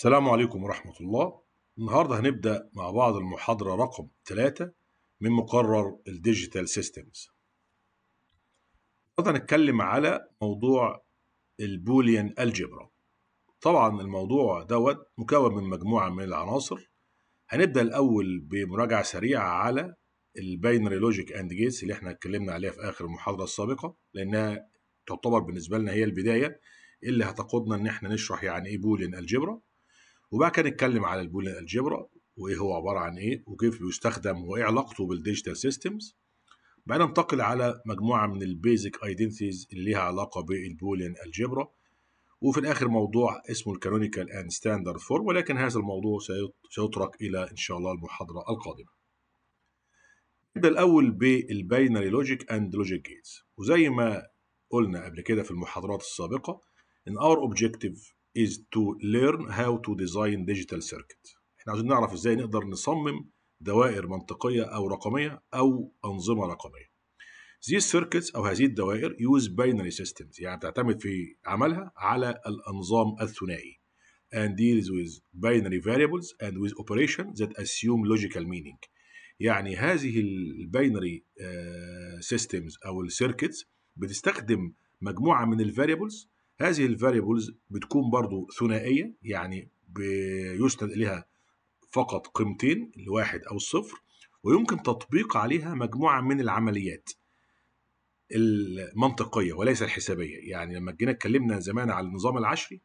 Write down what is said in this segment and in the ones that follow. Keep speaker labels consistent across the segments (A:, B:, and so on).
A: السلام عليكم ورحمة الله النهاردة هنبدأ مع بعض المحاضرة رقم 3 من مقرر الديجيتال سيستمز النهاردة هنتكلم على موضوع البوليان الجبرا طبعا الموضوع دوت مكون من مجموعة من العناصر هنبدأ الأول بمراجعة سريعة على الباينري لوجيك اند جيتس اللي احنا اتكلمنا عليها في آخر المحاضرة السابقة لأنها تعتبر بالنسبة لنا هي البداية اللي هتقودنا ان احنا نشرح يعني ايه بولين الجبرا وبعد كده نتكلم على البولين الجبرا وايه هو عباره عن ايه وكيف بيستخدم وايه علاقته بالديجيتال سيستمز بعد ننتقل على مجموعه من البيزك ايدنتيز اللي ليها علاقه بالبولين الجبرا وفي الاخر موضوع اسمه الكانونيكال اند ستاندرد فورم ولكن هذا الموضوع سيترك الى ان شاء الله المحاضره القادمه نبدا الاول بالباينري لوجيك اند لوجيك جيتس وزي ما قلنا قبل كده في المحاضرات السابقه ان اور اوبجيكتيف is to learn how to design digital circuit احنا عايزين نعرف ازاي نقدر نصمم دوائر منطقية أو رقمية أو أنظمة رقمية These circuits أو هذه الدوائر use binary systems يعني بتعتمد في عملها على الأنظام الثنائي and deals with binary variables and with operations that assume logical meaning يعني هذه الباينري آه، سيستمز أو السيركتس بتستخدم مجموعة من الفاريبلز هذه الفاريبلز بتكون برضو ثنائية يعني بيسند إليها فقط قيمتين الواحد أو الصفر ويمكن تطبيق عليها مجموعة من العمليات المنطقية وليس الحسابية يعني لما جينا اتكلمنا زمان على النظام العشري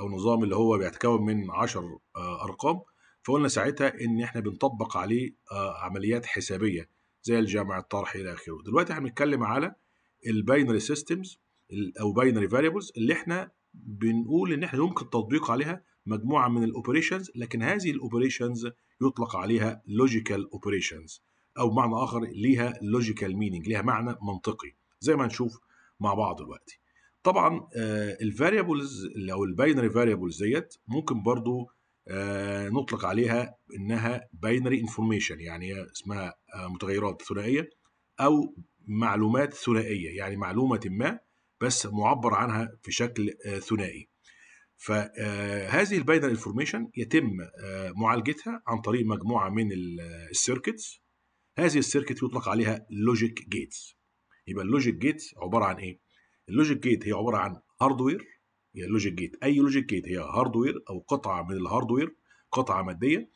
A: أو نظام اللي هو بيتكون من عشر آه، أرقام فقلنا ساعتها إن إحنا بنطبق عليه آه، عمليات حسابية زي الجمع الطرح إلى آخره دلوقتي إحنا بنتكلم على الباينري سيستمز او باينري فاريبلز اللي احنا بنقول ان احنا يمكن تطبيق عليها مجموعه من الاوبريشنز لكن هذه الاوبريشنز يطلق عليها لوجيكال اوبريشنز او بمعنى اخر ليها لوجيكال مينينج ليها معنى منطقي زي ما هنشوف مع بعض دلوقتي طبعا آه، الفاريبلز او الباينري فاريبلز ديت ممكن برضو آه، نطلق عليها انها باينري انفورميشن يعني اسمها آه، متغيرات ثنائيه او معلومات ثنائيه يعني معلومه ما بس معبر عنها في شكل آه، ثنائي فهذه آه، الباينري انفورميشن يتم آه، معالجتها عن طريق مجموعه من السيركتس هذه السيركت يطلق عليها لوجيك جيتس يبقى اللوجيك جيت عباره عن ايه اللوجيك جيت هي عباره عن هاردوير هي اللوجيك جيت اي لوجيك جيت هي هاردوير او قطعه من الهاردوير قطعه ماديه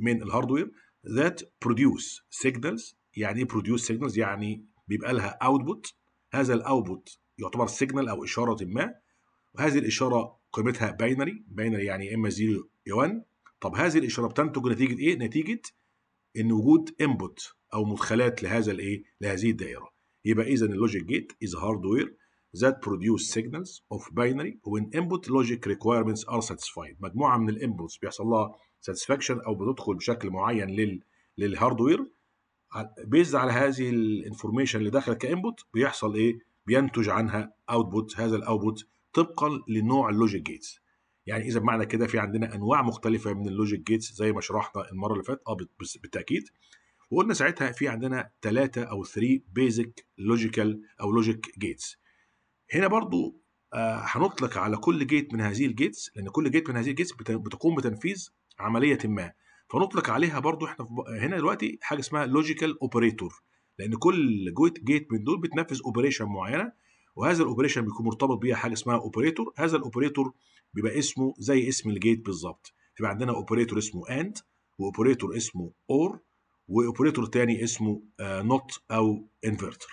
A: من الهاردوير ذات بروديوس سيجنالز يعني ايه بروديوس سيجنالز يعني بيبقى لها اوتبوت هذا الاوتبوت يعتبر سيجنال او اشاره ما وهذه الاشاره قيمتها باينري باينري يعني اما 0 يا 1 طب هذه الاشاره بتنتج نتيجه ايه نتيجه ان وجود انبوت او مدخلات لهذا الايه لهذه الدائره يبقى اذا اللوجيك جيت از هاردوير ذات برودوس سيجنالز اوف باينري وان انبوت لوجيك requirements ار ساتيسفايد مجموعه من الانبوتس بيحصل لها satisfaction او بتدخل بشكل معين لل للهاردوير بيز على هذه الانفورميشن اللي داخله كانبوت بيحصل ايه بينتج عنها اوتبوت هذا الاوتبوت طبقا لنوع اللوجيك جيتس يعني اذا بمعنى كده في عندنا انواع مختلفه من اللوجيك جيتس زي ما شرحنا المره اللي فاتت اه بالتاكيد وقلنا ساعتها في عندنا ثلاثه او 3 بيزك لوجيكال او لوجيك جيتس هنا برضو آه، هنطلق على كل جيت من هذه الجيتس لان كل جيت من هذه الجيتس بتقوم بتنفيذ عمليه ما فنطلق عليها برضو احنا هنا دلوقتي حاجه اسمها لوجيكال اوبريتور لان كل جويت جيت من دول بتنفذ اوبريشن معينه وهذا الاوبريشن بيكون مرتبط بيها حاجه اسمها اوبريتور هذا الاوبريتور بيبقى اسمه زي اسم الجيت بالظبط فيبقى عندنا اوبريتور اسمه اند واوبريتور اسمه اور واوبريتور تاني اسمه نوت آه، او انفرتر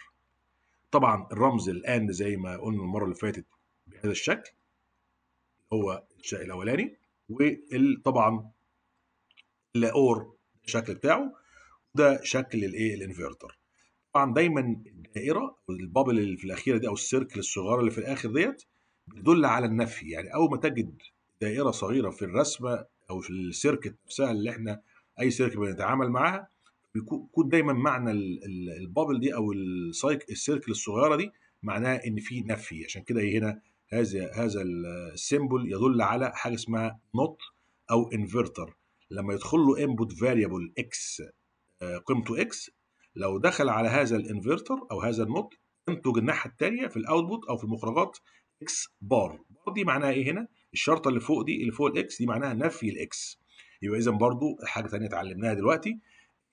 A: طبعا الرمز الاند زي ما قلنا المره اللي فاتت بهذا الشكل هو الشيء الاولاني وطبعا الاور الشكل بتاعه ده شكل الايه الانفرتر طبعا دايما الدائره البابل اللي في الاخيره دي او السيركل الصغيره اللي في الاخر ديت بتدل على النفي يعني اول ما تجد دائره صغيره في الرسمه او في السيركت نفسها اللي احنا اي سيركت بنتعامل معاها بيكون دايما معنى البابل دي او السيركل الصغيره دي معناها ان في نفي عشان كده هنا هذا هذا السيمبل يدل على حاجه اسمها نوت او انفرتر لما يدخل له انبوت فاريبل اكس قيمته اكس لو دخل على هذا الانفرتر او هذا النوت ينتج الناحيه الثانيه في الاوتبوت او في المخرجات اكس بار دي معناها ايه هنا الشرطه اللي فوق دي اللي فوق الاكس دي معناها نفي الاكس يبقى اذا برضو حاجه ثانيه اتعلمناها دلوقتي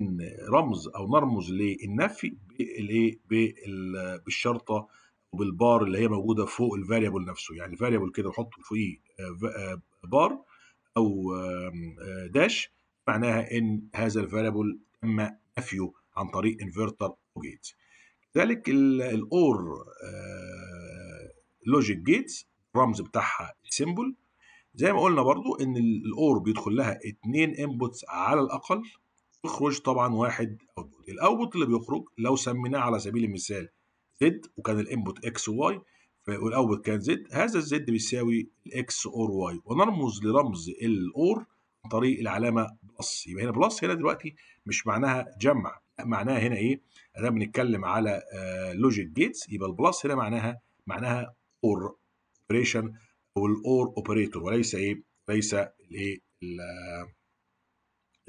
A: ان رمز او نرمز للنفي بالشرطه وبالبار اللي هي موجوده فوق الفاريبل نفسه يعني الفاريبل كده نحط فوقيه آه، آه، بار او داش آه، معناها ان هذا الفاريبل تم نفيه عن طريق انفرتر وجيت ذلك الاور لوجيك جيتس الرمز بتاعها سيمبل زي ما قلنا برضو ان الاور بيدخل لها اتنين انبوتس على الاقل يخرج طبعا واحد اوتبوت الاوتبوت اللي بيخرج لو سميناه على سبيل المثال زد وكان الانبوت اكس وواي والاوتبوت كان زد هذا الزد بيساوي الاكس اور واي ونرمز لرمز الاور عن طريق العلامه بلس يبقى هنا بلس هنا دلوقتي مش معناها جمع معناها هنا ايه؟ احنا بنتكلم على لوجيك آه، جيتس يبقى البلس هنا معناها معناها اور اوبريشن او الاور اوبريتور وليس ايه؟ ليس الايه؟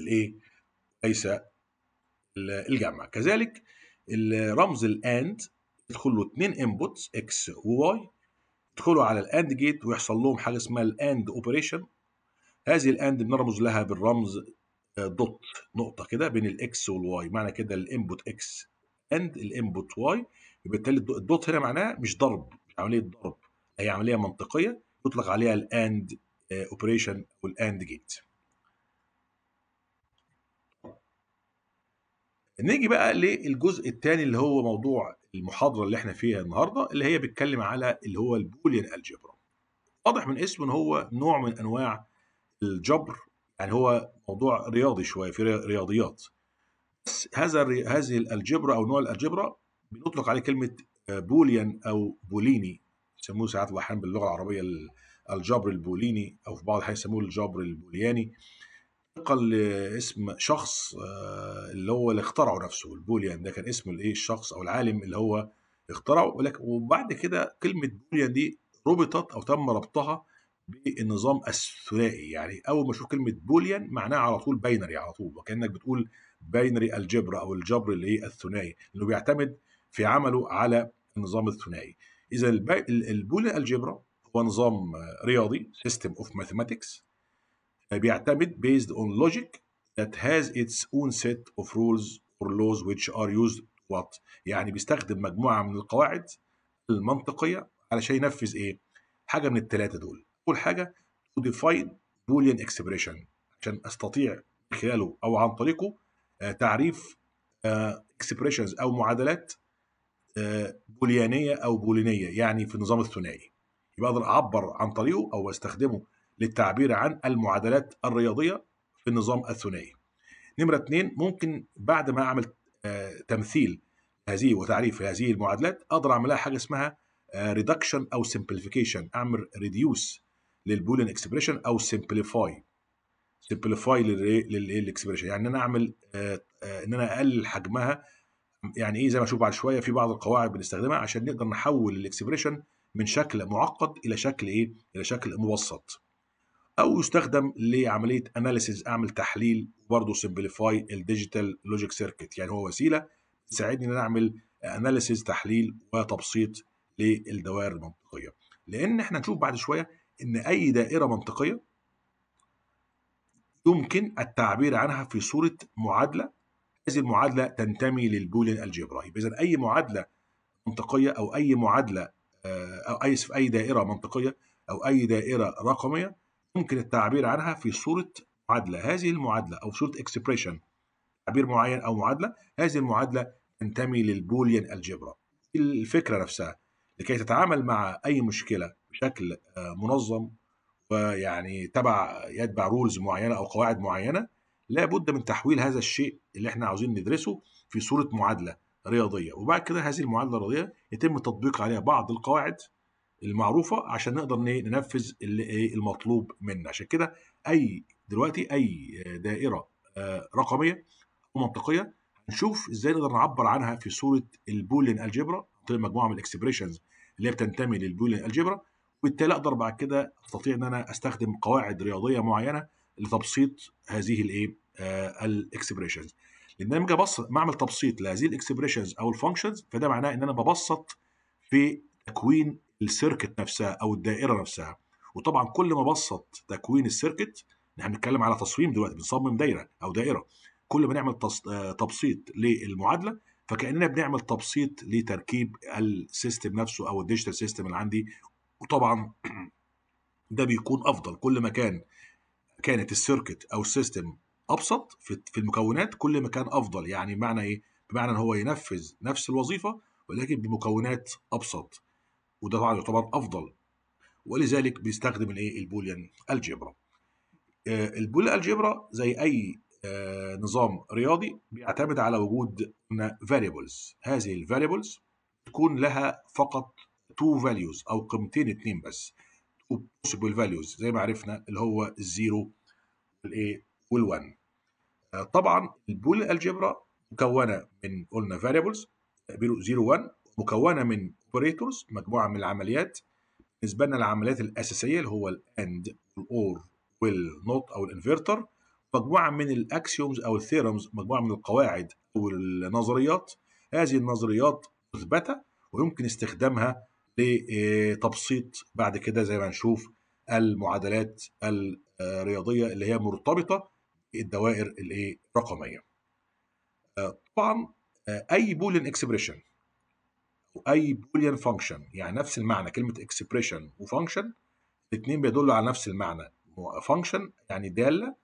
A: الايه؟ ليس الجمع كذلك رمز الاند يدخل له اثنين انبوتس اكس وواي يدخلوا على الاند جيت ويحصل لهم حاجه اسمها الاند اوبريشن هذه الاند بنرمز لها بالرمز دوت نقطه كده بين الاكس والواي معنى كده الانبوت اكس اند الانبوت واي وبالتالي الدوت هنا معناه مش ضرب مش عمليه ضرب هي عمليه منطقيه يطلق عليها الاند اوبريشن والاند جيت نيجي بقى للجزء الثاني اللي هو موضوع المحاضره اللي احنا فيها النهارده اللي هي بتتكلم على اللي هو البوليان الجبرا واضح من اسمه ان هو نوع من انواع الجبر يعني هو موضوع رياضي شويه في رياضيات بس هذا هذه الالجبرا او نوع الالجبرا بنطلق عليه كلمه آه، بوليان او بوليني يسموه ساعات الاحيان باللغه العربيه الجبر البوليني او في بعض الاحيان يسموه الجبر البولياني طبقا لاسم شخص آه، اللي هو اللي اخترعه نفسه البوليان ده كان اسم الايه الشخص او العالم اللي هو اخترعه ولكن وبعد كده كلمه بوليان دي ربطت او تم ربطها بالنظام الثنائي يعني اول ما اشوف كلمه بوليان معناها على طول باينري على طول وكانك بتقول باينري الجبر او الجبر اللي هي الثنائي لانه بيعتمد في عمله على النظام الثنائي اذا البوليان الجبرا هو نظام رياضي سيستم اوف ماثيماتكس بيعتمد بيزد اون لوجيك that has its own set of rules or laws which are used what يعني بيستخدم مجموعه من القواعد المنطقيه علشان ينفذ ايه حاجه من الثلاثه دول اول حاجه تو ديفاين boolean expression عشان استطيع خلاله او عن طريقه آه، تعريف اكسبريشنز آه، او معادلات آه، بوليانيه او بولينيه يعني في النظام الثنائي يبقى اقدر اعبر عن طريقه او استخدمه للتعبير عن المعادلات الرياضيه في النظام الثنائي نمره اثنين ممكن بعد ما اعمل تمثيل هذه وتعريف هذه المعادلات اقدر اعمل لها حاجه اسمها ريدكشن او سمبليفيكيشن اعمل ريديوس للبولين اكسبريشن او سمبليفاي سمبليفاي للاكسبريشن يعني ان انا اعمل آه، آه، ان انا اقلل حجمها يعني ايه زي ما اشوف بعد شويه في بعض القواعد بنستخدمها عشان نقدر نحول الاكسبريشن من شكل معقد الى شكل ايه الى شكل مبسط او يستخدم لعمليه اناليسز اعمل تحليل برضه سمبليفاي الديجيتال لوجيك سيركت يعني هو وسيله تساعدني ان انا اعمل اناليسز تحليل وتبسيط للدوائر المنطقيه لان احنا نشوف بعد شويه ان اي دائره منطقيه يمكن التعبير عنها في صوره معادله هذه المعادله تنتمي للبولين الجبرائي اذا اي معادله منطقيه او اي معادله آه، او اي اي دائره منطقيه او اي دائره رقميه يمكن التعبير عنها في صوره معادله هذه المعادله او صوره اكسبريشن تعبير معين او معادله هذه المعادله تنتمي للبوليان الجبرا الفكره نفسها لكي تتعامل مع اي مشكله بشكل آه، منظم ويعني تبع يتبع رولز معينه او قواعد معينه لابد من تحويل هذا الشيء اللي احنا عاوزين ندرسه في صوره معادله رياضيه وبعد كده هذه المعادله الرياضيه يتم تطبيق عليها بعض القواعد المعروفه عشان نقدر ننفذ آه، المطلوب منا عشان كده اي دلوقتي اي آه، دائره رقميه ومنطقيه نشوف ازاي نقدر نعبر عنها في صوره البولين الجبرا طيب مجموعه من الاكسبريشنز اللي هي بتنتمي للبولين الجبرا وبالتالي اقدر بعد كده استطيع ان انا استخدم قواعد رياضيه معينه لتبسيط هذه الايه الاكسبريشنز آه، لان انا ما بعمل تبسيط لهذه الاكسبريشنز او الفانكشنز فده معناه ان انا ببسط في تكوين السيركت نفسها او الدائره نفسها وطبعا كل ما بسط تكوين السيركت احنا بنتكلم على تصميم دلوقتي بنصمم دايره او دائره كل ما نعمل آه، تبسيط للمعادله فكاننا بنعمل تبسيط لتركيب السيستم نفسه او الديجيتال سيستم اللي عندي وطبعا ده بيكون افضل كل ما كان كانت السيركت او السيستم ابسط في المكونات كل ما كان افضل يعني بمعنى ايه بمعنى ان هو ينفذ نفس الوظيفه ولكن بمكونات ابسط وده طبعا يعتبر افضل ولذلك بيستخدم الايه البوليان الجبرا آه، البوليان الجبرا زي اي آه، نظام رياضي بيعتمد على وجود فاريبلز هذه الفاريبلز تكون لها فقط تو فاليوز او قيمتين اتنين بس بوسيبل فاليوز زي ما عرفنا اللي هو الزيرو والايه وال1 طبعا البول الجبرا مكونه من قلنا فاريبلز 0 1 مكونه من اوبريتورز مجموعه من العمليات بالنسبه لنا العمليات الاساسيه اللي هو الاند والاور والنوت او الانفرتر مجموعه من الاكسيومز او الثيرمز مجموعه من القواعد او النظريات هذه النظريات مثبته ويمكن استخدامها لتبسيط آه، بعد كده زي ما هنشوف المعادلات الرياضيه اللي هي مرتبطه بالدوائر الايه الرقميه. آه، طبعا آه، اي بولين اكسبريشن واي بوليان فانكشن يعني نفس المعنى كلمه اكسبريشن وفانكشن الاثنين بيدلوا على نفس المعنى فانكشن يعني داله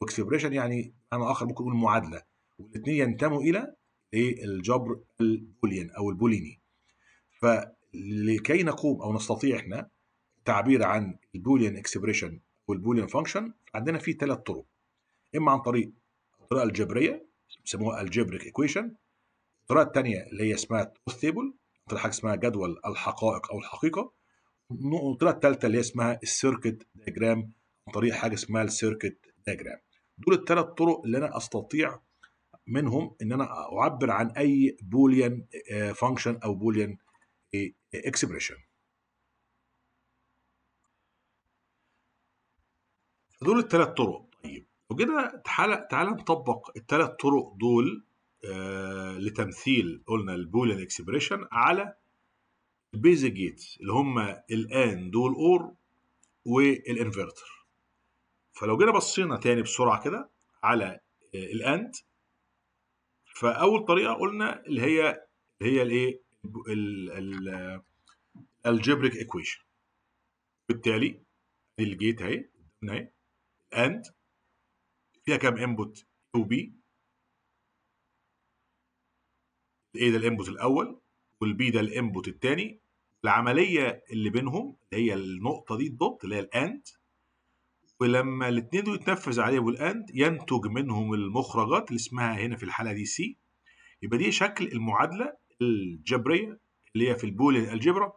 A: واكسبريشن يعني معنى اخر ممكن نقول معادله والاثنين ينتموا الى الجبر البوليان او البوليني. ف لكي نقوم او نستطيع احنا التعبير عن البوليان اكسبريشن والبوليان فانكشن عندنا في ثلاث طرق اما عن طريق الطريقه الجبريه بيسموها الجبريك ايكويشن الطريقه الثانيه اللي هي اسمها تروث تيبل طريقه حاجه اسمها جدول الحقائق او الحقيقه الطريقه الثالثه اللي هي اسمها السيركت دياجرام عن طريق حاجه اسمها السيركت دياجرام دول الثلاث طرق اللي انا استطيع منهم ان انا اعبر عن اي بوليان آه، فانكشن او بوليان اكسبريشن فدول الثلاث طرق طيب لو جينا تعالى نطبق الثلاث طرق دول آه، لتمثيل قلنا البولين اكسبريشن على البيزي جيتس اللي هم الان دول اور والانفرتر فلو جينا بصينا تاني بسرعه كده على آه، الاند فاول طريقه قلنا اللي هي اللي هي الايه الالجبريك ايكويشن بالتالي الجيت اهي اهي اند فيها كام انبوت A وبي الاي ده الانبوت الاول والبي ده الانبوت الثاني العمليه اللي بينهم اللي هي النقطه دي الدوت اللي هي الاند ولما الاثنين دول يتنفذ عليهم الاند ينتج منهم المخرجات اللي اسمها هنا في الحاله دي سي يبقى دي شكل المعادله الجبريه اللي هي في البول الجبرا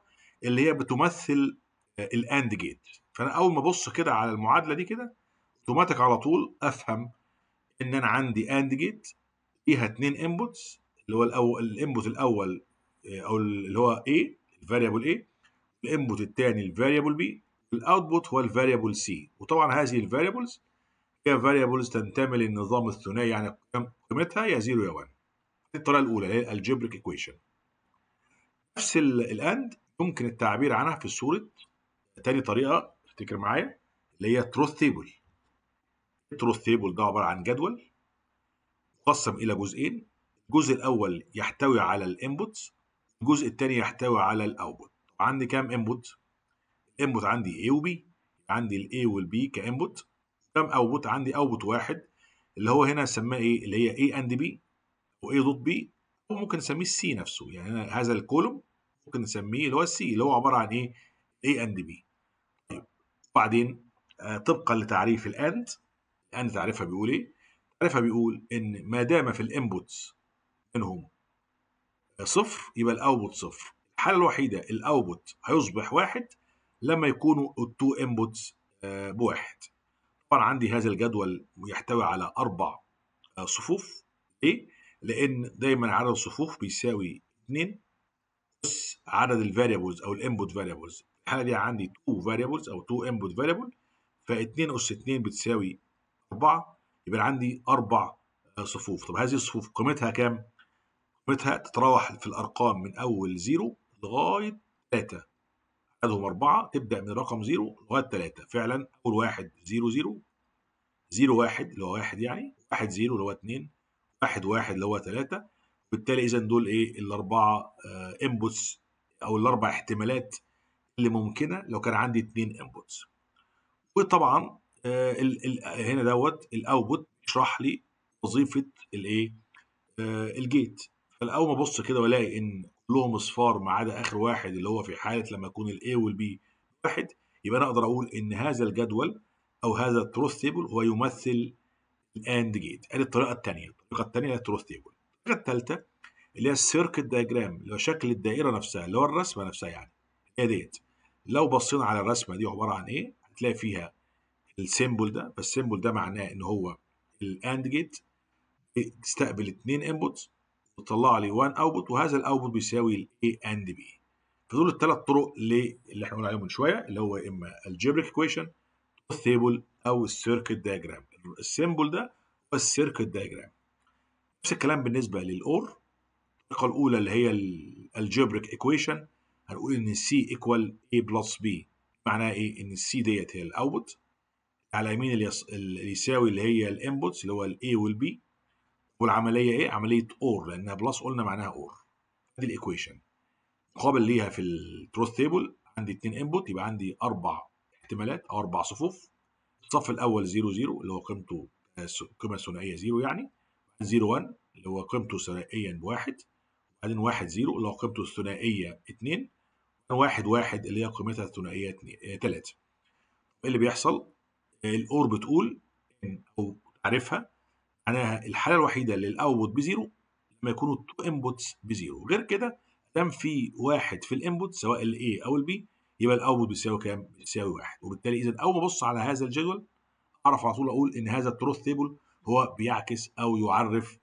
A: اللي هي بتمثل آه، الاند جيت فانا اول ما ابص كده على المعادله دي كده اوتوماتيك على طول افهم ان انا عندي اند جيت فيها اثنين انبوتس اللي هو الاول الانبوت الاول آه، او اللي هو A الفاريبل A الانبوت الثاني الفاريبل B الاوتبوت هو الفاريبل C وطبعا هذه الفاريبلز هي فاريبلز تنتمي للنظام الثنائي يعني قيمتها يا 0 يا 1 الطريقه الاولى اللي هي الجبريك ايكويشن نفس الاند يمكن التعبير عنها في صوره تاني طريقه افتكر معايا اللي هي تروث تيبل التروث تيبل ده عباره عن جدول مقسم الى جزئين الجزء الاول يحتوي على الانبوتس الجزء الثاني يحتوي على الاوتبوت عندي كام انبوت الانبوت عندي A و B عندي ال A وال B كانبوت كام اوتبوت عندي اوتبوت واحد اللي هو هنا سماه ايه اللي هي A and B و A دوت B وممكن نسميه السي نفسه يعني أنا هذا الكولوم ممكن نسميه اللي هو السي اللي هو عبارة عن إيه A and B طيب وبعدين آه، طبقا لتعريف الأند الأند تعريفها بيقول إيه؟ تعريفها بيقول إن ما دام في الإنبوتس منهم صفر يبقى الأوتبوت صفر الحالة الوحيدة الأوتبوت هيصبح واحد لما يكونوا التو انبوتس آه، بواحد طبعا عندي هذا الجدول يحتوي على اربع آه، صفوف ايه لان دايما عدد الصفوف بيساوي 2 اس عدد الفاريبلز او الانبوت فاريبلز الحاله دي عندي 2 فاريبلز او 2 انبوت فاريبل ف 2 اس 2 بتساوي 4 يبقى عندي اربع آه، صفوف طب هذه الصفوف قيمتها كام قيمتها تتراوح في الارقام من اول 0 لغايه 3 عددهم 4 تبدا من رقم 0 لغايه 3 فعلا اول واحد 0 0 0 1 اللي هو 1 يعني 1 0 اللي هو 2 واحد واحد اللي هو ثلاثة بالتالي إذا دول إيه الأربعة انبوتس آه، أو الأربع احتمالات اللي ممكنة لو كان عندي اتنين انبوتس وطبعا آه، هنا دوت الأوتبوت يشرح لي وظيفة الإيه آه، الجيت فالأول ما أبص كده وألاقي إن كلهم اصفار ما عدا آخر واحد اللي هو في حالة لما يكون الـ A والـ B واحد يبقى أنا أقدر أقول إن هذا الجدول أو هذا التروث تيبل هو يمثل الاند جيت ادي الطريقه الثانيه الطريقه الثانيه هي التروث تيبل الطريقه الثالثه اللي هي السيركت دايجرام اللي هو شكل الدائره نفسها اللي هو الرسمه نفسها يعني هي ديت لو بصينا على الرسمه دي عباره عن ايه هتلاقي فيها السيمبل ده فالسيمبل ده معناه ان هو الاند جيت تستقبل اثنين انبوتس وتطلع لي 1 اوتبوت وهذا الاوتبوت بيساوي الاي اند بي فدول الثلاث طرق اللي احنا قلنا عليهم من شويه اللي هو اما الجبريك ايكويشن تيبل او السيركت دايجرام السيمبل ده والسيركت دايجرام نفس الكلام بالنسبه للاور الطريقه الاولى اللي هي الجبريك ايكويشن هنقول ان سي ايكوال اي بلس بي معناها ايه ان السي ديت هي الاوتبوت على يمين اللي يساوي اللي هي الانبوتس اللي هو الاي والبي والعمليه ايه عمليه اور لانها بلس قلنا معناها اور دي الايكويشن مقابل ليها في التروث تيبل عندي اتنين انبوت يبقى عندي اربع احتمالات او اربع صفوف الصف الاول 0 0 اللي هو قيمته آه، قيمه ثنائيه 0 يعني 0 1 اللي هو قيمته ثنائيا بواحد وبعدين 1 0 اللي هو قيمته الثنائيه 2 1 1 اللي هي قيمتها الثنائيه 3 آه، ايه اللي بيحصل آه، الاور بتقول ان او عارفها معناها الحاله الوحيده للاوتبوت بزيرو لما يكونوا التو انبوتس بزيرو غير كده دام في واحد في الانبوت سواء الاي او البي يبقى الاوتبوت بيساوي كام؟ بيساوي واحد وبالتالي اذا اول ما ابص على هذا الجدول اعرف على طول اقول ان هذا التروث تيبل هو بيعكس او يعرف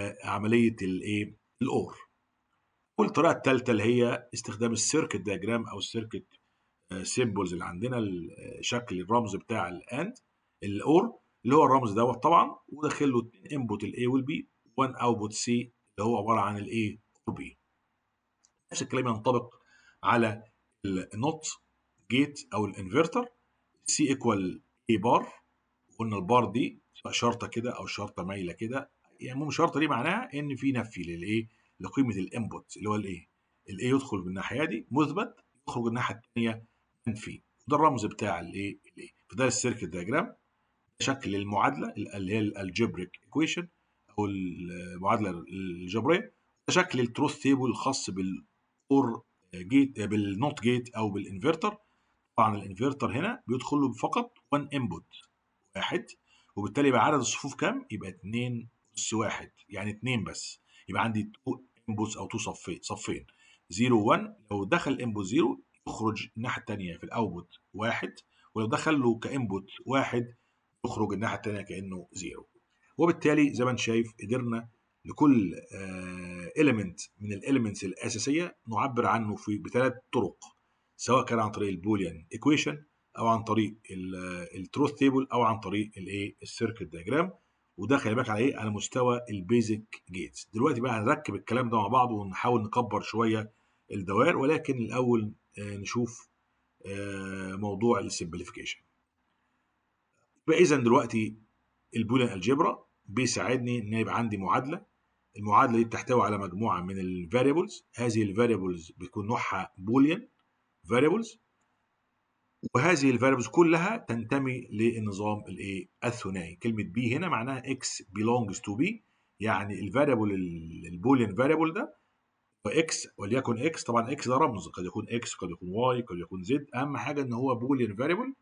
A: آه، عمليه الايه؟ الاور. والطريقه الثالثه اللي هي استخدام السيركت دياجرام او السيركت آه، سيمبلز اللي عندنا آه، شكل الرمز بتاع الاند الاور اللي هو الرمز دوت طبعا وداخل له اثنين انبوت الاي والبي وان اوتبوت سي اللي هو عباره عن الايه والبي. نفس الكلام ينطبق على النوت جيت او الانفرتر سي ايكوال اي بار وقلنا البار دي شرطه كده او شرطه مايله كده يعني المهم شرطه دي معناها ان في نفي للايه لقيمه الانبوت اللي هو الايه الايه يدخل من الناحيه دي مثبت يخرج الناحيه الثانيه منفي ده الرمز بتاع الايه الايه فده السيركت دياجرام شكل المعادله اللي هي الالجبريك ايكويشن او المعادله الجبريه ده شكل التروث تيبل الخاص بالاور جيت بالنوت جيت او بالانفرتر طبعا الانفرتر هنا بيدخل له فقط 1 انبوت واحد وبالتالي يبقى عدد الصفوف كام؟ يبقى 2 اس 1 يعني 2 بس يبقى عندي 2 انبوتس او 2 صفين صفين 0 1 لو دخل انبوت 0 يخرج الناحيه الثانيه في الاوتبوت واحد ولو دخل له كانبوت واحد يخرج الناحيه الثانيه كانه 0 وبالتالي زي ما انت شايف قدرنا لكل إيليمنت آه، من الإيليمنتس الأساسية نعبر عنه في بثلاث طرق سواء كان عن طريق البوليان إيكويشن أو عن طريق التروث تيبل آه، أو عن طريق الإيه السيركت دياجرام وده خلي بالك على إيه على مستوى البيزك جيتس دلوقتي بقى هنركب الكلام ده مع بعض ونحاول نكبر شوية الدوائر ولكن الأول آه، نشوف موضوع السمبليفيكيشن فإذا دلوقتي البوليان الجبرا بيساعدني ان يبقى عندي معادله المعادله دي بتحتوي على مجموعه من الفاريبلز هذه الفاريبلز بيكون نوعها بوليان فاريبلز وهذه الفاريبلز كلها تنتمي للنظام الايه الثنائي كلمه بي هنا معناها اكس بيلونجز تو بي يعني الفاريبل البوليان فاريبل ده واكس وليكن اكس طبعا اكس ده رمز قد يكون اكس قد يكون واي قد يكون زد اهم حاجه ان هو بوليان فاريبل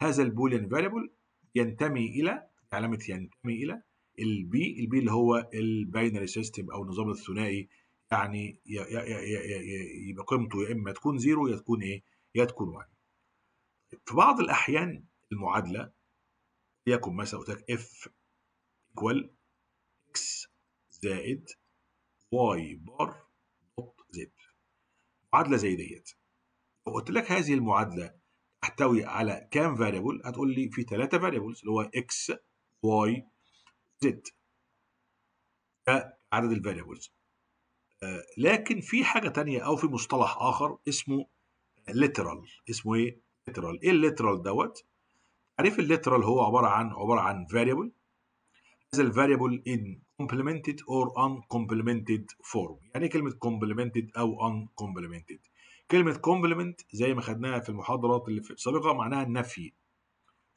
A: هذا البوليان فاريبل ينتمي الى علامه ينتمي الى البي البي اللي هو الباينري سيستم او النظام الثنائي يعني يبقى قيمته يا اما تكون زيرو يا تكون ايه يا تكون 1 في بعض الاحيان المعادله ليكن مثلا قلت لك اف ايكوال اكس زائد واي بار دوت زد معادله زي ديت لو قلت لك هذه المعادله تحتوي على كام فاريبل هتقول لي في ثلاثه فاريبلز اللي هو اكس واي زد عدد الفاريبلز آه، لكن في حاجه تانية او في مصطلح اخر اسمه لترال اسمه ايه لترال ايه الليترال دوت تعريف الليترال هو عباره عن عباره عن فاريبل هذا الفاريبل in complemented or uncomplemented form يعني إيه كلمه complemented او uncomplemented كلمه complement زي ما خدناها في المحاضرات اللي في السابقه معناها النفي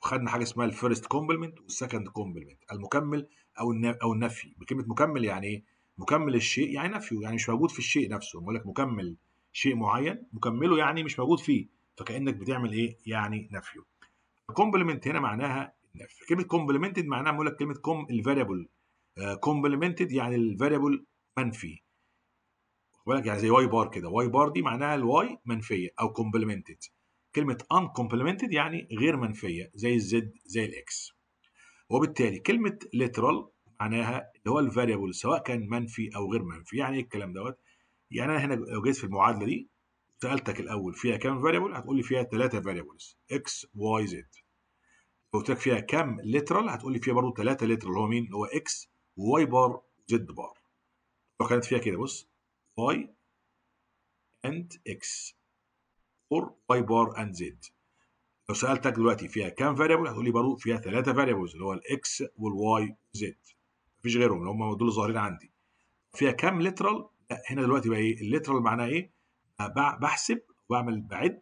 A: وخدنا حاجه اسمها الفيرست كومبلمنت والسكند كومبلمنت المكمل او او النفي بكلمه مكمل يعني ايه مكمل الشيء يعني نفيه يعني مش موجود في الشيء نفسه بقول لك مكمل شيء معين مكمله يعني مش موجود فيه فكانك بتعمل ايه يعني نفيه الكومبلمنت هنا معناها نفي كلمه كومبلمنتد معناها بقول لك كلمه كوم الفاريبل كومبلمنتد يعني الفاريبل منفي لك يعني زي واي بار كده واي بار دي معناها الواي منفيه او كومبلمنتد كلمة uncomplemented يعني غير منفية زي الزد زي الاكس وبالتالي كلمة literal معناها اللي هو الفاريبل سواء كان منفي أو غير منفي يعني إيه الكلام دوت يعني أنا هنا لو جيت في المعادلة دي سألتك الأول فيها كام فاريبل هتقول لي فيها ثلاثة فاريبلز اكس واي زد لو قلت لك فيها كام literal هتقول لي فيها برضه ثلاثة literal اللي هو مين؟ اللي هو اكس واي بار زد بار لو كانت فيها كده بص واي اند اكس اور واي بار اند زد لو سالتك دلوقتي فيها كام فاريبل هتقول لي برضه فيها ثلاثه فاريبلز اللي هو الاكس والواي وزد مفيش غيرهم اللي هم دول ظاهرين عندي فيها كام لترال لا هنا دلوقتي بقى ايه الليترال معناه ايه بحسب وبعمل بعد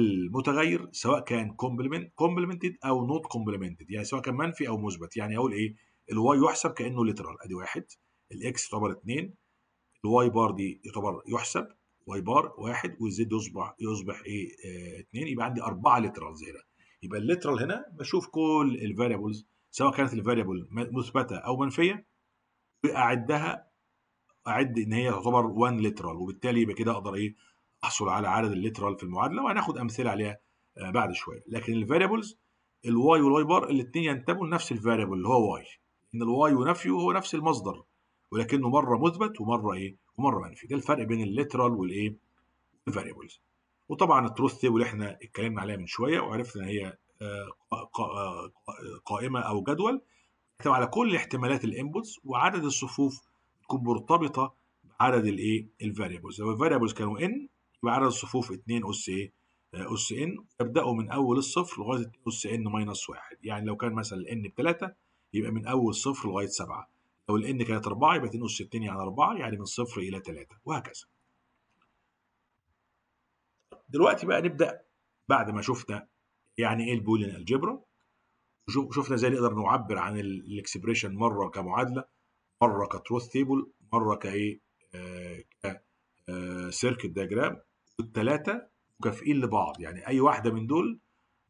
A: المتغير سواء كان كومبلمنت كومبلمنتد او نوت كومبلمنتد يعني سواء كان منفي او مثبت يعني اقول ايه الواي يحسب كانه لترال ادي واحد الاكس يعتبر اثنين الواي بار دي يعتبر يحسب واي بار واحد والزد يصبح يصبح ايه اه اثنين يبقى عندي اربعه لترالز هنا يبقى الليترال هنا بشوف كل الفاريبلز سواء كانت الفاريبل مثبته او منفيه واعدها اعد ان هي تعتبر 1 لترال وبالتالي يبقى كده اقدر ايه احصل على عدد الليترال في المعادله وهناخد امثله عليها آه، بعد شويه لكن الفاريبلز الواي والواي بار الاثنين ينتموا لنفس الفاريبل اللي هو واي ان الواي ونفيه هو نفس المصدر ولكنه مره مثبت ومره ايه ومره منفي يعني، ده الفرق بين الليترال والايه الفاريبلز وطبعا التروث تيبل احنا اتكلمنا عليها من شويه وعرفنا ان هي آه، آه، قائمه او جدول مكتوب على كل احتمالات الانبوتس وعدد الصفوف تكون مرتبطه بعدد الايه الفاريبلز لو الفاريبلز كانوا ان يبقى عدد الصفوف 2 اس ايه آه، اس ان يبداوا من اول الصفر لغايه اس ان ماينس 1 يعني لو كان مثلا ان ب 3 يبقى من اول صفر لغايه 7 لو ال n كانت 4 يبقى 2 أس 2 يعني 4 يعني من 0 إلى 3 وهكذا. دلوقتي بقى نبدأ بعد ما شفنا يعني إيه البولين الجبرا وشفنا إزاي نقدر نعبر عن الإكسبريشن مرة كمعادلة مرة كتروث تيبل مرة كإيه سيركت دياجرام والثلاثة مكافئين لبعض يعني أي واحدة من دول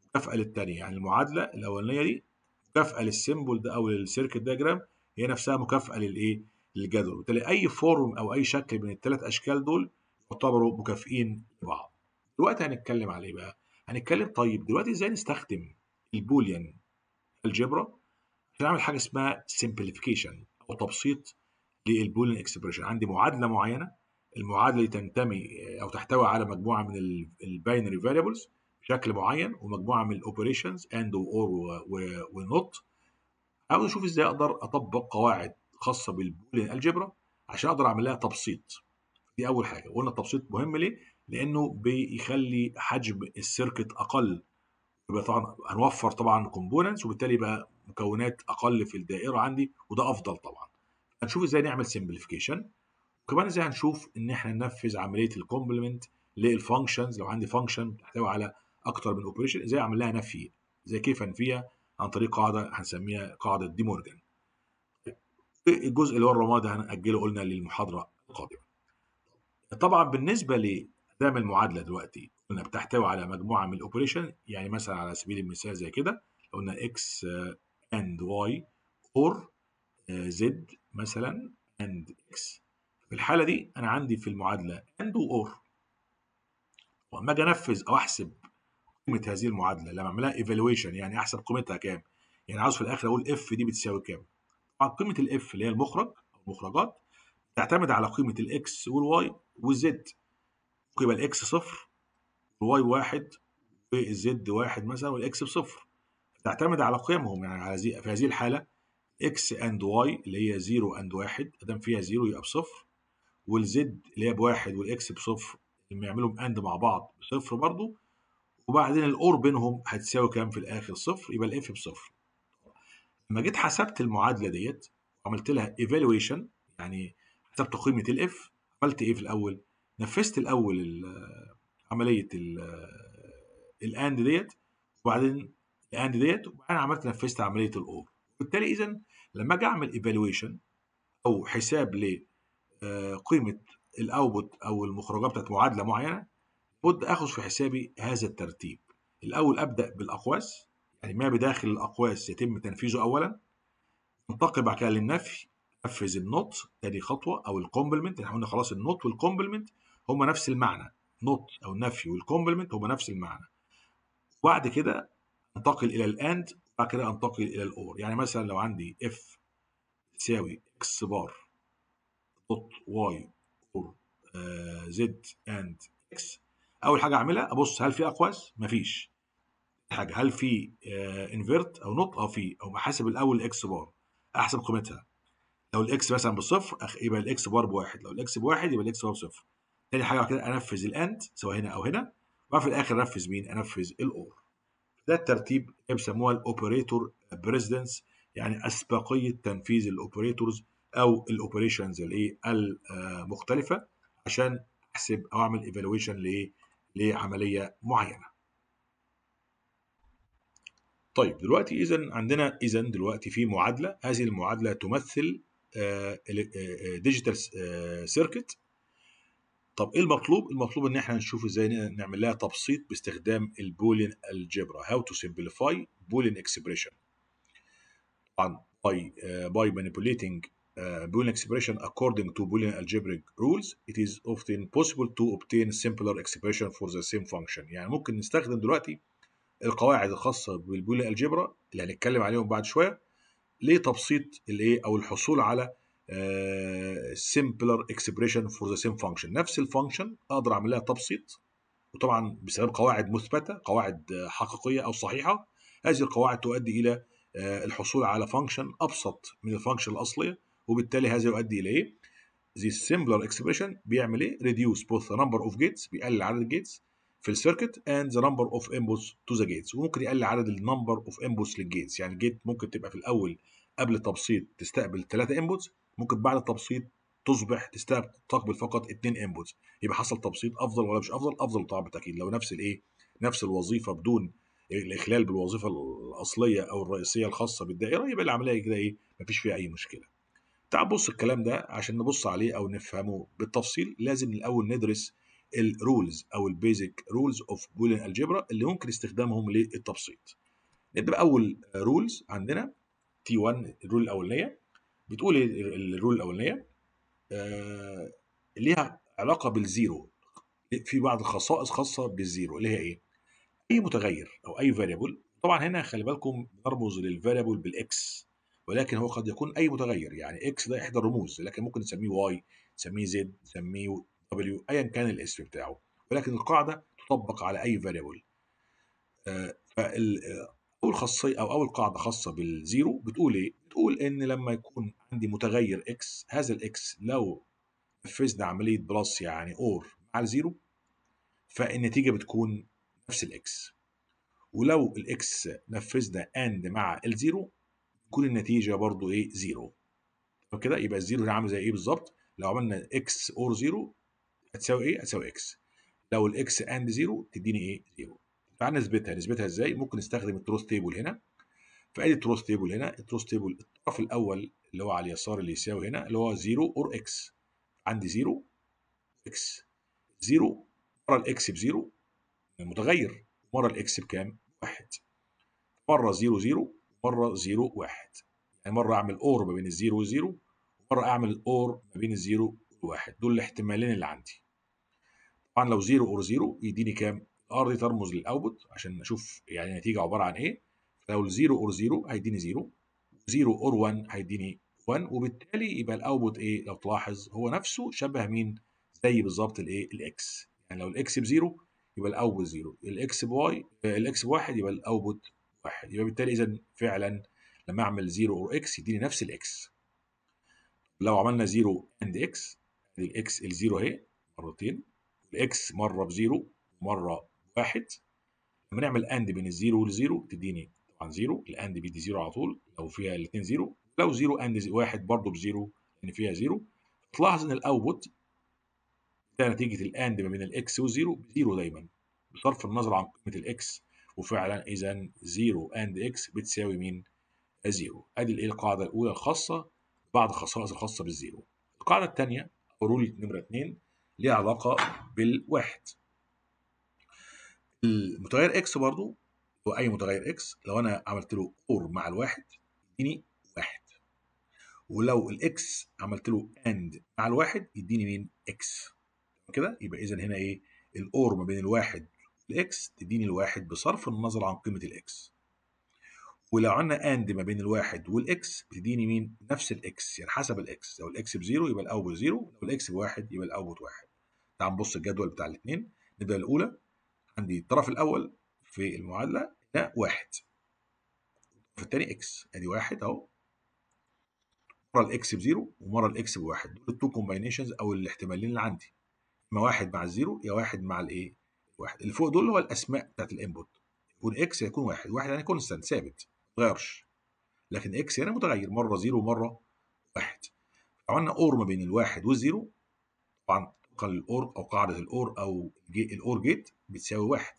A: مكافأة للتانية يعني المعادلة الأولانية دي مكافأة للسيمبل ده أو للسيركت دياجرام هي نفسها مكافأة للإيه؟ للجدول، وبالتالي أي فورم أو أي شكل من الثلاث أشكال دول يعتبروا مكافئين لبعض. دلوقتي هنتكلم على إيه بقى؟ هنتكلم طيب دلوقتي إزاي نستخدم البوليان الجبرا عشان نعمل حاجة اسمها سمبليفيكيشن أو تبسيط للبوليان اكسبريشن، عندي معادلة معينة المعادلة دي تنتمي آه، أو تحتوي على مجموعة من الباينري فاريبلز بشكل معين ومجموعه من الاوبريشنز اند واور ونوت عاوز اشوف ازاي اقدر اطبق قواعد خاصه بالبولين الجبرا عشان اقدر اعمل لها تبسيط دي اول حاجه وقلنا التبسيط مهم ليه لانه بيخلي حجم السيركت اقل يبقى طبعا هنوفر طبعا كومبوننتس وبالتالي يبقى مكونات اقل في الدائره عندي وده افضل طبعا هنشوف ازاي نعمل سمبليفيكيشن وكمان ازاي هنشوف ان احنا ننفذ عمليه الكومبلمنت للفانكشنز لو عندي فانكشن بتحتوي على اكتر من اوبريشن ازاي اعمل لها نفي ازاي كيف انفيها عن طريق قاعده هنسميها قاعده دي مورجان الجزء اللي هو الرمادي هنأجله قلنا للمحاضره القادمه طبعا بالنسبه لادام المعادله دلوقتي قلنا بتحتوي على مجموعه من الاوبريشن يعني مثلا على سبيل المثال زي كده قلنا اكس اند واي اور زد مثلا اند اكس في الحاله دي انا عندي في المعادله اند واور واما اجي انفذ او احسب قيمه هذه المعادله لما اعملها ايفالويشن يعني احسب قيمتها كام يعني عاوز في الاخر اقول اف دي بتساوي كام طبعا آه، قيمه الاف اللي هي المخرج او المخرجات تعتمد على قيمه الاكس والواي والزد يبقى الاكس صفر والواي واحد والزد واحد مثلا والاكس بصفر تعتمد على قيمهم يعني على زي في هذه الحاله اكس اند واي اللي هي 0 اند 1 ادام فيها 0 يبقى بصفر والزد اللي هي بواحد والاكس بصفر لما يعملهم اند مع بعض بصفر برضه وبعدين الاور بينهم هتساوي كام في الاخر صفر يبقى الاف بصفر لما جيت حسبت المعادله ديت عملت لها ايفالويشن يعني حسبت قيمه الاف عملت ايه في الاول نفذت الاول آه، عمليه الاند آه، ديت وبعدين الاند ديت وبعدين عملت نفذت عمليه الاور بالتالي اذا لما اجي اعمل ايفالويشن او حساب لقيمه آه، الاوتبوت او المخرجات بتاعت معادله معينه بد أخذ في حسابي هذا الترتيب الأول أبدأ بالأقواس يعني ما بداخل الأقواس يتم تنفيذه أولا ننتقل بعد كده للنفي نفذ النوت تاني خطوة أو الكومبلمنت احنا يعني قلنا خلاص النوت والكومبلمنت هما نفس المعنى نوت أو النفي والكومبلمنت هما نفس المعنى بعد كده انتقل إلى الأند بعد كده انتقل إلى الأور يعني مثلا لو عندي اف تساوي اكس بار دوت واي اور زد اند اكس اول حاجه اعملها ابص هل في اقواس مفيش حاجه هل في انفيرت آه، او نوت اه في او بحسب الاول اكس بار احسب قيمتها لو الاكس مثلا بالصفر يبقى الاكس بار بواحد لو الاكس بواحد يبقى الاكس بار بصفر تاني حاجه كده انفذ الاند سواء هنا او هنا وفي الاخر انفذ مين انفذ الاور ده الترتيب اللي بيسموها الاوبريتور بريزيدنس يعني اسبقيه تنفيذ الاوبريتورز او الاوبريشنز الايه المختلفه عشان احسب او اعمل ايفالويشن لايه لعملية معينة طيب دلوقتي إذا عندنا إذا دلوقتي في معادلة هذه المعادلة تمثل ديجيتال آه، سيركت آه، آه، طب ايه المطلوب؟ المطلوب ان احنا نشوف ازاي نعمل لها تبسيط باستخدام البولين الجبرا هاو تو سمبليفاي بولين اكسبريشن طبعا باي باي مانيبوليتنج آه، Boolean expression according to Boolean algebraic rules it is often possible to obtain simpler expression for the same function يعني ممكن نستخدم دلوقتي القواعد الخاصة بالبولي الجبرا اللي هنتكلم عليهم بعد شوية لتبسيط الايه او الحصول على آه، simpler expression for the same function نفس الفانكشن اقدر اعمل لها تبسيط وطبعا بسبب قواعد مثبتة قواعد آه، حقيقية او صحيحة هذه القواعد تؤدي الى الحصول على فانكشن ابسط من الفانكشن الاصلية وبالتالي هذا يؤدي الى ايه؟ the simpler expression بيعمل ايه؟ reduce both the number of gates بيقلل عدد الجيتس في السيركت and the number of inputs to the gates وممكن يقلل عدد النمبر اوف inputs للجيتس يعني الجيت ممكن تبقى في الاول قبل التبسيط تستقبل 3 inputs ممكن بعد التبسيط تصبح تستقبل فقط 2 inputs يبقى حصل تبسيط افضل ولا مش افضل؟ افضل طبعا بالتاكيد لو نفس الايه؟ نفس الوظيفه بدون الاخلال بالوظيفه الاصليه او الرئيسيه الخاصه بالدائره يبقى العمليه كده ايه؟ مفيش فيها اي مشكله. تعال بص الكلام ده عشان نبص عليه او نفهمه بالتفصيل لازم الاول ندرس الرولز او البيزك رولز اوف بولين الجبرا اللي ممكن استخدامهم للتبسيط نبدا باول رولز عندنا تي 1 الرول الاولانيه بتقول الرول الاولانيه آه ليها علاقه بالزيرو في بعض الخصائص خاصه بالزيرو اللي هي ايه اي متغير او اي فاريبل طبعا هنا خلي بالكم نرمز للفاريبل بالاكس ولكن هو قد يكون اي متغير يعني اكس ده احدى الرموز لكن ممكن نسميه واي نسميه زد نسميه دبليو ايا كان الاسم بتاعه ولكن القاعده تطبق على اي آه، فاريبل آه، اول خاصيه او اول قاعده خاصه بالزيرو بتقول ايه بتقول ان لما يكون عندي متغير اكس هذا الاكس لو نفذنا عمليه بلس يعني اور مع الزيرو فالنتيجه بتكون نفس الاكس ولو الاكس نفذنا اند مع الزيرو تكون النتيجه برضو ايه زيرو طب كده يبقى الزيرو هنا عامل زي ايه بالظبط لو عملنا اكس اور زيرو هتساوي ايه هتساوي اكس لو الاكس اند زيرو تديني ايه زيرو تعال نثبتها نثبتها ازاي ممكن نستخدم التروث تيبل هنا فادي التروث تيبل هنا التروث تيبل الطرف الاول اللي هو على اليسار اللي يساوي هنا اللي هو زيرو اور اكس عندي زيرو اكس زيرو مره الاكس بزيرو المتغير مره الاكس بكام؟ واحد مره زيرو زيرو مره 0 1 يعني مره اعمل اور ما بين الزيرو وزيرو ومره اعمل اور ما بين الزيرو والواحد دول الاحتمالين اللي عندي طبعا لو زيرو اور زيرو يديني كام الار دي ترمز للاوتبوت عشان اشوف يعني النتيجه عباره عن ايه لو الزيرو اور زيرو هيديني زيرو زيرو اور 1 هيديني 1 وبالتالي يبقى الاوتبوت ايه لو تلاحظ هو نفسه شبه مين زي بالظبط الايه الاكس يعني لو الاكس بزيرو يبقى الاوتبوت زيرو الاكس بواي الاكس بواحد يبقى الاوتبوت واحد يبقى بالتالي إذا فعلا لما أعمل 0 أو إكس يديني نفس الإكس لو عملنا 0 أند إكس الإكس الزيرو أهي مرتين الإكس مرة بزيرو ومرة بواحد لما نعمل أند بين الزيرو والزيرو تديني طبعا زيرو الأند بيدي زيرو على طول لو فيها الاثنين زيرو لو زيرو أند واحد برضه بزيرو لأن يعني فيها زيرو تلاحظ إن الأوتبوت ده نتيجة الأند ما بين الإكس والزيرو بزيرو دايما بصرف النظر عن قيمة الإكس وفعلا إذا 0 اند x بتساوي مين؟ 0 أدي الإيه القاعدة الأولى الخاصة بعض الخصائص الخاصة بالزيرو القاعدة الثانية رول نمرة 2 ليها علاقة بالواحد المتغير اكس برضو هو أي متغير اكس لو أنا عملت له اور مع الواحد يديني واحد ولو الاكس عملت له اند مع الواحد يديني مين؟ اكس كده يبقى إذا هنا إيه؟ الاور ما بين الواحد الإكس تديني الواحد بصرف النظر عن قيمة الإكس ولو عنا اند ما بين الواحد والاكس بتديني مين؟ نفس الاكس يعني حسب الاكس، لو الاكس بزيرو يبقى الاوت زيرو، لو الاكس بواحد يبقى الاوت واحد. تعال نبص الجدول بتاع الاثنين، نبدا الاولى عندي الطرف الاول في المعادله ده واحد. الطرف الثاني اكس، ادي واحد اهو. مره الاكس بزيرو ومره الاكس بواحد، دول التو كومباينيشنز او الاحتمالين اللي عندي. اما واحد مع الزيرو يا واحد مع الايه؟ واحد اللي فوق دول هو الاسماء بتاعت الانبوت يكون اكس هيكون واحد واحد يعني كونستانت ثابت ما تغيرش لكن اكس هنا يعني متغير مره زيرو ومره واحد عملنا اور ما بين الواحد والزيرو طبعا طبقا للاور او قاعده الاور او جي الاور جيت بتساوي واحد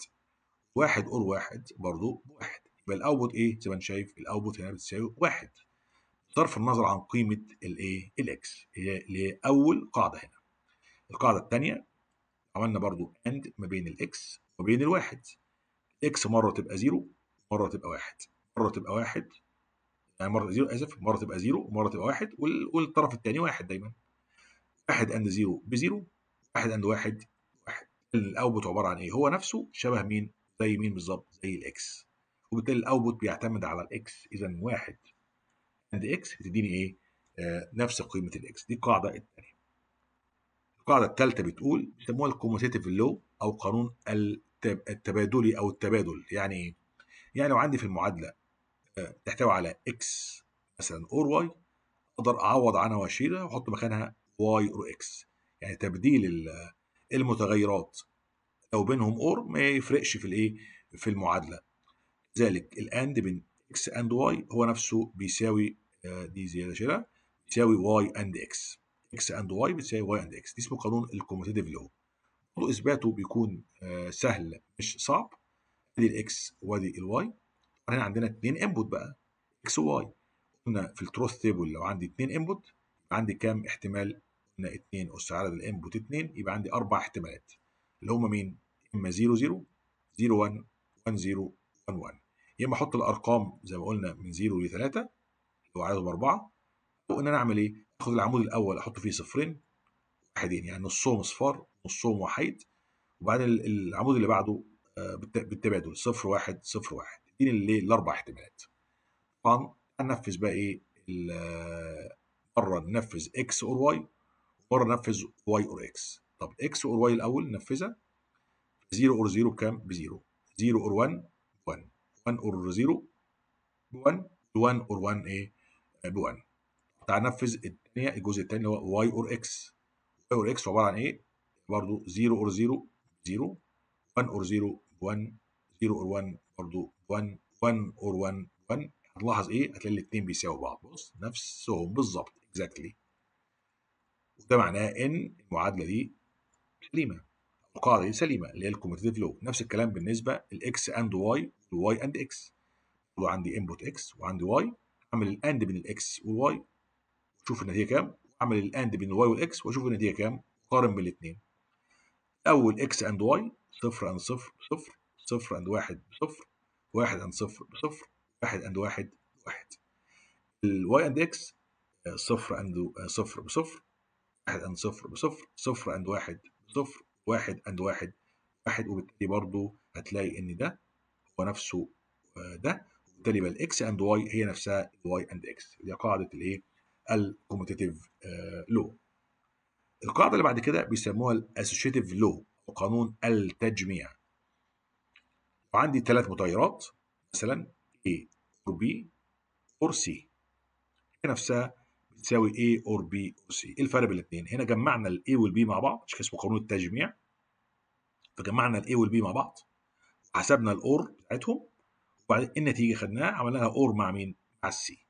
A: واحد اور واحد برضو واحد يبقى الاوتبوت ايه زي ما انت شايف الاوتبوت هنا بتساوي واحد بصرف النظر عن قيمه الايه الاكس هي اللي هي اول قاعده هنا القاعده الثانيه عملنا برضو اند ما بين الاكس وبين الواحد اكس مره تبقى زيرو مره تبقى واحد مره تبقى واحد يعني مره زيرو اسف مره تبقى زيرو ومره تبقى واحد والطرف الثاني واحد دايما واحد اند زيرو بزيرو واحد اند واحد واحد الاوتبوت عباره عن ايه هو نفسه شبه مين زي مين بالظبط زي الاكس وبالتالي الاوتبوت بيعتمد على الاكس اذا واحد اند اكس هتديني ايه آه نفس قيمه الاكس دي القاعده الثانيه القاعده الثالثه بتقول بيسموها الكوموتيتيف لو او قانون التبادلي او التبادل يعني ايه؟ يعني لو عندي في المعادله آه، تحتوي على اكس مثلا اور واي اقدر اعوض عنها واشيلها واحط مكانها واي اور اكس يعني تبديل المتغيرات لو بينهم اور ما يفرقش في الايه في المعادله ذلك الاند بين اكس اند واي هو نفسه بيساوي آه، دي زياده شيلها بيساوي واي اند اكس اكس اند واي بتساوي واي اند اكس دي اسمه قانون الكوموتيف لو برضه اثباته بيكون آه، سهل مش صعب ادي الاكس وادي الواي هنا عندنا اثنين انبوت بقى اكس وواي قلنا في التروث تيبل لو عندي اثنين انبوت عندي كام احتمال قلنا اثنين اس عدد الانبوت اثنين يبقى عندي اربع احتمالات اللي هما مين؟ اما 0 0 0 1 1 0 1 1 يا اما احط الارقام زي ما قلنا من 0 ل 3 لو عايزهم عددهم اربعه او ان انا اعمل ايه؟ اخد العمود الاول احط فيه صفرين واحدين يعني نصهم صفار نصهم وحيد وبعدين العمود اللي بعده آه، بالتبادل صفر واحد صفر واحد اديني اللي الاربع احتمالات طبعا هننفذ بقى ايه آه، مره ننفذ اكس اور واي مره ننفذ واي اور اكس طب اكس اور واي الاول ننفذها 0 اور 0 بكام؟ ب 0 0 اور 1 1 1 اور 0 ب 1 1 اور 1 ايه؟ آه، ب 1 تعال ننفذ الثانيه الجزء الثاني اللي هو واي اور اكس واي اور اكس عباره عن ايه؟ برضه 0 اور 0 0 1 اور 0 1 0 اور 1 برضه 1 1 اور 1 1 هتلاحظ ايه؟ هتلاقي الاثنين بيساووا بعض بص نفسهم بالظبط اكزاكتلي وده معناه ان المعادله دي سليمه القاعده دي سليمه اللي هي الكومتيتيف لو نفس الكلام بالنسبه الاكس اند واي والواي اند اكس عندي انبوت اكس وعندي واي اعمل الاند بين الاكس والواي شوف النتيجه كام اعمل الاند بين الواي والاكس واشوف النتيجه كام قارن بين الاثنين اول اكس اند واي صفر اند صفر صفر صفر اند واحد صفر واحد اند صفر صفر واحد اند واحد واحد الواي اند اكس صفر اند صفر بصفر واحد اند صفر بصفر صفر اند واحد بصفر واحد اند واحد واحد وبالتالي برضو هتلاقي ان ده هو نفسه آه، ده وبالتالي يبقى الاكس اند واي هي نفسها الواي اند اكس دي قاعده الايه الكومتيتيف لو آه، القاعده اللي بعد كده بيسموها الاسوشيتيف لو قانون التجميع وعندي ثلاث متغيرات مثلا A or B or C هي نفسها بتساوي A or B or C ايه الفرق بين الاثنين هنا جمعنا ال A وال B مع بعض عشان اسمه قانون التجميع فجمعنا ال A وال B مع بعض حسبنا الاور بتاعتهم وبعدين إيه النتيجه خدناها عملناها اور مع مين مع السي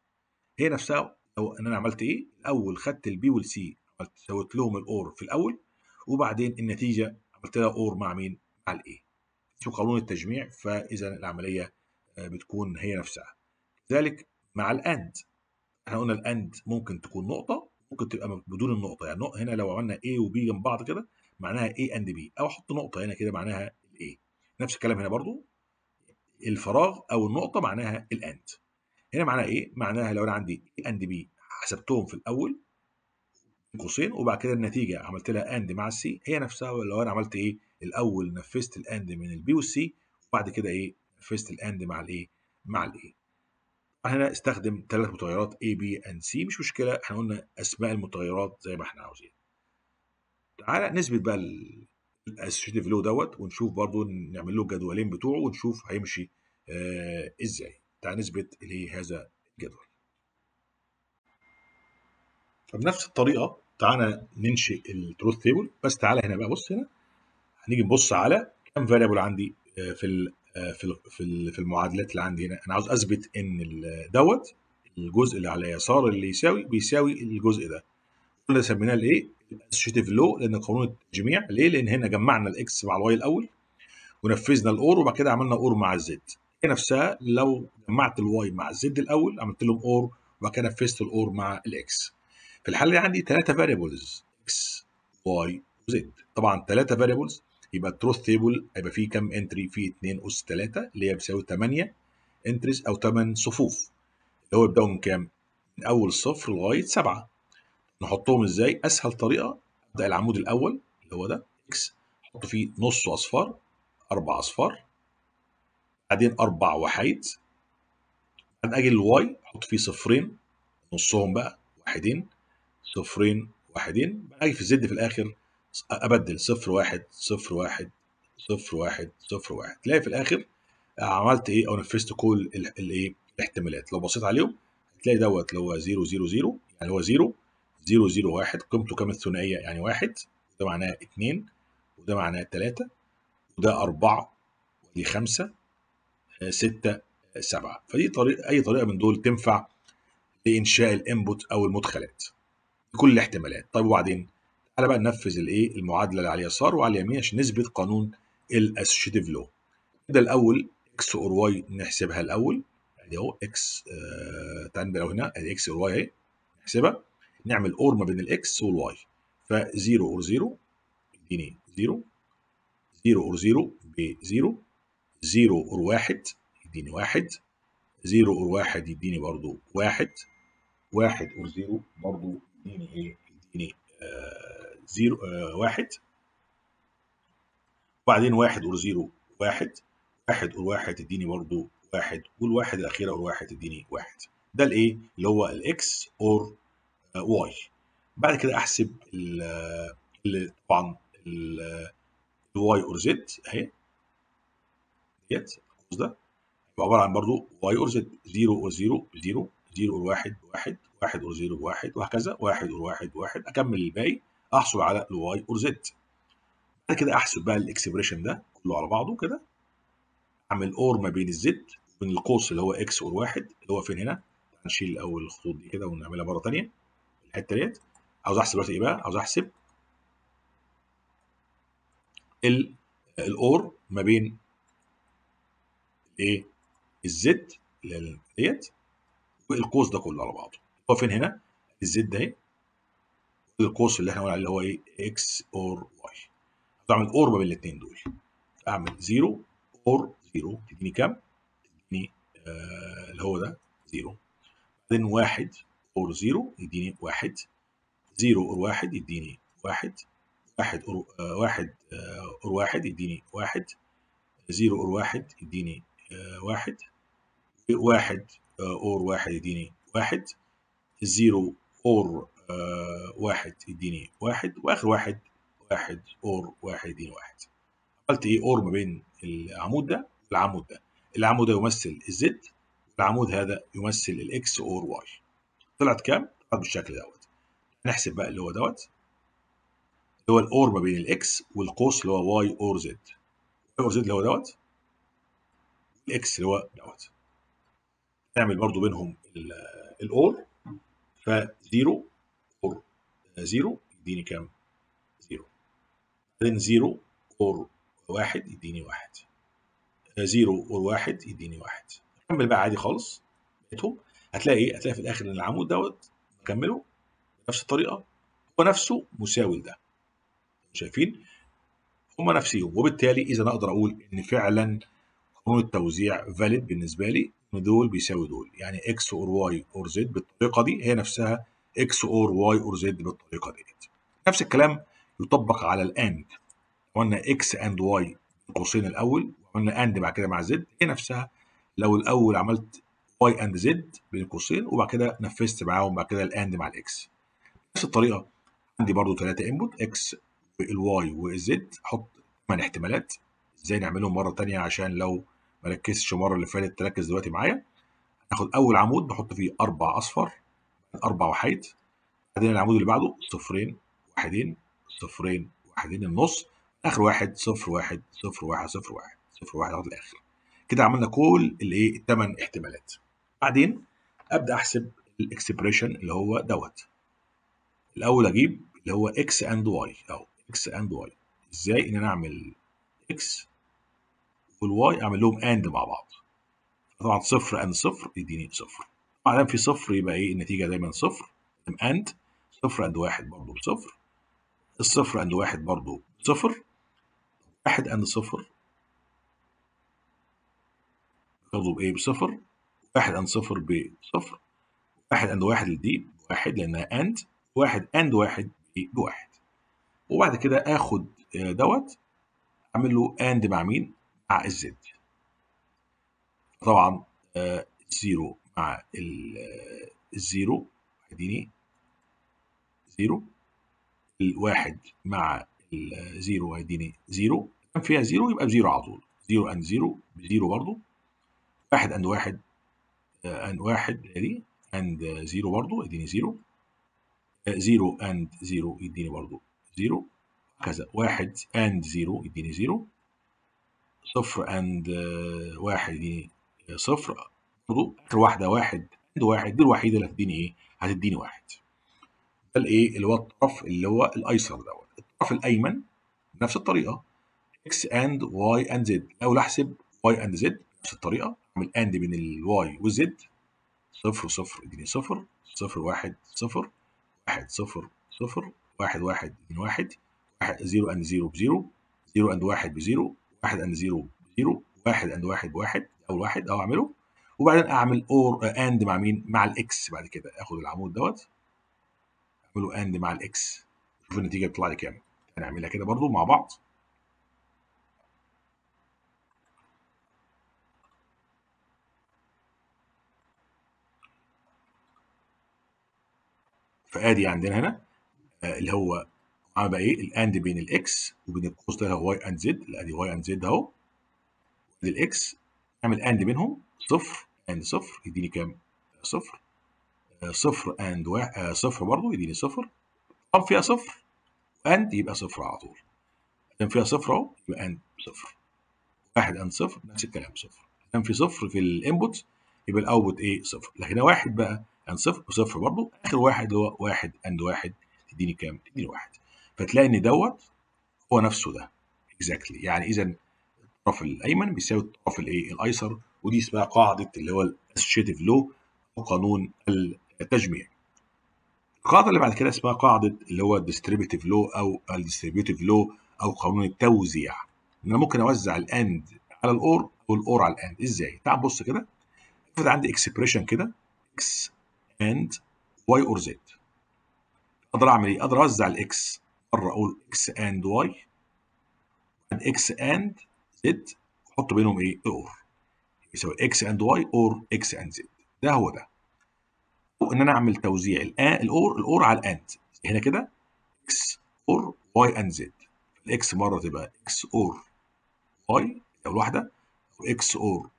A: هي نفسها او ان انا عملت ايه الاول خدت البي والسي سويت لهم الاور في الاول وبعدين النتيجه عملت لها اور مع مين مع الايه شو قانون التجميع فاذا العمليه آه، بتكون هي نفسها ذلك مع الاند احنا قلنا الاند ممكن تكون نقطه ممكن تبقى بدون النقطه يعني هنا لو عملنا A وبي جنب بعض كده معناها A and B او احط نقطه هنا كده معناها A نفس الكلام هنا برضو الفراغ او النقطه معناها الاند هنا معناها ايه؟ معناها لو انا عندي اي اند بي حسبتهم في الاول قوسين وبعد كده النتيجه عملت لها اند مع السي هي نفسها لو انا عملت ايه؟ الاول نفذت الاند من البي والسي وبعد كده ايه؟ نفذت الاند مع الايه؟ مع الايه؟ هنا استخدم ثلاث متغيرات اي بي اند سي مش مشكلة احنا قلنا أسماء المتغيرات زي ما احنا عاوزين. تعالى نثبت بقى الاسوشيتيف لو دوت ونشوف برضو نعمل له الجدولين بتوعه ونشوف هيمشي آه ازاي. حتى نثبت إليه هذا الجدول فبنفس الطريقة تعالى ننشئ التروث تيبل بس تعالى هنا بقى بص هنا هنيجي نبص على كام فاريبل عندي آه، في آه، في في في المعادلات اللي عندي هنا انا عاوز اثبت ان دوت الجزء اللي على يسار اللي يساوي بيساوي الجزء ده ده سميناه الايه الاسوشيتيف لو لان قانون التجميع ليه لان هنا جمعنا الاكس مع الواي الاول ونفذنا الاور وبعد كده عملنا اور مع الزد نفسها لو جمعت الواي مع الزد الاول عملت لهم اور وبعد كده نفذت الاور مع الاكس في الحاله دي عندي ثلاثه فاريبلز اكس واي وزد طبعا ثلاثه فاريبلز يبقى التروث تيبل هيبقى فيه كام انتري فيه 2 اس 3 اللي هي بتساوي 8 انتريز او 8 صفوف اللي هو يبداوا من كام من اول صفر لغايه 7 نحطهم ازاي اسهل طريقه ابدا العمود الاول اللي هو ده اكس احط فيه نص اصفار اربع اصفار بعدين اربع وحيد بعد اجي الواي احط فيه صفرين نصهم بقى واحدين صفرين واحدين بعدين اجي في الزد في الاخر ابدل صفر واحد صفر واحد صفر واحد صفر واحد تلاقي في الاخر عملت ايه او نفذت كل الايه الاحتمالات لو بصيت عليهم هتلاقي دوت اللي هو 0 0 0 يعني هو 0 0 0 1 قيمته كام الثنائيه يعني 1 ده معناه 2 وده معناه 3 وده 4 ودي 5 6 7 فدي طريق اي طريقه من دول تنفع لانشاء الانبوت او المدخلات بكل الاحتمالات طيب وبعدين تعالى بقى ننفذ الايه المعادله اللي على اليسار وعلى اليمين عشان نثبت قانون الاسوشيتيف لو كده الاول اكس اور واي نحسبها الاول ادي اهو اكس آه، تعالى هنا ادي اكس اور واي اهي نحسبها نعمل اور ما بين الاكس والواي ف 0 اور 0 اديني 0 0 اور 0 ب 0 0 اور 1 يديني 1 0 اور 1 يديني برضو 1 1 اور 0 برضو يديني ايه يديني 0 آه 1 آه وبعدين 1 اور 0 1 1 اور 1 يديني برضو 1 والواحد الاخيره اور 1 تديني 1 ده الايه اللي هو الاكس اور واي آه، بعد كده احسب ال آه، طبعا واي آه، اور زد اهي ديت القوس ده عباره عن برضو واي اور زد 0 اور 0 0 0 اور 1 1 1 اور 0 1 وهكذا 1 اور 1 1 اكمل الباقي احصل على الواي اور زد بعد كده احسب بقى الاكسبريشن ده كله على بعضه كده اعمل اور ما بين الزد وبين القوس اللي هو اكس اور 1 اللي هو فين هنا هنشيل الاول الخطوط دي كده ونعملها مره ثانيه الحته ديت عاوز احسب دلوقتي ايه بقى عاوز احسب الاور ما بين ايه الزد ديت والقوس ده كله على بعضه هو فين هنا الزد ده اهي القوس اللي احنا قلنا عليه اللي هو ايه اكس اور واي هعمل اور ما بين الاثنين دول اعمل 0 اور 0 تديني كام تديني آه اللي هو ده 0 بعدين 1 اور 0 يديني 1 0 اور 1 يديني 1 واحد اور 1 اور 1 يديني 1 0 اور 1 يديني آه، واحد واحد آه، اور واحد يديني واحد زيرو اور آه، واحد يديني واحد واخر واحد واحد اور واحد يديني واحد عملت ايه اور ما بين العمود ده والعمود ده العمود ده يمثل الزد العمود هذا يمثل الاكس اور واي طلعت كام؟ طلعت بالشكل دوت نحسب بقى اللي هو دوت اللي هو الاور ما بين الاكس والقوس اللي هو واي اور زد واي اور زد اللي هو دوت الاكس اللي هو دوت نعمل برضو بينهم الاور ف 0 اور 0 يديني كام 0 بعدين 0 اور 1 يديني 1 0 اور 1 يديني 1 كمل بقى عادي خالص لقيتهم هتلاقي ايه هتلاقي في الاخر ان العمود دوت كمله بنفس الطريقه هو نفسه مساوي لده شايفين هما نفسيهم وبالتالي اذا اقدر اقول ان فعلا قانون التوزيع فاليد بالنسبه لي ان دول بيساوي دول يعني اكس اور واي اور زد بالطريقه دي هي نفسها اكس اور واي اور زد بالطريقه دي نفس الكلام يطبق على الاند قلنا اكس اند واي قوسين الاول قلنا اند بعد كده مع زد هي نفسها لو الاول عملت واي اند زد بين قوسين وبعد كده نفذت معاهم بعد كده الاند مع الاكس نفس الطريقه عندي برضو ثلاثه انبوت اكس والواي والزد احط ثمان احتمالات ازاي نعملهم مره ثانيه عشان لو ما ركزتش المره اللي فاتت تركز دلوقتي معايا هاخد اول عمود بحط فيه اربع اصفر اربع وحيد بعدين العمود اللي بعده صفرين واحدين صفرين واحدين النص اخر واحد صفر واحد صفر واحد صفر واحد صفر واحد لغايه الاخر كده عملنا كل الايه الثمان احتمالات بعدين ابدا احسب الاكسبريشن اللي هو دوت الاول اجيب اللي هو اكس اند واي اهو اكس اند واي ازاي ان انا اعمل اكس والواي اعمل لهم اند مع بعض طبعا صفر اند صفر يديني صفر ما في صفر يبقى ايه النتيجه دايما صفر اند صفر اند واحد برضه بصفر الصفر اند واحد برضه صفر واحد اند صفر برضه بايه بصفر واحد اند صفر بصفر واحد اند واحد دي بواحد لانها اند واحد اند واحد بواحد وبعد كده اخد آه، دوت اعمل له اند مع مين مع الزد طبعا آه، زيرو مع الزيرو آه، اديني زيرو الواحد مع الزيرو آه، اديني زيرو كان فيها زيرو يبقى بزيرو على طول زيرو اند زيرو بزيرو برضو واحد اند واحد اند واحد ادي اند زيرو برضو اديني زيرو زيرو اند زيرو يديني برضو زيرو كذا واحد اند زيرو يديني زيرو صفر اند آه، واحد يعني آه، صفر برضه اخر واحده واحد اند واحد دي الوحيده اللي هتديني ايه؟ هتديني واحد ده الايه اللي هو الطرف اللي هو الايسر دوت الطرف الايمن بنفس الطريقه اكس اند واي اند زد الاول احسب واي اند زد نفس الطريقه اعمل اند بين الواي والزد صفر صفر اديني صفر صفر واحد صفر واحد صفر صفر واحد واحد اديني واحد واحد زيرو اند زيرو بزيرو زيرو اند واحد بزيرو واحد اند زيرو زيرو واحد اند واحد بواحد اول واحد او اعمله وبعدين اعمل اور اند آه، مع مين مع الاكس بعد كده اخد العمود دوت اعمله اند مع الاكس شوف النتيجه بتطلع لي كام هنعملها كده برضو مع بعض فادي عندنا هنا آه، اللي هو بقى ايه الاند بين الاكس وبين الكوست ده واي اند زد ادي واي اند زد اهو ادي الاكس اعمل اند بينهم صفر اند صفر يديني كام؟ صفر آه، صفر اند واحد آه، صفر برضه يديني صفر طب فيها صفر اند يبقى صفر على طول كان فيها صفر اهو يبقى اند صفر واحد اند صفر نفس الكلام صفر كان في صفر في الانبوت يبقى الاوتبوت ايه صفر لكن واحد بقى اند صفر وصفر برضه اخر واحد اللي هو واحد اند واحد تديني كام؟ تديني واحد فتلاقي ان دوت هو نفسه ده اكزاكتلي exactly. يعني اذا الطرف الايمن بيساوي الطرف الايه الايسر ودي اسمها قاعده اللي هو الاسوشيتيف لو او قانون التجميع القاعده اللي بعد كده اسمها قاعده اللي هو الديستريبيتيف لو او الديستريبيتيف لو او قانون التوزيع ان انا ممكن اوزع الاند على الاور والاور على الاند ازاي تعال بص كده افرض عندي اكسبريشن كده اكس اند واي اور زد اقدر اعمل ايه اقدر اوزع الاكس مرة أقول إكس أند واي بعد إكس أند زد أحط بينهم إيه أور يساوي إكس أند واي أور إكس أند زد ده هو ده أو إن أنا أعمل توزيع الأور الأور على الأند هنا كده إكس أور واي أند زد الإكس مرة تبقى إكس أور واي لو واحده وإكس أور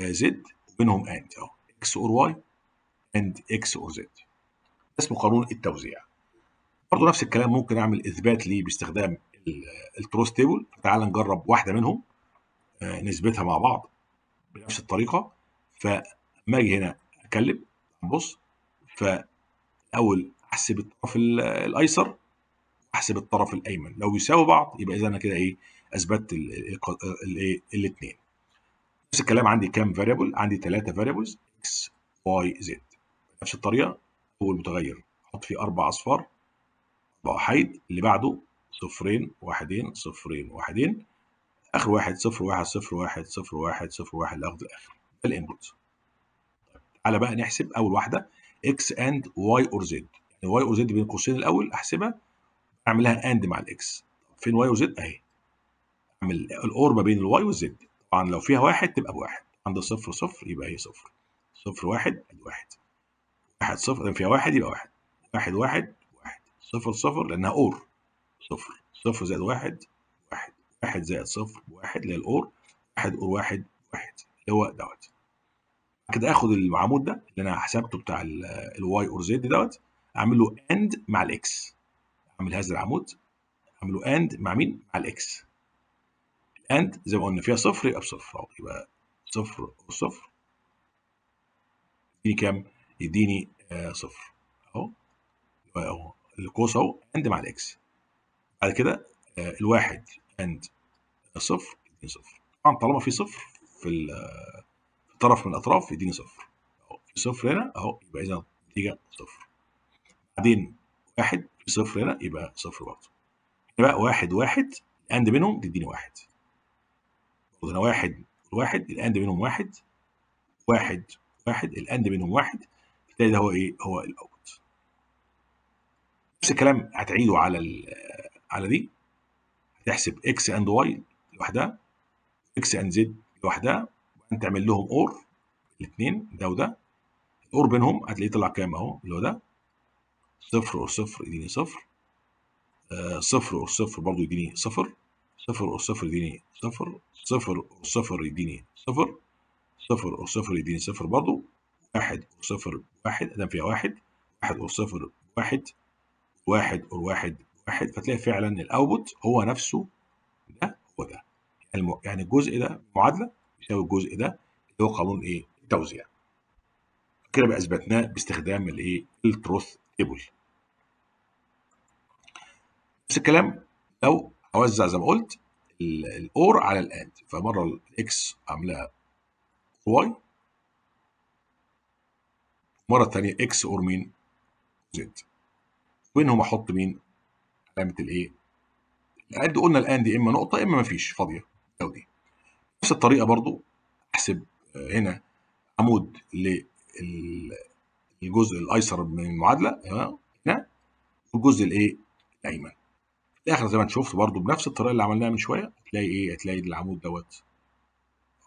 A: زد وبينهم أند أهو إكس أور واي أند إكس أور زد اسمه قانون التوزيع برضه نفس الكلام ممكن اعمل اثبات ليه باستخدام التروس تيبل تعال نجرب واحده منهم آه، نثبتها مع بعض بنفس الطريقه فما اجي هنا اتكلم بص فالاول احسب الطرف الايسر احسب الطرف الايمن لو يساوي بعض يبقى اذا انا كده ايه اثبتت الايه الاثنين نفس الكلام عندي كام فاريبل عندي ثلاثه فاريبلز اكس واي زد نفس الطريقه اول متغير احط فيه اربع اصفار بقوا حيد اللي بعده صفرين واحدين صفرين واحدين اخر واحد صفر واحد صفر واحد صفر واحد صفر واحد لغايه الاخر الانبوت على بقى نحسب اول واحده اكس اند واي اور زد الواي واي اور زد بين قوسين الاول احسبها اعملها اند مع الاكس فين واي وزد اهي اعمل الاور ما بين الواي والزد طبعا لو فيها واحد تبقى بواحد عند صفر صفر يبقى هي صفر صفر واحد واحد واحد صفر فيها واحد يبقى واحد واحد واحد صفر صفر لأنها أور صفر صفر زائد واحد واحد واحد زائد صفر واحد اللي هي الأور واحد أور واحد واحد اللي هو دوت كده آخد العمود ده اللي أنا حسبته بتاع الواي أور زد دوت أعمل له أند مع الإكس أعمل هذا العمود أعمل له أند مع مين؟ مع الإكس اند زي ما قلنا فيها صفر يبقى بصفر أهو يبقى صفر وصفر يديني كام؟ يديني آه، صفر أهو يبقى أهو القوس اهو اند مع الاكس بعد كده آه، الواحد اند صفر يديني صفر طبعا طالما في صفر آه، في طرف من الاطراف يديني صفر اهو في صفر هنا اهو يبقى اذا النتيجه صفر بعدين واحد في صفر هنا يبقى صفر برضه يبقى واحد واحد الاند بينهم تديني واحد برضه هنا واحد واحد الاند بينهم واحد واحد واحد الاند بينهم واحد بالتالي ده هو ايه هو الاول نفس الكلام هتعيده على ال على دي هتحسب اكس اند واي لوحدها اكس اند زد لوحدها وبعدين تعمل لهم اور الاثنين ده وده الاور بينهم هتلاقيه طلع كام اهو اللي هو ده صفر اور آه، صفر يديني صفر صفر اور صفر برضه يديني صفر صفر اور صفر يديني صفر صفر اور صفر يديني صفر صفر اور صفر يديني صفر برضه واحد اور صفر واحد ادام فيها واحد واحد اور صفر واحد واحد اور واحد واحد فتلاقي فعلا الاوتبوت هو نفسه ده هو ده يعني, يعني الجزء ده معادله يساوي الجزء ده اللي هو قانون ايه التوزيع كده بقى اثبتناه باستخدام الايه التروث تيبل نفس الكلام لو اوزع زي ما قلت الاور على الاند فمره الاكس عاملاها واي مره الثانيه اكس اور مين زد وهنا احط مين علامه الايه قد قلنا الان دي اما نقطه اما مفيش فاضيه او دي نفس الطريقه برضو احسب آه، هنا عمود للجزء الايسر من المعادله هنا والجزء الايه الايمن الاخر زي ما انت شفت برضو بنفس الطريقه اللي عملناها من شويه هتلاقي ايه هتلاقي العمود دوت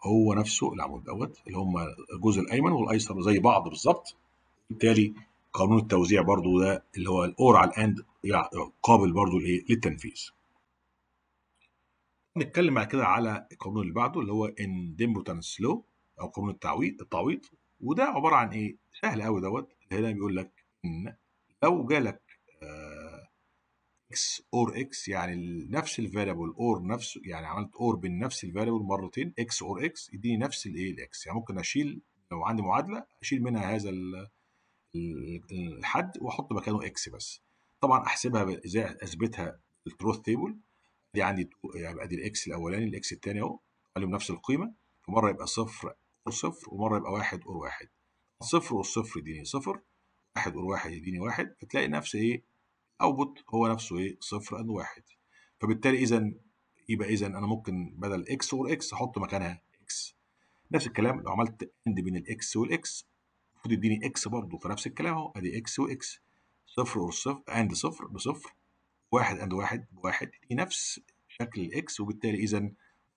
A: هو نفسه العمود دوت اللي هم الجزء الايمن والايسر زي بعض بالظبط بالتالي قانون التوزيع برضو ده اللي هو الاورال اند يعني قابل برضو لايه للتنفيذ نتكلم بعد كده على القانون اللي بعده اللي هو انديمبوتنس لو او قانون التعويض التعويض وده عباره عن ايه سهل قوي دوت هنا بيقول لك ان لو جالك اكس اور اكس يعني نفس الفاريبل اور نفس يعني عملت اور بين نفس الفاريبل مرتين اكس اور اكس يديني نفس الايه الاكس يعني ممكن اشيل لو عندي معادله اشيل منها هذا ال الحد واحط مكانه اكس بس طبعا احسبها ازاي اثبتها التروث تيبل دي عندي يبقى يعني دي الاكس الاولاني الاكس الثاني اهو عليهم نفس القيمه ومره يبقى صفر اور صفر ومره يبقى واحد اور واحد صفر والصفر يديني صفر واحد اور واحد يديني واحد فتلاقي نفس ايه اوبوت هو نفسه ايه صفر اند واحد فبالتالي اذا يبقى اذا انا ممكن بدل اكس اور اكس احط مكانها اكس نفس الكلام لو عملت اند بين الاكس والاكس المفروض يديني اكس برضه فنفس الكلام اهو ادي اكس واكس صفر اور صفر عند صفر بصفر واحد عند واحد بواحد نفس شكل الاكس وبالتالي اذا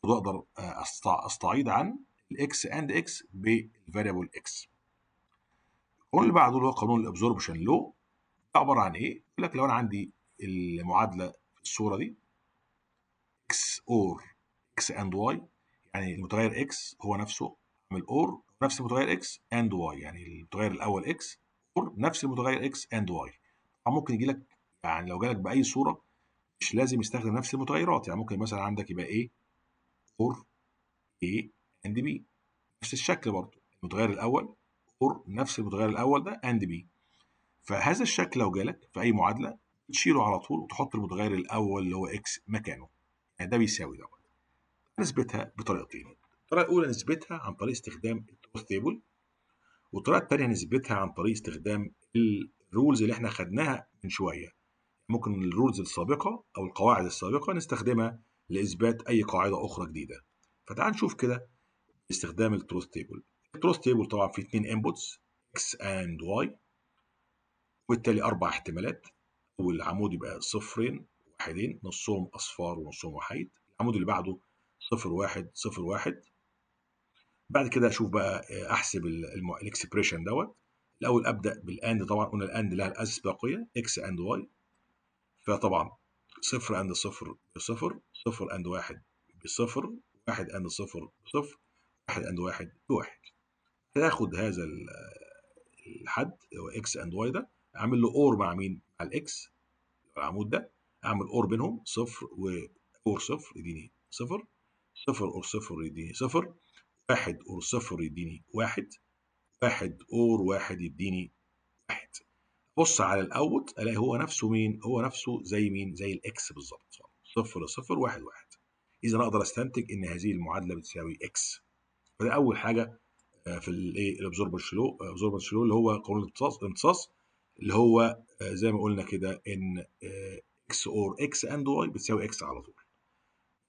A: بقدر آه، استعيض عن الاكس اند اكس بالفاريبل اكس القانون اللي بعده اللي هو قانون الابزوربشن لو عباره عن ايه؟ يقول لك لو انا عندي المعادله في الصوره دي اكس اور اكس اند واي يعني المتغير اكس هو نفسه عامل اور نفس المتغير اكس اند واي يعني المتغير الاول اكس نفس المتغير اكس اند واي ممكن يجي لك يعني لو جالك باي صوره مش لازم يستخدم نفس المتغيرات يعني ممكن مثلا عندك يبقى ايه 4 اي اند بي نفس الشكل برضه المتغير الاول 4 نفس المتغير الاول ده اند بي فهذا الشكل لو جالك في اي معادله تشيله على طول وتحط المتغير الاول اللي هو اكس مكانه يعني ده بيساوي دوت نثبتها بطريقتين الطريقه الاولى نثبتها عن طريق استخدام تيبل والطريقه الثانيه نثبتها عن طريق استخدام الرولز اللي احنا خدناها من شويه ممكن الرولز السابقه او القواعد السابقه نستخدمها لاثبات اي قاعده اخرى جديده فتعال نشوف كده استخدام التروث تيبل التروث تيبل طبعا فيه اثنين انبوتس اكس اند واي وبالتالي اربع احتمالات والعمود يبقى صفرين واحدين نصهم اصفار ونصهم وحيد العمود اللي بعده صفر واحد صفر واحد بعد كده اشوف بقى آه، احسب الاكسبريشن دوت الاول ابدا بالاند طبعا قلنا الاند لها الاسبقيه اكس اند واي فطبعا صفر اند صفر بصفر صفر اند واحد بصفر واحد اند صفر بصفر واحد اند واحد بواحد هاخد هذا الحد هو اكس اند واي ده اعمل له اور مع مين مع الاكس العمود ده اعمل اور بينهم صفر و اور صفر يديني صفر صفر اور صفر يديني صفر واحد أور صفر يديني واحد واحد أور واحد يديني واحد بص على الأوت ألاقي هو نفسه مين؟ هو نفسه زي مين؟ زي الإكس بالظبط صفر صفر واحد واحد إذا أقدر أستنتج إن هذه المعادلة بتساوي إكس فده أول حاجة آه، في الايه الابزوربر شلو الابزوربر آه، شلو اللي هو قانون الامتصاص اللي هو آه، زي ما قلنا كده ان اكس اور اكس اند واي بتساوي اكس على طول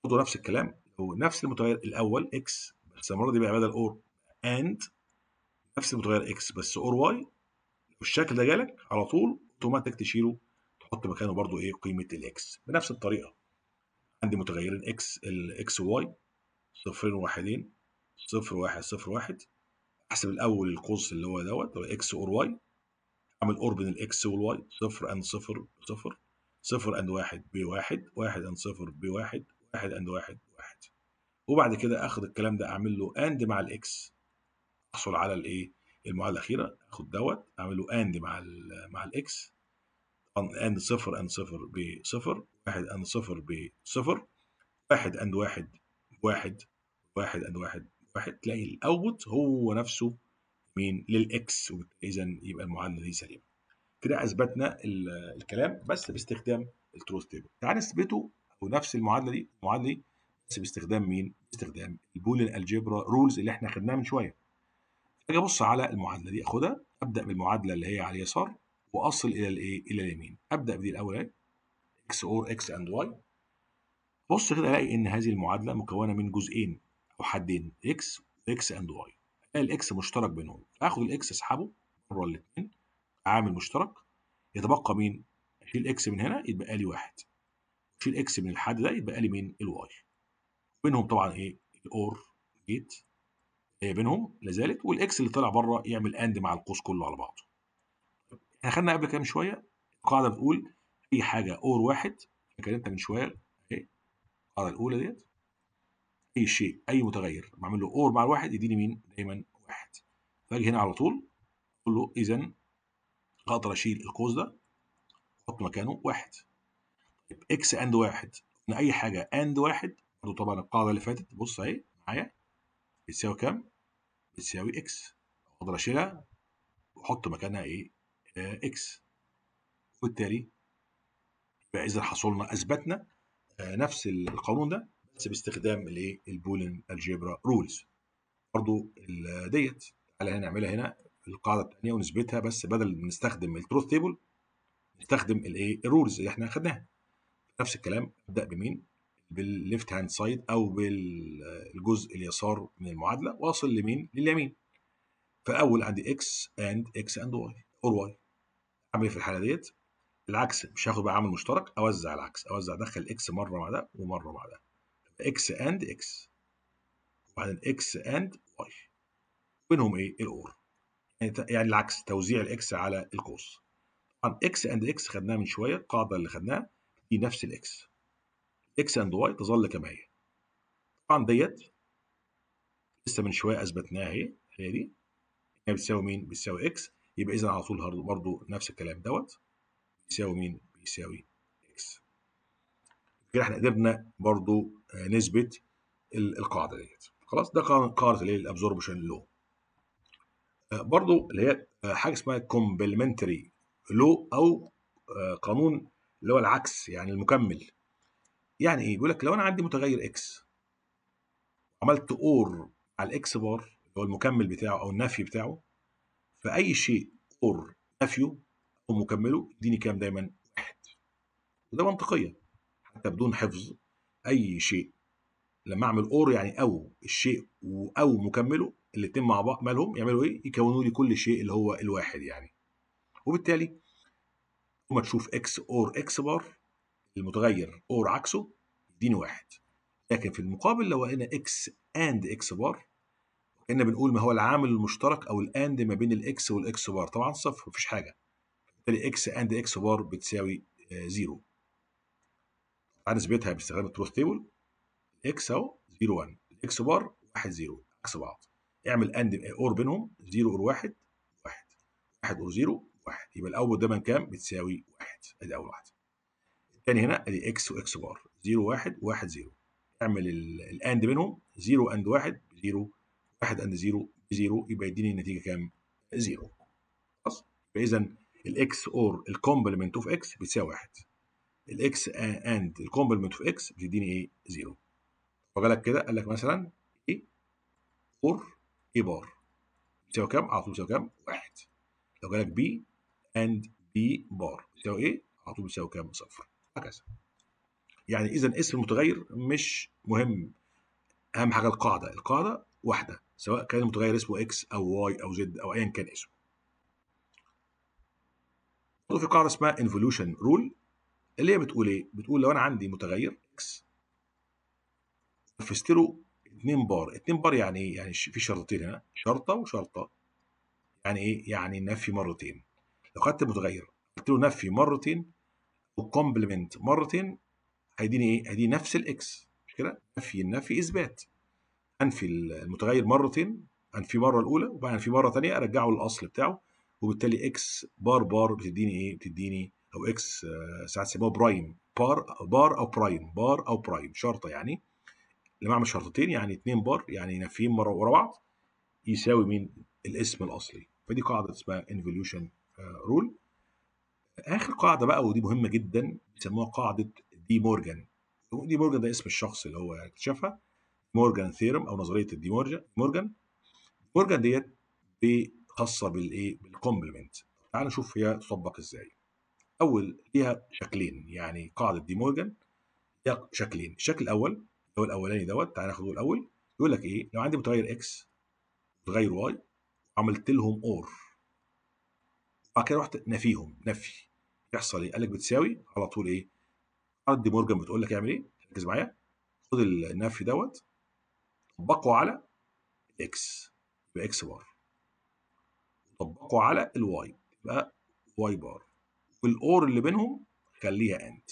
A: برضه نفس الكلام هو نفس المتغير الاول اكس بس المره دي بقى بدل اور اند نفس المتغير اكس بس اور واي والشكل الشكل ده جالك على طول اوتوماتيك تشيله تحط مكانه برضو ايه قيمه الاكس بنفس الطريقه عندي متغيرين اكس الاكس واي صفرين واحدين صفر واحد صفر واحد احسب الاول القوس اللي هو دوت اللي هو اكس اور واي اعمل اور بين الاكس والواي صفر اند صفر صفر صفر اند واحد بواحد واحد اند صفر بواحد واحد اند واحد وبعد كده اخد الكلام ده اعمل له اند مع الاكس احصل على الايه المعادله الاخيره اخد دوت اعمل له اند مع ال مع الاكس اند صفر اند صفر بصفر واحد اند صفر بصفر واحد اند واحد واحد واحد اند واحد واحد تلاقي الاوت هو نفسه مين للاكس اذا يبقى المعادله دي سليمه كده اثبتنا الكلام بس باستخدام التروث تيبل تعال نثبته ونفس المعادله دي المعادله دي بس باستخدام مين؟ باستخدام البولين الجبرا رولز اللي احنا خدناها من شويه. اجي ابص على المعادله دي اخدها ابدا بالمعادله اللي هي على اليسار واصل الى الايه؟ الى اليمين. ابدا بدي الاول اهي اكس اور اكس اند واي. بص كده الاقي ان هذه المعادله مكونه من جزئين او حدين اكس واكس اند واي. الاكس مشترك بينهم. اخد الاكس اسحبه مرة الاثنين عامل مشترك يتبقى مين؟ اشيل اكس من هنا يتبقى لي واحد. اشيل اكس من الحد ده يتبقى لي مين؟ الواي. بينهم طبعا ايه الاور جيت بينهم آه، لا زالت والاكس اللي طلع بره يعمل اند مع القوس كله على بعضه احنا خدنا قبل كام شويه القاعده بتقول اي حاجه اور واحد اتكلمت من شويه اهي القاعده الاولى ديت اي شيء اي متغير بعمل له اور مع الواحد يديني مين دايما واحد فاجي هنا على طول اقول له اذا اقدر اشيل القوس ده احط مكانه واحد طيب اكس اند واحد ان اي حاجه اند واحد برضه طبعا القاعدة اللي فاتت بص أهي معايا بتساوي كام؟ بتساوي إكس أقدر أشيلها وأحط مكانها إيه؟ إكس آه، وبالتالي يبقى إذا حصلنا أثبتنا آه، نفس القانون ده بس باستخدام الإيه؟ البولين الجبرا رولز برضه ديت تعالى هنعملها هنا القاعدة الثانية ونثبتها بس بدل ما نستخدم التروث تيبل نستخدم الايه الرولز اللي احنا خدناها نفس الكلام ابدا بمين بالليفت هاند سايد او بالجزء اليسار من المعادله واصل لمين لليمين فاول عندي اكس اند اكس اند واي اور واي اعمل ايه في الحاله ديت العكس مش هاخد بقى عامل مشترك اوزع العكس اوزع ادخل اكس مره مع ده ومره مع ده اكس اند اكس وبعدين اكس اند واي بينهم ايه الاور يعني يعني العكس توزيع الاكس على القوس طبعا اكس اند اكس خدناها من شويه القاعده اللي خدناها دي نفس الاكس اكس اند واي تظل كما هي طبعا ديت لسه من شويه اثبتناها اهي هي دي هي بتساوي مين بتساوي اكس يبقى اذا على طول برضه نفس الكلام دوت بيساوي مين بيساوي اكس كده احنا قدرنا برضه آه، نثبت القاعده ديت خلاص ده قاعده اللي هي الابزوربشن لو برضه اللي هي آه، حاجه اسمها كومبلمنتري لو او آه، قانون اللي هو العكس يعني المكمل يعني ايه بيقول لك لو انا عندي متغير اكس عملت اور على الاكس بار اللي هو المكمل بتاعه او النفي بتاعه فاي شيء اور نفيه او مكمله يديني كام دايما واحد وده منطقيه حتى بدون حفظ اي شيء لما اعمل اور يعني او الشيء او مكمله الاثنين مع بعض مالهم يعملوا ايه يكونوا لي كل شيء اللي هو الواحد يعني وبالتالي لما تشوف اكس اور اكس بار المتغير اور عكسه يديني واحد لكن في المقابل لو لقينا اكس اند اكس بار كنا بنقول ما هو العامل المشترك او الاند ما بين الاكس والاكس بار طبعا صفر مفيش حاجه بالتالي اكس اند اكس بار بتساوي زيرو آه، تعال نثبتها باستخدام التروث تيبل اكس اهو 0 1 اكس بار 1 0 عكس بعض اعمل اند اور آه، بينهم 0 اور 1 1 1 اور 0 1 يبقى الاوت دايما كام بتساوي 1 ادي اول واحده تاني هنا ادي اكس واكس بار 0 1 1 0 اعمل الاند بينهم 0 اند 1 0 1 اند 0 0 يبقى يديني النتيجه كام؟ 0 خلاص يبقى اذا الاكس اور الكومبلمنت اوف اكس بتساوي 1 الاكس اند الكومبلمنت اوف اكس بتديني ايه؟ 0 لك كده قال لك مثلا ايه؟ 4 اي بار بتساوي كام؟ على طول بتساوي كام؟ 1 لو جالك بي اند بي بار بتساوي ايه؟ على طول بتساوي كام؟ صفر وهكذا يعني إذا اسم المتغير مش مهم أهم حاجة القاعدة القاعدة واحدة سواء كان المتغير اسمه إكس أو واي أو زد أو أيا كان اسمه في قاعدة اسمها انفولوشن رول اللي هي بتقول إيه؟ بتقول لو أنا عندي متغير إكس فستيرو 2 بار 2 بار يعني ايه يعني في شرطتين هنا شرطه وشرطه يعني ايه يعني نفي مرتين لو خدت متغير قلت له نفي مرتين وكومبلمنت مرتين هيديني ايه؟ هيديني نفس الاكس مش كده؟ نفي النفي اثبات انفي المتغير مرتين انفي مره الاولى وبعدين انفي مره ثانيه ارجعه للاصل بتاعه وبالتالي اكس بار بار بتديني ايه؟ بتديني او اكس آه، ساعات سموها برايم بار بار او برايم بار او برايم شرطه يعني لما اعمل شرطتين يعني اثنين بار يعني نافيين مره ورا بعض يساوي مين الاسم الاصلي فدي قاعده اسمها انفوليوشن آه، رول اخر قاعده بقى ودي مهمه جدا بيسموها قاعده دي مورجان دي مورجان ده اسم الشخص اللي هو اكتشفها مورجان ثيرم او نظريه الدي مورجان مورجان ديت خاصه بالايه بالكومبلمنت تعال نشوف هي تطبق ازاي اول ليها شكلين يعني قاعده دي مورجان ليها شكلين الشكل الاول اللي هو الاولاني دوت تعال ناخده الاول يقول لك ايه لو عندي متغير اكس متغير واي عملت لهم اور بعد كده رحت نفيهم نفي يحصل ايه؟ قال لك بتساوي على طول ايه؟ عرض دي مورجان بتقول لك اعمل ايه؟ ركز معايا خد النفي دوت طبقه على الاكس يبقى اكس بار طبقه على الواي يبقى واي بار والاور اللي بينهم خليها انت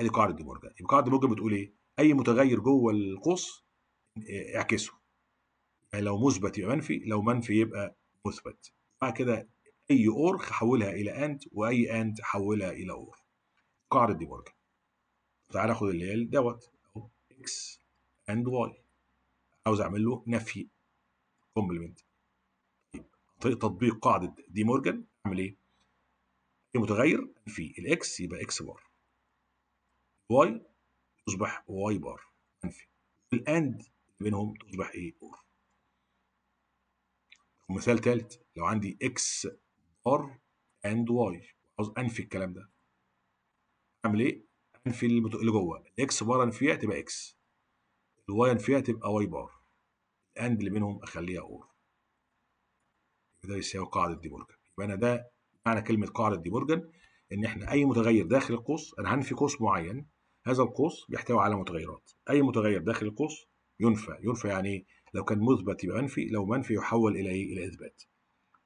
A: ادي قاعده دي مورجان يبقى قاعده دي مورجان بتقول ايه؟ اي متغير جوه القوس آه، اعكسه يعني لو مثبت يبقى منفي لو منفي يبقى مثبت بعد كده أي أور حولها إلى أنت وأي أنت حولها إلى أور قاعدة دي مورجان تعال آخد اللي هي دوت إكس أند واي عاوز أعمل له نفي كومبلمنت طيب، طريق تطبيق قاعدة دي مورجان أعمل إيه؟ متغير في الإكس يبقى إكس بار واي تصبح واي بار منفي الاند بينهم تصبح ايه اور مثال ثالث لو عندي اكس ار اند واي انفي الكلام ده اعمل ايه؟ انفي اللي جوه الاكس بار انفيها تبقى اكس الواي انفيها تبقى واي بار الاند اللي بينهم اخليها اور ده يساوي قاعده دي بورجن يبقى انا ده معنى كلمه قاعده دي بورجن ان احنا اي متغير داخل القوس انا هنفي قوس معين هذا القوس بيحتوي على متغيرات اي متغير داخل القوس ينفى ينفى يعني ايه لو كان مثبت يبقى منفي لو منفي يحول الى ايه الى اثبات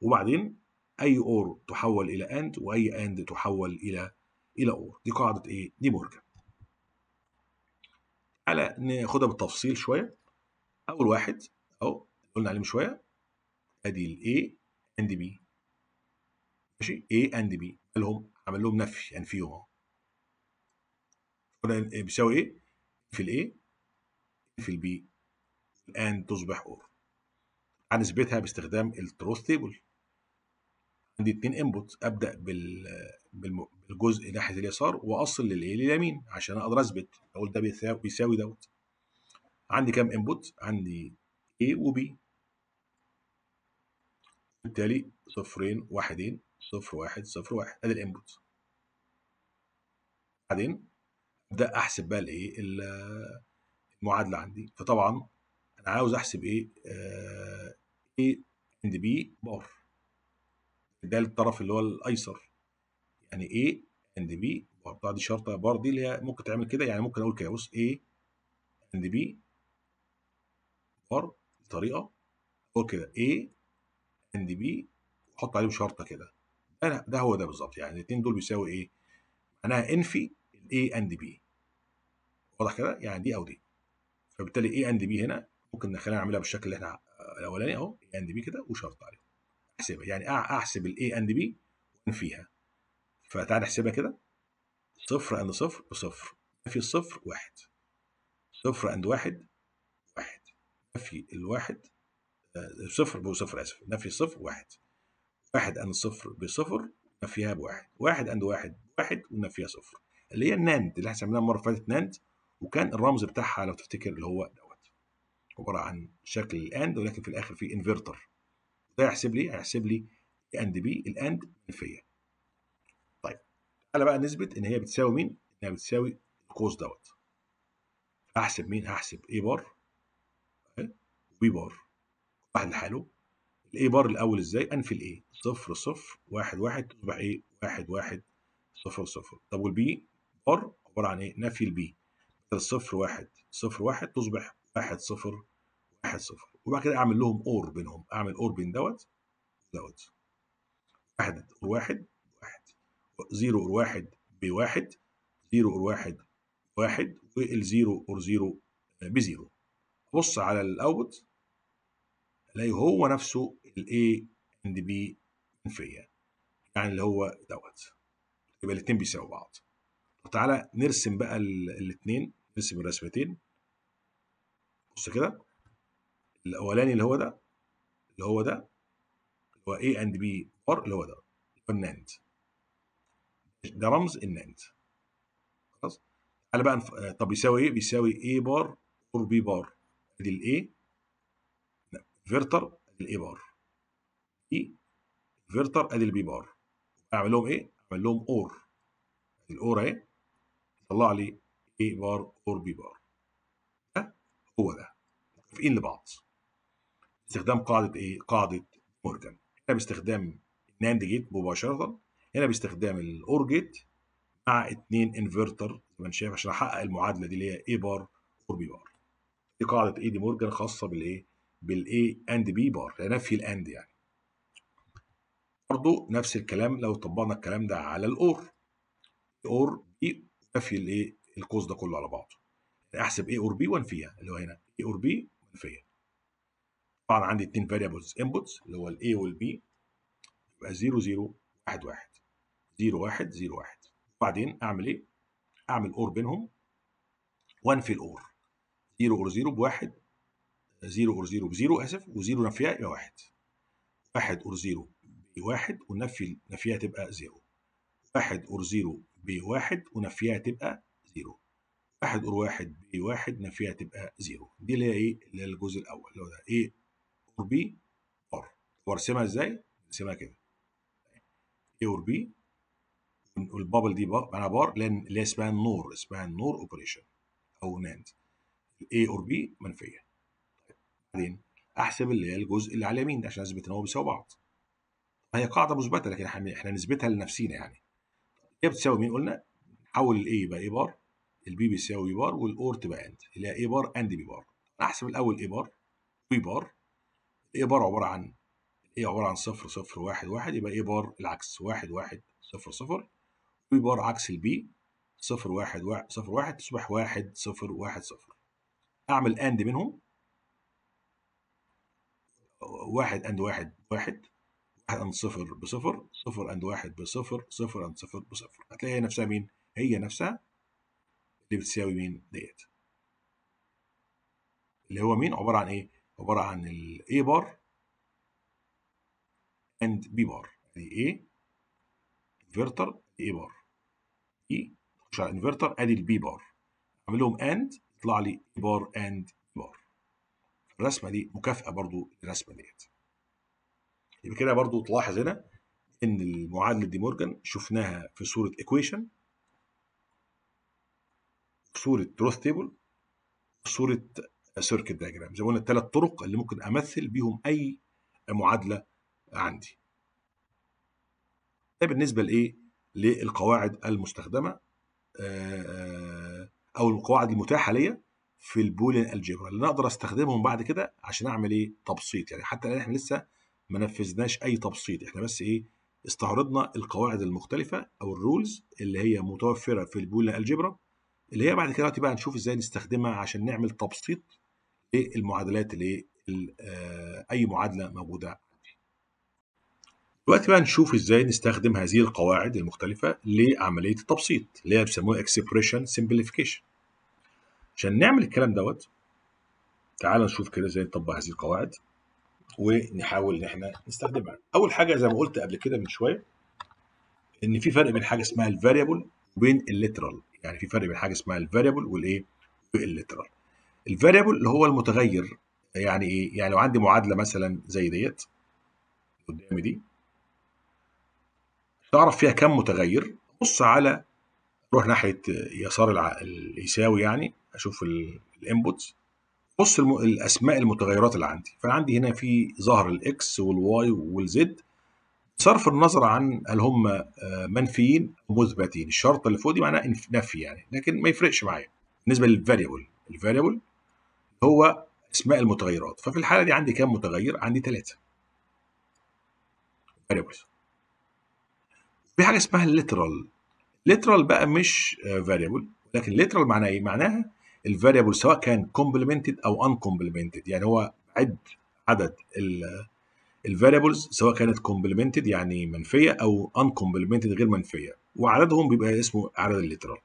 A: وبعدين اي اور تحول الى اند واي اند تحول الى الى اور دي قاعده ايه دي مورجان على ناخدها بالتفصيل شويه اول واحد اهو قلنا عليه من شويه ادي الاي اند بي ماشي اي اند بي اللي هم عمل لهم نفي انفيهم يعني اهو إيه؟ بيساوي ايه في الاي في البي الان تصبح اور هنثبتها باستخدام التروث تيبل عندي اتنين انبوت ابدا بالجزء ناحيه اليسار واصل للايه لليمين عشان اقدر اثبت اقول ده بيساوي دوت عندي كام انبوت عندي A و B بالتالي صفرين واحدين صفر واحد صفر واحد ادي الانبوت بعدين ابدا احسب بقى الايه المعادله عندي فطبعا انا عاوز احسب ايه ايه A عند B بار ده الطرف اللي هو الايسر يعني A and B وهحطها دي شرطه بار دي اللي هي ممكن تعمل كده يعني ممكن اقول كده بص A and B بار بطريقه اقول كده A and B واحط عليهم شرطه كده ده ده هو ده بالظبط يعني الاثنين دول بيساوي ايه؟ معناها انفي الـ A and B واضح كده؟ يعني دي او دي فبالتالي A and B هنا ممكن نخليها نعملها بالشكل اللي احنا آه، الاولاني اهو A and B كده وشرط عليهم احسبها يعني احسب الاي اند بي فيها فتعال احسبها كده صفر اند صفر بصفر في الصفر واحد صفر اند واحد واحد نفي الواحد آه، صفر بصفر اسف نفي الصفر واحد واحد اند صفر بصفر نفيها بواحد واحد اند واحد واحد ونفيها صفر اللي هي الناند اللي احنا سميناها المره اللي فاتت ناند وكان الرمز بتاعها لو تفتكر اللي هو دوت عباره عن شكل الاند ولكن في الاخر في انفرتر ده طيب، يحسب لي هيحسب لي اند بي الاند منفيه طيب تعالى بقى نثبت ان هي بتساوي مين انها بتساوي القوس دوت هحسب مين هحسب اي بار وبي بار واحد لحاله الاي بار الاول ازاي انفي الاي صفر صفر واحد واحد تصبح ايه واحد واحد صفر صفر طب والبي بار عباره عن ايه نفي البي بدل صفر واحد صفر واحد تصبح واحد صفر واحد صفر وبعد كده اعمل لهم اور بينهم اعمل اور بين دوت دوت واحد اور واحد واحد زيرو اور واحد بواحد زيرو اور واحد واحد والزيرو اور زيرو آه، بزيرو بص على الاوت الاقي هو نفسه الاي اند بي منفيه يعني اللي هو دوت يبقى الاثنين بيساووا بعض طب تعالى نرسم بقى الاثنين نرسم الرسمتين بص كده الاولاني اللي هو ده اللي هو ده اللي هو A and B or اللي هو ده الناند ده رمز الناند خلاص تعالى بقى نف... آه، طب يساوي ايه؟ بيساوي A بار اور B بار ادي الاي فيرتر ادي الاي بار بي e، فيرتر ادي البي بار اعمل لهم ايه؟ اعمل لهم اور ادي الاور اهي يطلع لي A بار اور B بار ده هو ده متفقين لبعض باستخدام قاعده ايه؟ قاعده مورجان هنا باستخدام الناند جيت مباشره هنا باستخدام الاور جيت مع اثنين انفرتر زي ما انت شايف عشان احقق المعادله دي اللي هي اي بار اور بي بار دي قاعده اي دي مورجان خاصه بالايه؟ بالاي اند بي بار لنفي الاند يعني برضه نفس الكلام لو طبقنا الكلام ده على الاور اور بي نفي الايه القوس ده كله على بعضه يعني احسب ايه اور بي وانفيها اللي هو هنا ايه اور بي وانفيها طبعا عندي اثنين فاريبلز انبوتس اللي هو الاي والبي يبقى 0 0 1 1 0 1 0 1 وبعدين اعمل ايه؟ اعمل اور بينهم وانفي الاور 0 اور 0 بواحد 0 اور 0 0 اسف و0 نفيها يبقى واحد واحد اور 0 بواحد ونفي نفيها تبقى 0 واحد اور 0 بواحد ونفيها تبقى 0 واحد اور ب بواحد نفيها تبقى 0 دي اللي هي ايه؟ اللي هي الجزء الاول اللي هو ده ايه اور بي ار وارسمها ازاي؟ ارسمها كده اي اور بي والبابل دي معناها بار لان اللي اسمها النور اسمها النور اوبريشن او ناند الاي اور بي منفيه بعدين احسب اللي هي الجزء اللي على اليمين عشان اثبت ان هو بيساوي بعض هي قاعده مثبته لكن احنا نثبتها لنفسينا يعني هي بتساوي مين قلنا؟ نحول الاي يبقى اي بار البي بيساوي بار والاور تبقى اند اللي هي اي بار اند بي بار احسب الاول اي بار بي بار بار عباره عن ايه عباره عن صفر صفر واحد واحد يبقى بار العكس واحد واحد صفر صفر بار عكس البي صفر واحد واحد صفر واحد تصبح واحد صفر واحد صفر اعمل اند منهم واحد اند واحد واحد واحد اند صفر بصفر صفر اند واحد بصفر صفر اند صفر بصفر هتلاقي هي نفسها مين هي نفسها اللي بتساوي مين ديت اللي هو مين عباره عن ايه عبارة عن الـ A bar and B bar ادي يعني A انفرتر A bar B e خش على انفرتر ادي الـ B بار اعمل لهم and يطلع لي A bar and B bar الرسمة دي مكافأة برضو للرسمة ديت يبقى كده برضو تلاحظ هنا ان المعادلة دي مورجان شفناها في صورة equation صورة table في صورة سيركت دايجرام زي ما قلنا الثلاث طرق اللي ممكن امثل بيهم اي معادله عندي ده بالنسبه لايه للقواعد المستخدمه آه، او القواعد المتاحه ليا في البولين الجبر اللي اقدر استخدمهم بعد كده عشان اعمل ايه تبسيط يعني حتى الان احنا لسه ما نفذناش اي تبسيط احنا بس ايه استعرضنا القواعد المختلفه او الرولز اللي هي متوفره في البولين الجبرا اللي هي بعد كده بقى نشوف ازاي نستخدمها عشان نعمل تبسيط إيه المعادلات اللي إيه آه، اي معادله موجوده دلوقتي بقى نشوف ازاي نستخدم هذه القواعد المختلفه لعمليه التبسيط اللي هي بيسموها اكسبريشن سمبليفيكيشن عشان نعمل الكلام دوت تعال نشوف كده ازاي نطبق هذه القواعد ونحاول ان احنا نستخدمها اول حاجه زي ما قلت قبل كده من شويه ان في فرق بين حاجه اسمها الفاريبل وبين الليترال يعني في فرق بين حاجه اسمها الفاريبل والايه والليترال الفاريبل اللي هو المتغير يعني ايه؟ يعني لو عندي معادله مثلا زي ديت قدامي دي تعرف فيها كم متغير بص على روح ناحيه يسار الع... اليساوي يعني اشوف الانبوتس بص الم... الاسماء المتغيرات اللي عندي فانا عندي هنا في ظهر الاكس والواي والزد بصرف النظر عن هل هم آه، منفيين او مثبتين الشرط اللي فوق دي معناها نفي يعني لكن ما يفرقش معايا بالنسبه للفاريبل الفاريبل هو اسماء المتغيرات ففي الحاله دي عندي كام متغير عندي ثلاثه variables في حاجه اسمها literal literal بقى مش variable لكن literal معناها ايه معناها الفاريبل سواء كان complemented او uncomplemented يعني هو عد عدد الفاريبلز سواء كانت complemented يعني منفيه او uncomplemented غير منفيه وعددهم بيبقى اسمه عدد الليترال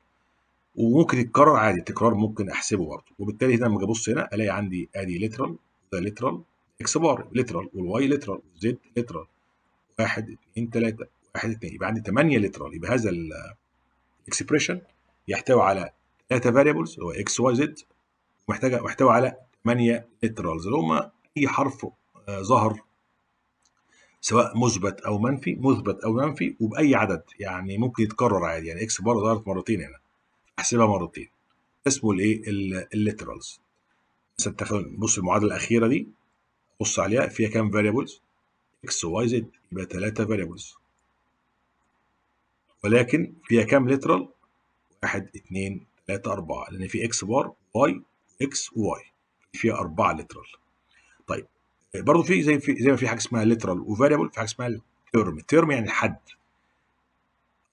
A: وممكن يتكرر عادي التكرار ممكن احسبه برضه وبالتالي هنا لما اجي ابص هنا الاقي عندي ادي لترال ده لترال اكس بار لترال والواي لترال والزد لترال 1 2 3 1 2 يبقى عندي 8 لترال يبقى هذا الاكسبريشن يحتوي على ثلاثه فاريبلز اللي هو اكس واي زد محتاجه محتوي على 8 لترالز اللي هم اي حرف آه، ظهر سواء مثبت او منفي مثبت او منفي وباي عدد يعني ممكن يتكرر عادي يعني اكس بار ظهرت مرتين هنا احسبها مرتين اسمه الايه الليترالز تاخد بص المعادله الاخيره دي بص عليها فيها كام فاريبلز اكس واي زد يبقى 3 فاريبلز ولكن فيها كام ليترال 1 2 3 4 لان في اكس بار واي اكس وواي فيها 4 ليترال طيب برضه في زي في زي ما في حاجه اسمها ليترال وفاريبل في حاجه اسمها الترم الترم يعني حد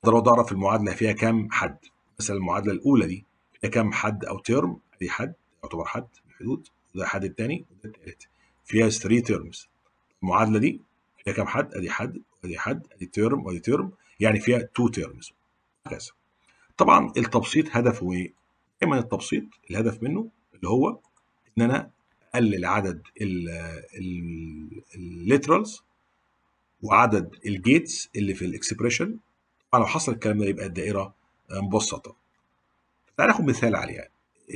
A: اقدر اعرف المعادله فيها كام حد مثلا المعادله الاولى دي ده كام حد او ترم دي حد يعتبر حد من الحدود وده حد الثاني وده الثالث فيها 3 ترمز المعادله دي فيها كام حد ادي حد ادي حد ادي ترم وادي ترم يعني فيها 2 ترمز وهكذا طبعا التبسيط هدفه ايه؟ دايما التبسيط الهدف منه اللي هو ان انا اقلل عدد الليترالز وعدد الجيتس اللي في الاكسبريشن طبعا لو حصل الكلام ده يبقى الدائره مبسطه تعال ناخد مثال عليها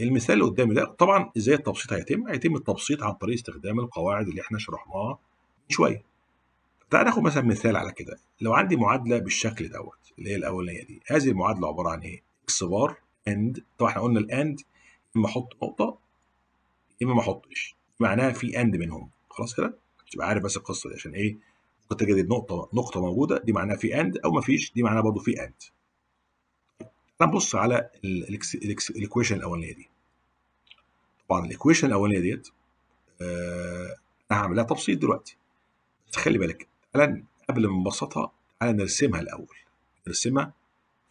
A: المثال اللي قدامي ده طبعا ازاي التبسيط هيتم هيتم التبسيط عن طريق استخدام القواعد اللي احنا شرحناها من شويه تعال ناخد مثلا مثال على كده لو عندي معادله بالشكل دوت اللي هي الاولانيه دي هذه المعادله عباره عن ايه اكس بار اند طبعا احنا قلنا الاند اما احط نقطه اما ما احطش معناها في اند منهم خلاص كده تبقى عارف بس القصه دي عشان ايه ممكن تجد نقطه نقطه موجوده دي معناها في اند او ما فيش دي معناها برضه في اند هنبص على الايكويشن الاولانيه دي طبعا الايكويشن الاولانيه ديت آه انا هعملها تبسيط دلوقتي بس خلي بالك تعالى قبل ما نبسطها تعالى نرسمها الاول نرسمها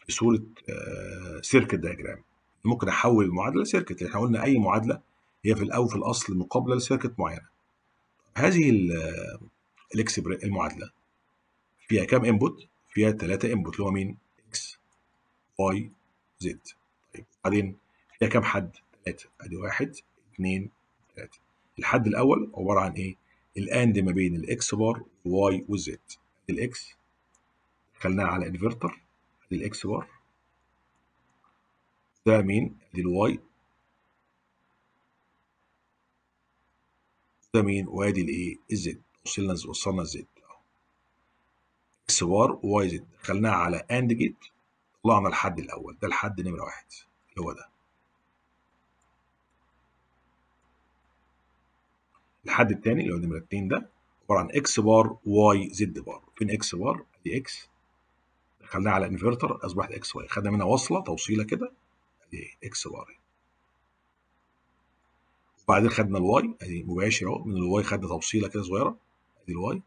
A: في صوره آه سيركت دايجرام ممكن احول المعادله لسيركت يعني احنا قلنا اي معادله هي في الاول في الاصل مقابله لسيركت معينه هذه آه، المعادله فيها كام انبوت فيها 3 انبوت اللي هو مين اكس واي زد طيب وبعدين فيها كام حد؟ ثلاثة ادي واحد اثنين ثلاثة الحد الأول عبارة عن إيه؟ الأند ما بين الإكس بار والواي والزد الإكس دخلناها على انفرتر ادي الإكس بار ده مين؟ ادي الواي ده مين؟ وادي الإيه؟ الزد وصلنا وصلنا الزد اكس بار واي زد دخلناها على اند جيت طلعنا الحد الاول ده الحد نمره واحد اللي هو ده الحد الثاني اللي هو نمره اثنين ده عباره عن اكس بار واي زد بار فين اكس بار ادي اكس دخلناها على انفرتر اصبحت اكس واي خدنا منها وصله توصيله كده ادي اكس بار وبعدين خدنا الواي ادي مباشر اهو من الواي خدنا توصيله كده صغيره ادي الواي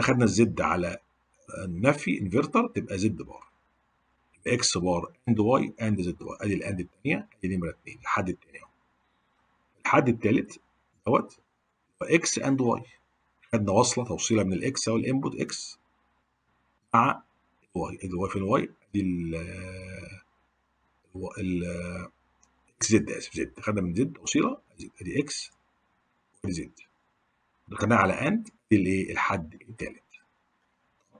A: خدنا الزد على النفي انفرتر تبقى زد بار اكس بار اند واي اند زد واي ادي الاند الثانيه ادي نمره اثنين الحد الثاني اهو الحد الثالث دوت اكس اند واي خدنا وصله توصيله من الاكس او الانبوت اكس مع الواي الواي في الواي دي ال ال اكس زد اسف زد خدنا من زد توصيله ادي اكس ادي زد خدناها على اند دي الايه الحد الثالث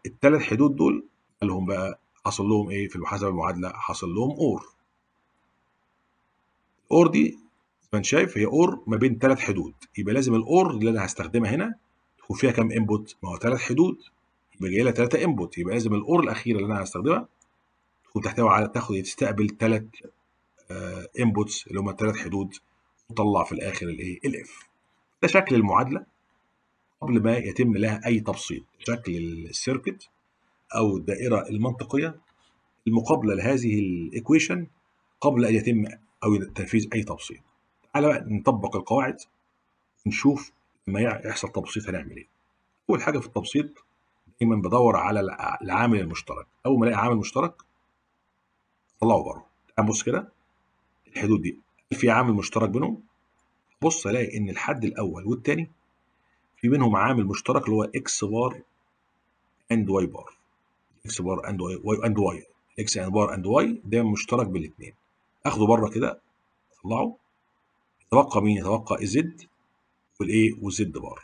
A: الثلاث حدود دول لهم بقى حصل لهم ايه في المحاسبه المعادله حصل لهم اور اور دي ما انت شايف هي اور ما بين ثلاث حدود يبقى لازم الاور اللي انا هستخدمها هنا تكون فيها كام انبوت ما هو ثلاث حدود يبقى جاي لها ثلاثه انبوت يبقى لازم الاور الاخيره اللي انا هستخدمها تكون تحتوي على تاخد تستقبل ثلاث انبوتس آه، اللي هم الثلاث حدود وتطلع في الاخر الايه الاف ده شكل المعادله قبل ما يتم لها اي تبسيط شكل السيركت أو الدائرة المنطقية المقابلة لهذه الإيكويشن قبل أن يتم أو تنفيذ أي تبسيط تعالى بقى نطبق القواعد نشوف لما يحصل تبسيط هنعمل إيه أول حاجة في التبسيط دايما بدور على العامل المشترك أول ما ألاقي عامل مشترك طلعه بره تعال بص كده الحدود دي في عامل مشترك بينهم بص الاقي ان الحد الاول والثاني في بينهم عامل مشترك اللي هو اكس بار اند واي بار اكس بار اند واي اند واي اكس يعني بار اند واي ده مشترك بالاثنين اخده بره كده اطلعه يتبقى مين يتبقى زد والايه وزد بار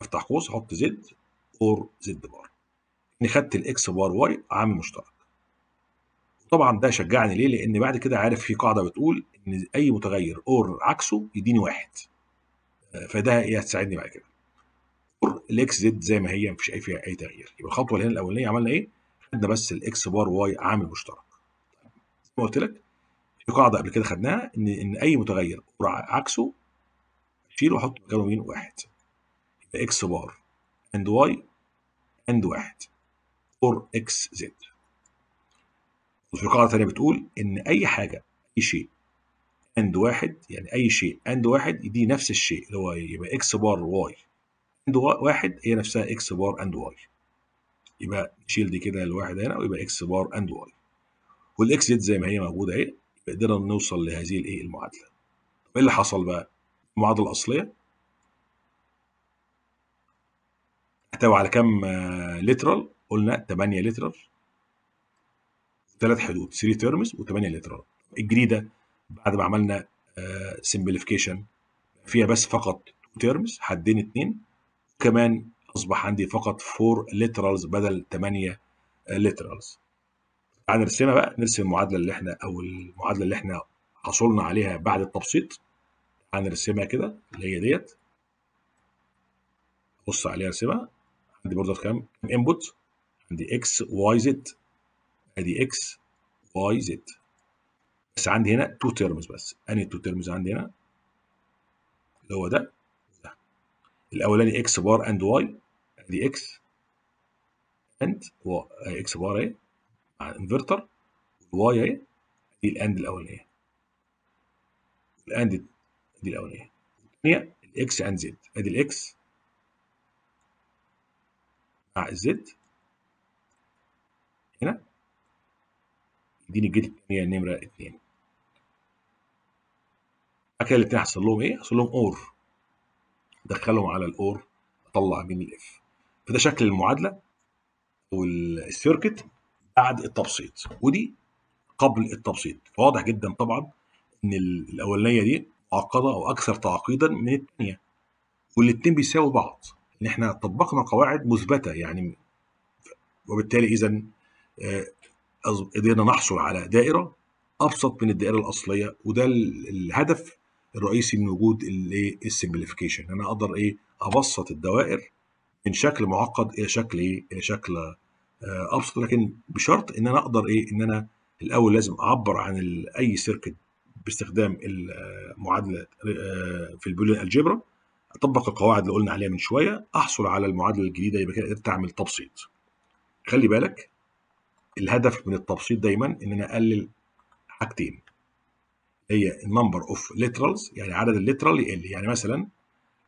A: افتح قوس احط زد اور زد بار اني خدت الاكس بار واي عامل مشترك طبعا ده شجعني ليه لان بعد كده عارف في قاعده بتقول ان اي متغير اور عكسه يديني واحد آه، فده هتساعدني بعد كده الاكس زد زي ما هي مفيش اي فيها اي تغيير يبقى الخطوه اللي هنا الاولانيه عملنا ايه خدنا بس الاكس بار واي عامل مشترك زي ما قلت لك في قاعده قبل كده خدناها ان ان اي متغير عكسه اشيله واحط مكانه مين واحد يبقى اكس بار اند واي اند واحد اور اكس زد وفي قاعده ثانيه بتقول ان اي حاجه اي شيء اند واحد يعني اي شيء اند واحد يدي نفس الشيء اللي هو يبقى اكس بار واي اند واحد هي نفسها اكس بار اند واي يبقى نشيل دي كده الواحد هنا ويبقى اكس بار اند واي والاكس زد زي ما هي موجوده اهي قدرنا نوصل لهذه الايه المعادله ايه اللي حصل بقى المعادله الاصليه تحتوي على كام لترال قلنا 8 لترال ثلاث حدود 3 تيرمز و8 لترال الجريده بعد ما عملنا سمبليفيكيشن آه، فيها بس فقط تيرمز حدين اتنين كمان اصبح عندي فقط 4 لترالز بدل 8 لترالز تعال نرسمها بقى نرسم المعادله اللي احنا او المعادله اللي احنا حصلنا عليها بعد التبسيط هنرسمها كده اللي هي ديت بص عليها ارسمها عندي برضه كام انبوت عندي اكس واي زد ادي اكس واي زد بس عندي هنا تو تيرمز بس انهي تو تيرمز عندي هنا اللي هو ده الاولاني اكس بار اند واي ادي اكس اند اكس بار اهي مع الانفرتر واي اهي دي الاند الاولانيه الاند دي الاولانيه الثانيه الاكس اند زد ادي الاكس مع الزد هنا يديني الجيت الثانيه نمره 2 بعد كده الاثنين هيحصل لهم ايه؟ هيحصل لهم اور دخلهم على الاور اطلع بين الاف فده شكل المعادله او السيركت بعد التبسيط ودي قبل التبسيط واضح جدا طبعا ان الاولانيه دي معقده او اكثر تعقيدا من الثانيه والاثنين بيساووا بعض ان احنا طبقنا قواعد مثبته يعني وبالتالي اذا آه، قدرنا نحصل على دائره ابسط من الدائره الاصليه وده الهدف الرئيسي من وجود الايه السمبليفيكيشن انا اقدر ايه ابسط الدوائر من شكل معقد الى شكل ايه الى شكل آه ابسط لكن بشرط ان انا اقدر ايه ان انا الاول لازم اعبر عن اي سيركت باستخدام المعادله آه، آه، في البوليان الجبرا اطبق القواعد اللي قلنا عليها من شويه احصل على المعادله الجديده يبقى كده قدرت اعمل تبسيط خلي بالك الهدف من التبسيط دايما ان انا اقلل حاجتين هي النمبر اوف literals يعني عدد الليترال يقل يعني مثلا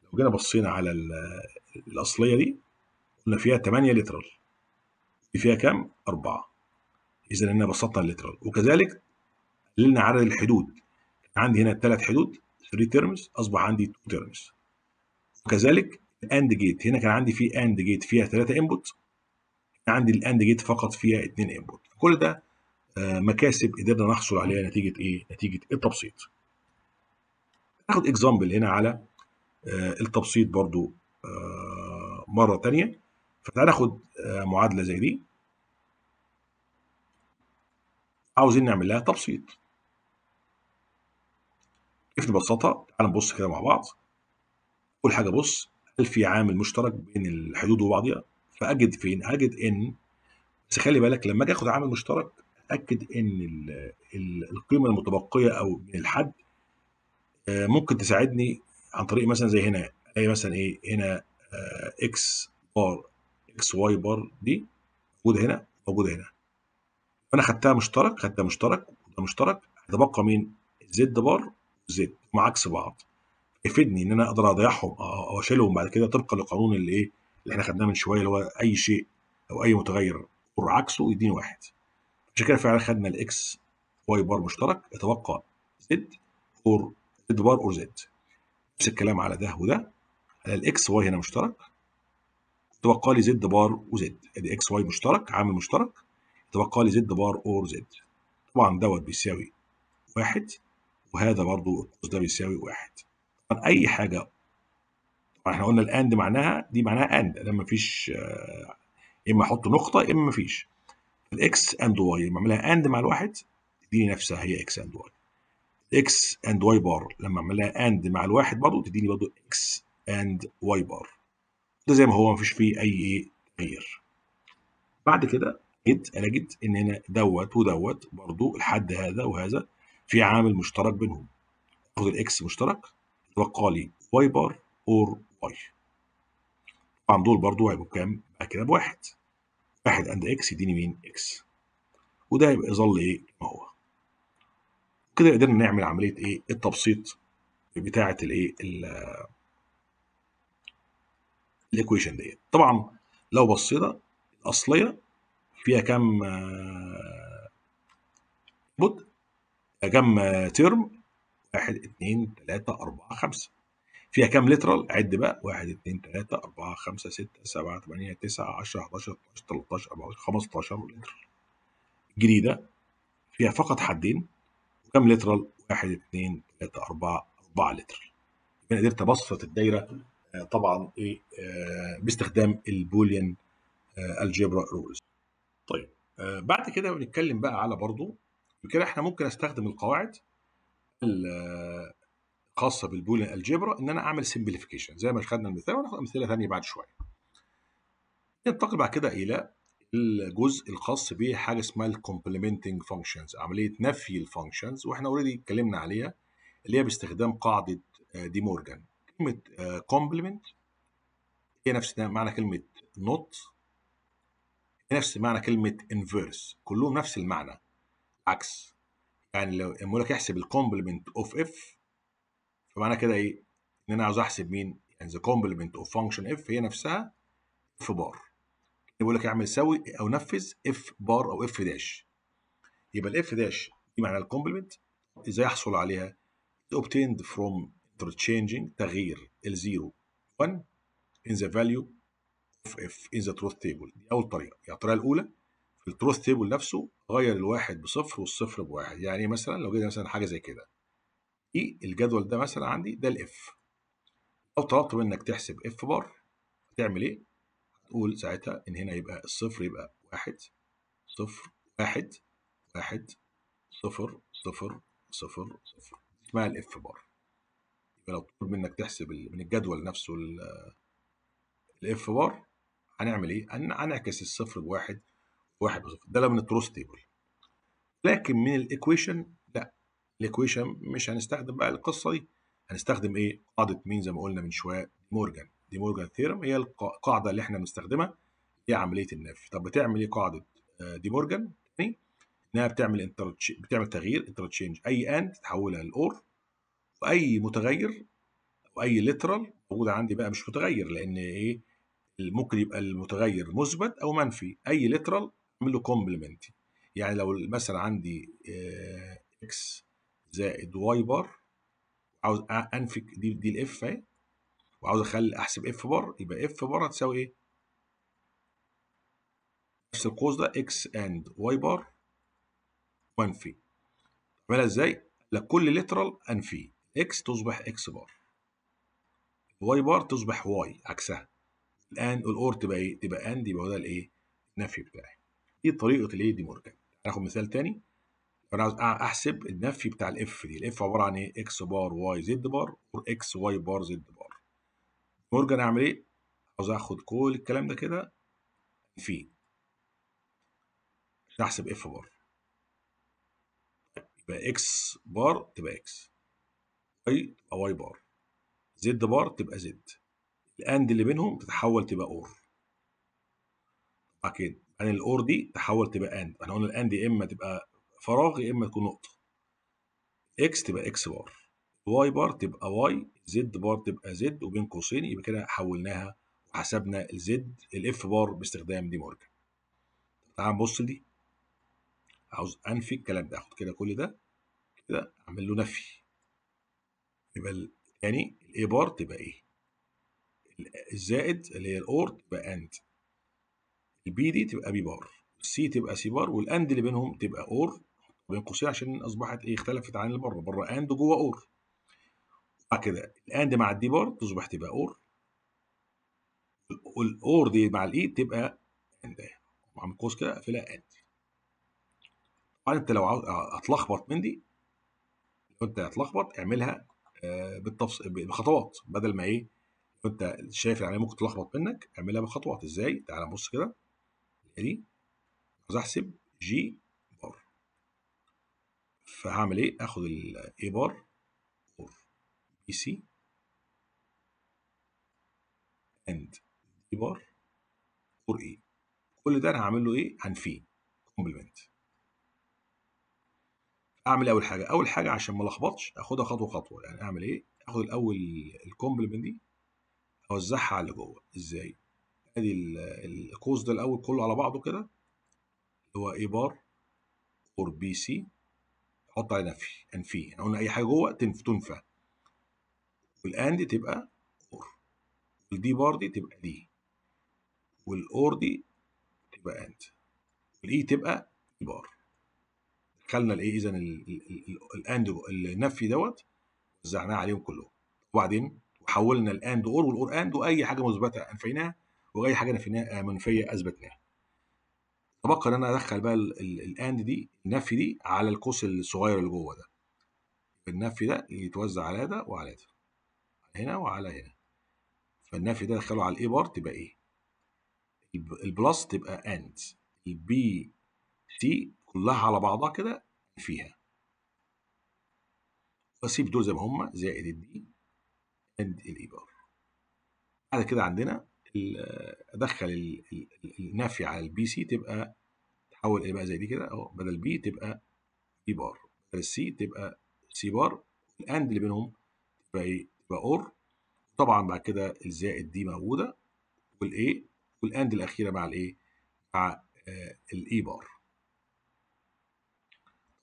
A: لو جينا بصينا على الاصليه دي قلنا فيها 8 دي فيها كام؟ 4 اذا انا بسطنا الليترال وكذلك قللنا عدد الحدود عندي هنا ثلاث حدود 3 تيرمز اصبح عندي 2 تيرمز وكذلك الاند جيت هنا كان عندي في اند جيت فيها 3 انبوت عندي الاند جيت فقط فيها 2 انبوت كل ده آه، مكاسب قدرنا نحصل عليها نتيجه ايه؟ نتيجه التبسيط. ناخد اكزامبل هنا على آه، التبسيط برضو آه، مره ثانيه فتعال ناخد معادله زي دي عاوزين نعمل لها تبسيط كيف نبسطها تعال نبص كده مع بعض اول حاجه بص هل في عامل مشترك بين الحدود وبعضها فاجد فين اجد ان بس خلي بالك لما اجي اخد عامل مشترك اتاكد ان القيمه المتبقيه او من الحد آه، ممكن تساعدني عن طريق مثلا زي هنا الاقي مثلا ايه هنا اكس بار اكس واي بار دي موجوده هنا موجوده هنا فانا خدتها مشترك خدتها مشترك وده مشترك هتبقى مين زد بار زد مع عكس بعض يفيدني ان انا اقدر اضيعهم او اشيلهم بعد كده طبقا لقانون اللي ايه اللي احنا خدناه من شويه اللي هو اي شيء او اي متغير عكسه يديني واحد عشان كده فعلا خدنا الاكس واي بار مشترك يتبقى زد اور زد بار اور زد نفس الكلام على ده وده على الاكس واي هنا مشترك يتبقى لي زد بار وزد ادي اكس واي مشترك عامل مشترك يتبقى لي زد بار اور زد طبعا دوت بيساوي واحد وهذا برضو ده بيساوي واحد طبعا اي حاجه طبعا احنا قلنا الاند معناها دي معناها اند ده مفيش آه، اما احط نقطه اما مفيش الاكس اند واي لما اعملها اند مع الواحد تديني نفسها هي اكس اند واي اكس اند واي بار لما اعملها اند مع الواحد برضه تديني برضه اكس اند واي بار ده زي ما هو مفيش فيه اي تغيير بعد كده جيت انا جيت ان هنا دوت ودوت برضه الحد هذا وهذا في عامل مشترك بينهم اخد الاكس مشترك يتبقى لي واي بار اور واي طبعا دول برضه هيبقوا كام؟ بقى كده بواحد واحد عند اكس يديني مين اكس وده يبقى يظل ايه ما هو كده قدرنا نعمل عمليه ايه التبسيط بتاعه الايه الايكويشن ديت طبعا لو بصينا الاصليه فيها كام بوت كام تيرم 1 2 3 4 5 فيها كام لترال عد بقى 1 2 3 4 5 6 7 8 9 10 11 12 13 14 15 لتر الجديده فيها فقط حدين وكام لترال 1 2 3 4 4 لتر انا قدرت ابسط الدايره آه، طبعا ايه آه، باستخدام البوليان آه، الجبرا رولز طيب بعد كده بنتكلم بقى على برضو كده احنا ممكن استخدم القواعد خاصه بالبولين الجبرا ان انا اعمل سمبليفيكيشن زي ما خدنا المثال وناخد امثله ثانيه بعد شويه ننتقل بعد كده الى الجزء الخاص بحاجه اسمها الكومبلمنتنج فانكشنز عمليه نفي الفانكشنز واحنا اوريدي اتكلمنا عليها اللي هي باستخدام قاعده آه، دي مورجان كلمه كومبلمنت آه، هي نفس معنى كلمه نوت نفس معنى كلمه انفيرس كلهم نفس المعنى عكس يعني لو لك احسب الكومبلمنت اوف اف فمعنى كده ايه ان انا عاوز احسب مين يعني the complement of function f هي نفسها f بار بيقول لك اعمل سوي او نفذ f بار او f داش يبقى الاف داش دي معناها الكومبلمنت ازاي احصل عليها obtained from interchanging تغيير ال 0 1 in the value of f in the truth table دي اول طريقه يعني الطريقه الاولى في التروث تيبل نفسه غير الواحد بصفر والصفر بواحد يعني مثلا لو جينا مثلا حاجه زي كده اي الجدول ده مثلا عندي ده الاف لو طلبت منك تحسب اف بار هتعمل ايه؟ هتقول ساعتها ان هنا يبقى الصفر يبقى واحد صفر واحد واحد صفر صفر صفر صفر اسمها الاف بار يبقى لو طلب منك تحسب من الجدول نفسه الاف بار هنعمل ايه؟ هنعكس الصفر بواحد واحد بصفر ده لو من التروس تيبل لكن من الايكويشن الايكويشن مش هنستخدم بقى القصه دي هنستخدم ايه قاعده مين زي ما قلنا من شويه مورجان دي مورجان ثيرم هي القاعده اللي احنا بنستخدمها في عمليه النفي طب بتعمل ايه قاعده آه، دي مورجان إيه؟ انها بتعمل بتعمل تغيير انترتشينج اي ان تحولها للاور واي متغير واي لترال موجود عندي بقى مش متغير لان ايه ممكن يبقى المتغير مثبت او منفي اي لترال اعمل له كومبلمنت يعني لو مثلا عندي اكس آه، زائد واي بار عاوز انفك دي دي الاف اهي وعاوز اخلي احسب اف بار يبقى اف بار هتساوي ايه؟ نفس القوس ده اكس اند واي بار وانفي اعملها ازاي؟ لكل لترال انفي اكس تصبح اكس بار واي بار تصبح واي عكسها الان الاور تبقى ايه؟ تبقى اند يبقى ده الايه؟ النفي بتاعي دي طريقه الايه دي مورجان هناخد مثال تاني فانا عاوز احسب النفي بتاع الاف دي الاف عباره عن ايه اكس بار واي زد بار اكس واي بار زد بار مورجان اعمل ايه عاوز اخد كل الكلام ده كده في عشان احسب اف بار يبقى اكس بار تبقى اكس واي تبقى واي بار زد بار تبقى زد الاند اللي بينهم تتحول تبقى اور اكيد كده يعني الاور دي تحول تبقى اند احنا قلنا الاند يا اما تبقى فراغ يا اما يكون نقطه اكس تبقى اكس بار واي بار تبقى واي زد بار تبقى زد وبين قوسين يبقى كده حولناها وحسبنا الزد الاف بار باستخدام دي مورجان تعال نبص دي عاوز انفي الكلام ده اخد كده كل ده كده اعمل له نفي يبقى يعني الاي بار تبقى ايه الزائد اللي هي الاور تبقى اند البي دي تبقى بي بار سي تبقى سي بار والاند اللي بينهم تبقى اور بين قوسين عشان اصبحت ايه اختلفت عن اللي بره بره اند وجوه اور كده الاند مع الدي بار تصبح تبقى اور والاور دي مع الاي تبقى اند وعمل قوس كده اقفلها اند طبعا انت لو هتلخبط من دي لو انت هتلخبط اعملها آه، بالتفصيل بخطوات بدل ما ايه انت شايف يعني ممكن تلخبط منك اعملها بخطوات ازاي تعال بص كده دي عاوز احسب جي بار فهعمل ايه اخد الاي بار اور بي سي اند دي بار اور اي كل ده انا هعمل له ايه هنفي كومبلمنت اعمل اول حاجه اول حاجه عشان ما لخبطش اخدها خطوه خطوه يعني اعمل ايه اخد الاول الكومبلمنت دي اوزعها على اللي جوه ازاي ادي الكوز ده الاول كله على بعضه كده هو اي بار اور بي سي حط على نفي انفي يعني قلنا اي حاجه جوه تنفى والاند تبقى اور والدي بار دي تبقى دي والاور دي تبقى اند والاي تبقى اي e بار دخلنا الايه اذا الاند النفي دوت وزعناه عليهم كلهم وبعدين وحولنا الاند اور والاور اند واي حاجه مثبته انفيناها واي حاجه نفيناها منفيه اثبتناها فبقى ان انا ادخل بقى الاند دي النفي دي على القوس الصغير اللي جوه ده النفي ده يتوزع على ده وعلى ده هنا وعلى هنا فالنفي ده ادخله على الاي بار تبقى ايه البلس تبقى اند البي سي كلها على بعضها كده فيها واسيب دول زي ما هم زائد الدي اند الاي بار بعد كده عندنا ادخل النافيه على البي سي تبقى تحول ايه بقى زي دي كده اهو بدل بي تبقى بي بار بدل السي تبقى سي بار الاند اللي بينهم تبقى ايه تبقى اور طبعا بعد كده الزائد دي موجوده والاي والاند الاخيره مع الايه مع آه، الاي بار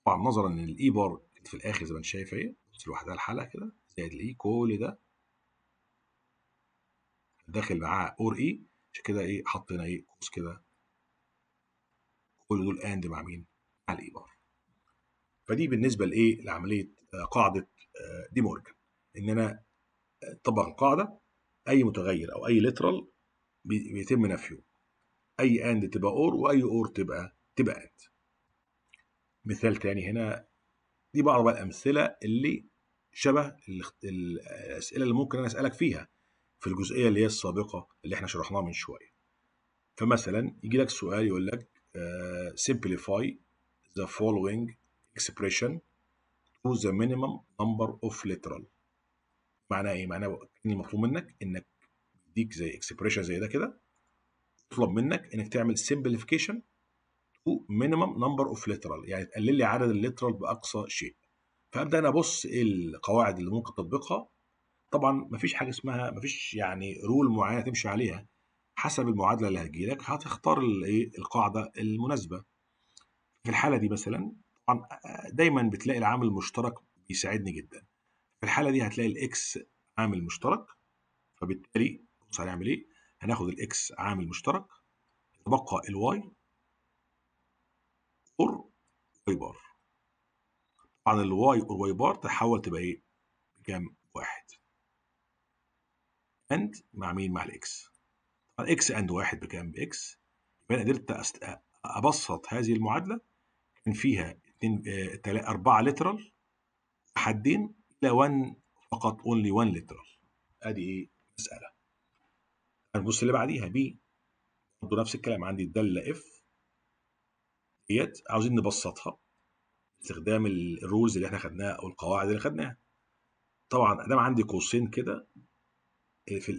A: طبعا نظرا ان الاي بار في الاخر زي ما انت شايف اهي بس لوحدها الحلقه كده زائد الاي كل ده داخل معاه اور اي عشان كده ايه حطينا ايه قوس كده كل دول اند مع مين؟ مع الاي بار فدي بالنسبه لايه؟ لعمليه آه، قاعده آه، دي مورجان ان انا آه، طبعا القاعده اي متغير او اي لترال بيتم نفيه اي اند تبقى اور واي اور تبقى تبقى اند مثال تاني هنا دي بعض بقى الامثله اللي شبه الاسئله اللي ممكن انا اسالك فيها في الجزئية اللي هي السابقة اللي احنا شرحناها من شوية فمثلا يجي لك سؤال يقول لك آه، simplify the following expression to the minimum number of literal معناها ايه؟ معناها المطلوب منك انك يديك زي اكسبريشن زي ده كده يطلب منك انك تعمل simplification to minimum number of literal يعني تقلل لي عدد الليترال باقصى شيء فابدا انا ابص ايه القواعد اللي ممكن تطبقها طبعا مفيش حاجه اسمها مفيش يعني رول معينه تمشي عليها حسب المعادله اللي هتجي لك هتختار الايه القاعده المناسبه في الحاله دي مثلا طبعا آه، دايما بتلاقي العامل المشترك بيساعدني جدا في الحاله دي هتلاقي الاكس عامل مشترك فبالتالي بص هنعمل ايه هناخد الاكس عامل مشترك يتبقى الواي اور واي بار طبعا الواي اور واي بار تحول تبقى ايه بكام واحد اند مع مين مع الاكس الاكس اند واحد بكام باكس يبقى انا قدرت ابسط هذه المعادله كان فيها 2 4 آه، لترال حدين الى 1 فقط اونلي 1 لترال ادي ايه مساله هنبص اللي بعديها بي برضه نفس الكلام عندي الداله اف ديت عاوزين نبسطها باستخدام الرولز اللي احنا خدناها او القواعد اللي خدناها طبعا ادام عندي قوسين كده آه، في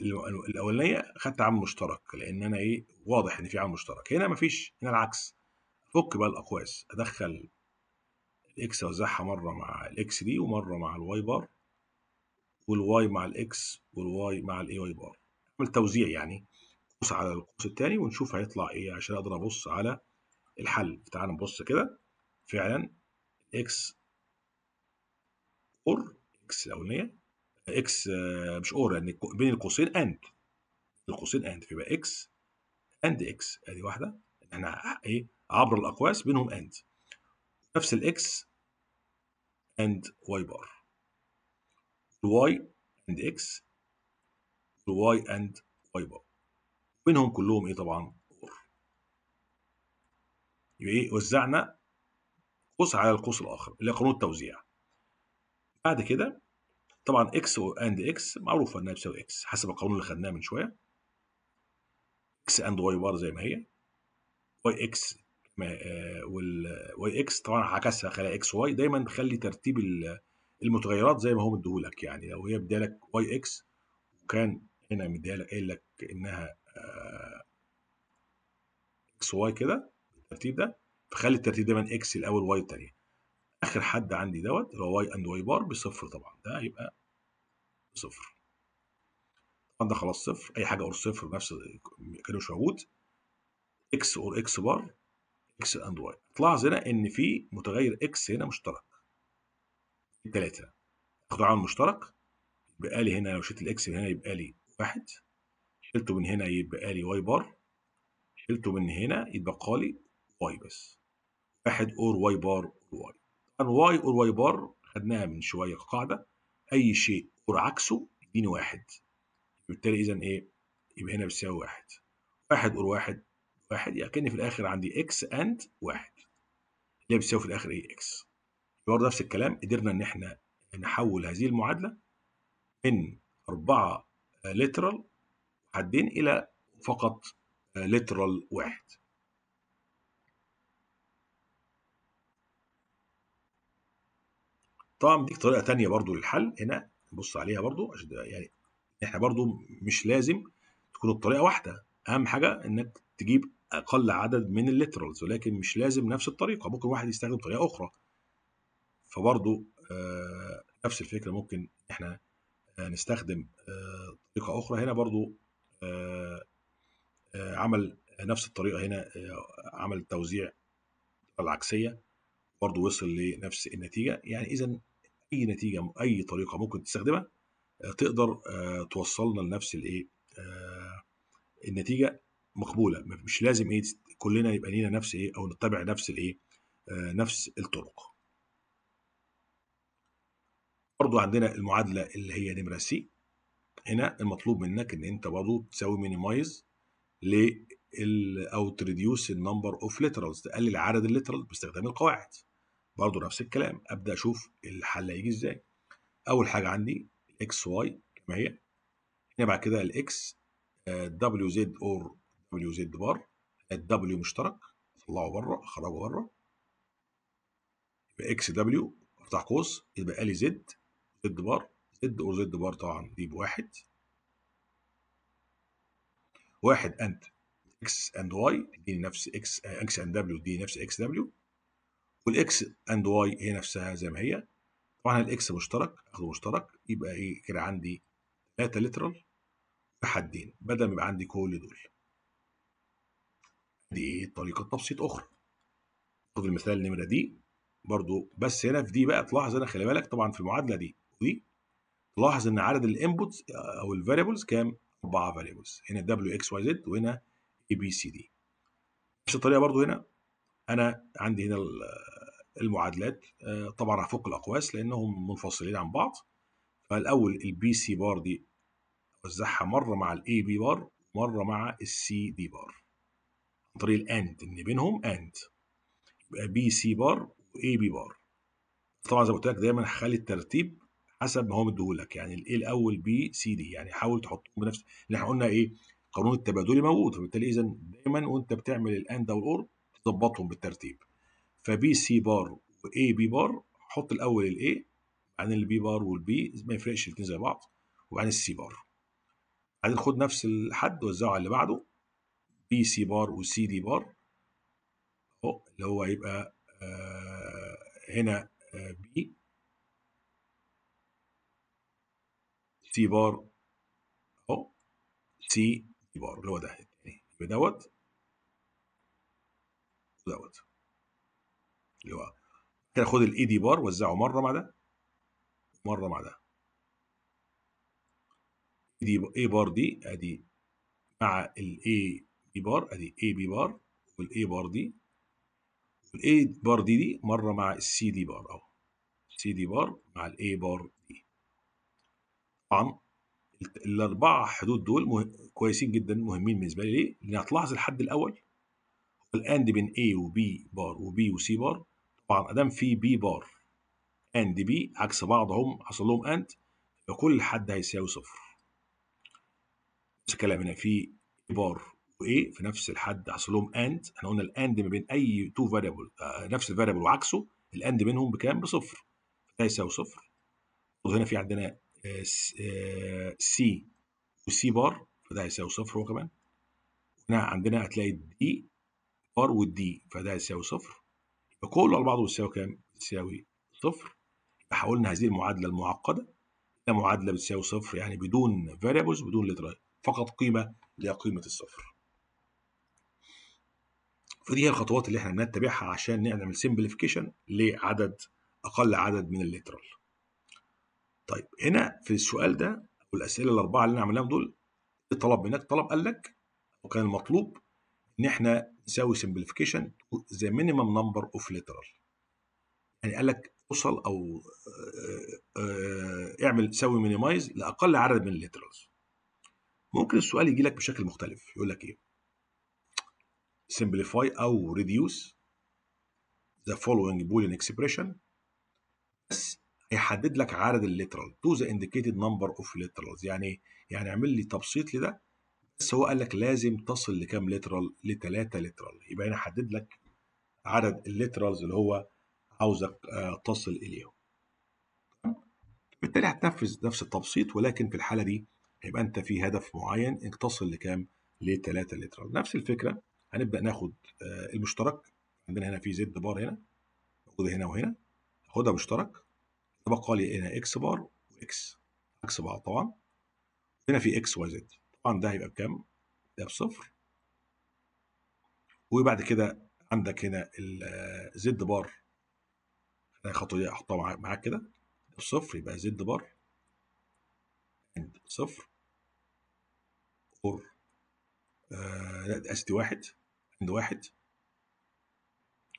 A: الاولانيه خدت عامل مشترك لان انا ايه واضح ان في عامل مشترك هنا مفيش هنا العكس فك بقى الاقواس ادخل الاكس اوزعها مره مع الاكس دي ومره مع الواي بار والواي مع الاكس والواي مع الاي واي بار اعمل توزيع يعني قوس على القوس الثاني ونشوف هيطلع ايه عشان اقدر ابص على الحل تعال نبص كده فعلا اكس اور اكس الاولانيه اكس آه، مش اور يعني بين القوسين اند القوسين اند فيبقى اكس اند اكس ادي واحده احنا يعني ايه عبر الاقواس بينهم اند نفس الاكس اند واي بار الواي اند اكس الواي اند واي بار بينهم كلهم ايه طبعا اور يبقى ايه وزعنا قوس على القوس الاخر اللي هي قانون التوزيع بعد كده طبعا اكس اند اكس معروفه انها بتساوي اكس حسب القانون اللي خدناه من شويه اكس اند واي بار زي ما هي واي اكس آه، والواي اكس طبعا عكسها خلي اكس واي دايما بخلي ترتيب المتغيرات زي ما هو مديهولك يعني لو هي بدالك واي اكس وكان هنا مديالك قايل لك انها اكس آه، واي كده الترتيب ده فخلي الترتيب دايما اكس الاول واي الثانيه اخر حد عندي دوت اللي هو واي اند واي بار بصفر طبعا ده هيبقى صفر طبعا ده خلاص صفر اي حاجه اور صفر نفس مش موجود اكس اور اكس بار اكس اند واي تلاحظ هنا ان في متغير اكس هنا مشترك الثلاثه اخدوا عامل مشترك يبقى لي هنا لو شلت الاكس من هنا يبقى لي واحد شلته من هنا يبقى لي واي بار شلته من هنا يبقى لي واي بس واحد اور واي بار واي كان واي اور واي بار خدناها من شويه كقاعده اي شيء اور عكسه يديني واحد بالتالي اذا ايه يبقى هنا بتساوي واحد واحد اور واحد واحد يعني كاني في الاخر عندي اكس اند واحد اللي بتساوي في الاخر ايه اكس برضه نفس الكلام قدرنا ان احنا نحول هذه المعادله من اربعه لترال حدين الى فقط لترال واحد طبعا دي طريقه ثانيه برضو للحل هنا نبص عليها برضو عشان يعني احنا برضو مش لازم تكون الطريقه واحده اهم حاجه انك تجيب اقل عدد من الليترالز ولكن مش لازم نفس الطريقه ممكن واحد يستخدم طريقه اخرى فبرضو آه نفس الفكره ممكن احنا آه نستخدم آه طريقه اخرى هنا برضو آه، آه، عمل نفس الطريقه هنا آه، عمل توزيع العكسيه برضو وصل لنفس النتيجه يعني اذا اي نتيجه اي طريقه ممكن تستخدمها آه، تقدر آه، توصلنا لنفس الايه آه، النتيجه مقبوله مش لازم ايه كلنا يبقى لينا نفس ايه او نتبع نفس الايه نفس الطرق برضو عندنا المعادله اللي هي نمره سي هنا المطلوب منك ان انت برضو تساوي مينيمايز ل او تريديوس النمبر اوف ليترالز تقلل عدد الليترالز باستخدام القواعد برضو نفس الكلام ابدا اشوف الحل هيجي ازاي اول حاجه عندي اكس واي كما هي هنا بعد كده الاكس دبليو زد اور دبليو زد بار الدبليو مشترك طلعه بره اخرجه بره يبقى اكس دبليو افتح قوس يبقى لي زد زد بار زد اور زد بار طبعا دي بواحد واحد انت اكس اند واي دي نفس اكس اكس اند دبليو دي نفس اكس دبليو والاكس اند واي هي نفسها زي ما هي طبعا الاكس مشترك اخده مشترك يبقى ايه كده عندي 3 لترال بحدين بدل ما يبقى عندي كل دول دي ايه طريقه تبسيط اخرى خد المثال النمره دي برضو بس هنا في دي بقى تلاحظ هنا خلي بالك طبعا في المعادله دي ودي تلاحظ ان عدد الانبوتس او الفاريبلز كام اربعه فاريبلز هنا دبليو اكس واي زد وهنا اي بي سي دي نفس الطريقه برضو هنا انا عندي هنا المعادلات آه، طبعا هفك الاقواس لانهم منفصلين عن بعض فالاول البي سي بار دي اوزعها مره مع الاي بي بار مره مع السي دي بار عن طريق الاند ان بينهم اند يبقى بي سي بار واي بي بار طبعا زي ما قلت لك دايما خلي الترتيب حسب ما هو مديهولك يعني الاي الاول بي سي دي يعني حاول تحطهم بنفس اللي احنا قلنا ايه قانون التبادلي موجود فبالتالي اذا دايما وانت بتعمل الاند او الاور تظبطهم بالترتيب فبي سي بار واي بي بار حط الاول الاي عن البي بار والبي ما يفرقش الاثنين زي بعض وبعدين السي بار بعدين خد نفس الحد وزعه على اللي بعده بي سي بار وسي دي بار اهو اللي هو هيبقى آه هنا آه بي سي بار اهو سي دي بار اللي هو ده يعني يبقى دوت ودوت اللي هو كده خد الاي دي بار وزعه مره مع ده مره مع ده دي اي بار دي ادي مع الاي بي بار ادي اي بي بار والاي بار دي الاي بار دي دي مره مع السي دي بار اهو سي دي بار مع الاي بار دي طبعا الاربعه حدود دول مه... كويسين جدا مهمين بالنسبه لي ليه؟ لان هتلاحظ الحد الاول الاند بين اي وبي بار وبي وسي بار طبعا ادام في بي بار اند بي عكس بعض حصل لهم اند فكل حد هيساوي صفر نفس الكلام هنا في بار وايه في نفس الحد حصل لهم اند احنا قلنا الاند ما بين اي تو فاريبل آه، نفس الفاريبل وعكسه الاند بينهم بكام بصفر ده يساوي صفر وهنا في عندنا سي وسي بار فده هيساوي صفر هو كمان هنا عندنا هتلاقي دي بار والدي فده هيساوي صفر فكل على بعضه بتساوي كام؟ بتساوي صفر حولنا هذه المعادله المعقده الى معادله بتساوي صفر يعني بدون فاريبلز بدون لتراي فقط قيمه اللي هي قيمه الصفر فدي هي الخطوات اللي احنا بنتبعها عشان نعمل سمبليفيكيشن لعدد اقل عدد من الليترال طيب هنا في السؤال ده والاسئله الاربعه اللي انا عملناهم دول الطلب منك طلب قال لك وكان المطلوب ان احنا تساوي سمبليفيكيشن the minimum number of literal يعني قال لك اوصل او آه، آه، اعمل تساوي مينيمايز لاقل عدد من الليترالز ممكن السؤال يجي لك بشكل مختلف يقول لك ايه simplify او reduce the following boolean expression بس هيحدد لك عدد الليترال to the indicated number of literals يعني يعني اعمل لي تبسيط لده بس هو قال لك لازم تصل لكام لترال لتلاته لترال يبقى هنا حدد لك عدد الليترالز اللي هو عاوزك آه، تصل اليهم بالتالي هتنفذ نفس التبسيط ولكن في الحالة دي هيبقى انت في هدف معين انك تصل لكام لتلاته لترال نفس الفكرة هنبدأ ناخد آه، المشترك عندنا هنا في زد بار هنا موجودة هنا وهنا خدها مشترك تبقى لي هنا اكس بار واكس اكس بار طبعا هنا في اكس واي زد طبعا ده هيبقى بكام؟ ده بصفر وبعد كده عندك هنا الزد بار الخطوه دي احطها معاك كده بصفر يبقى زد بار عند صفر اور آه لا ده دي واحد عند واحد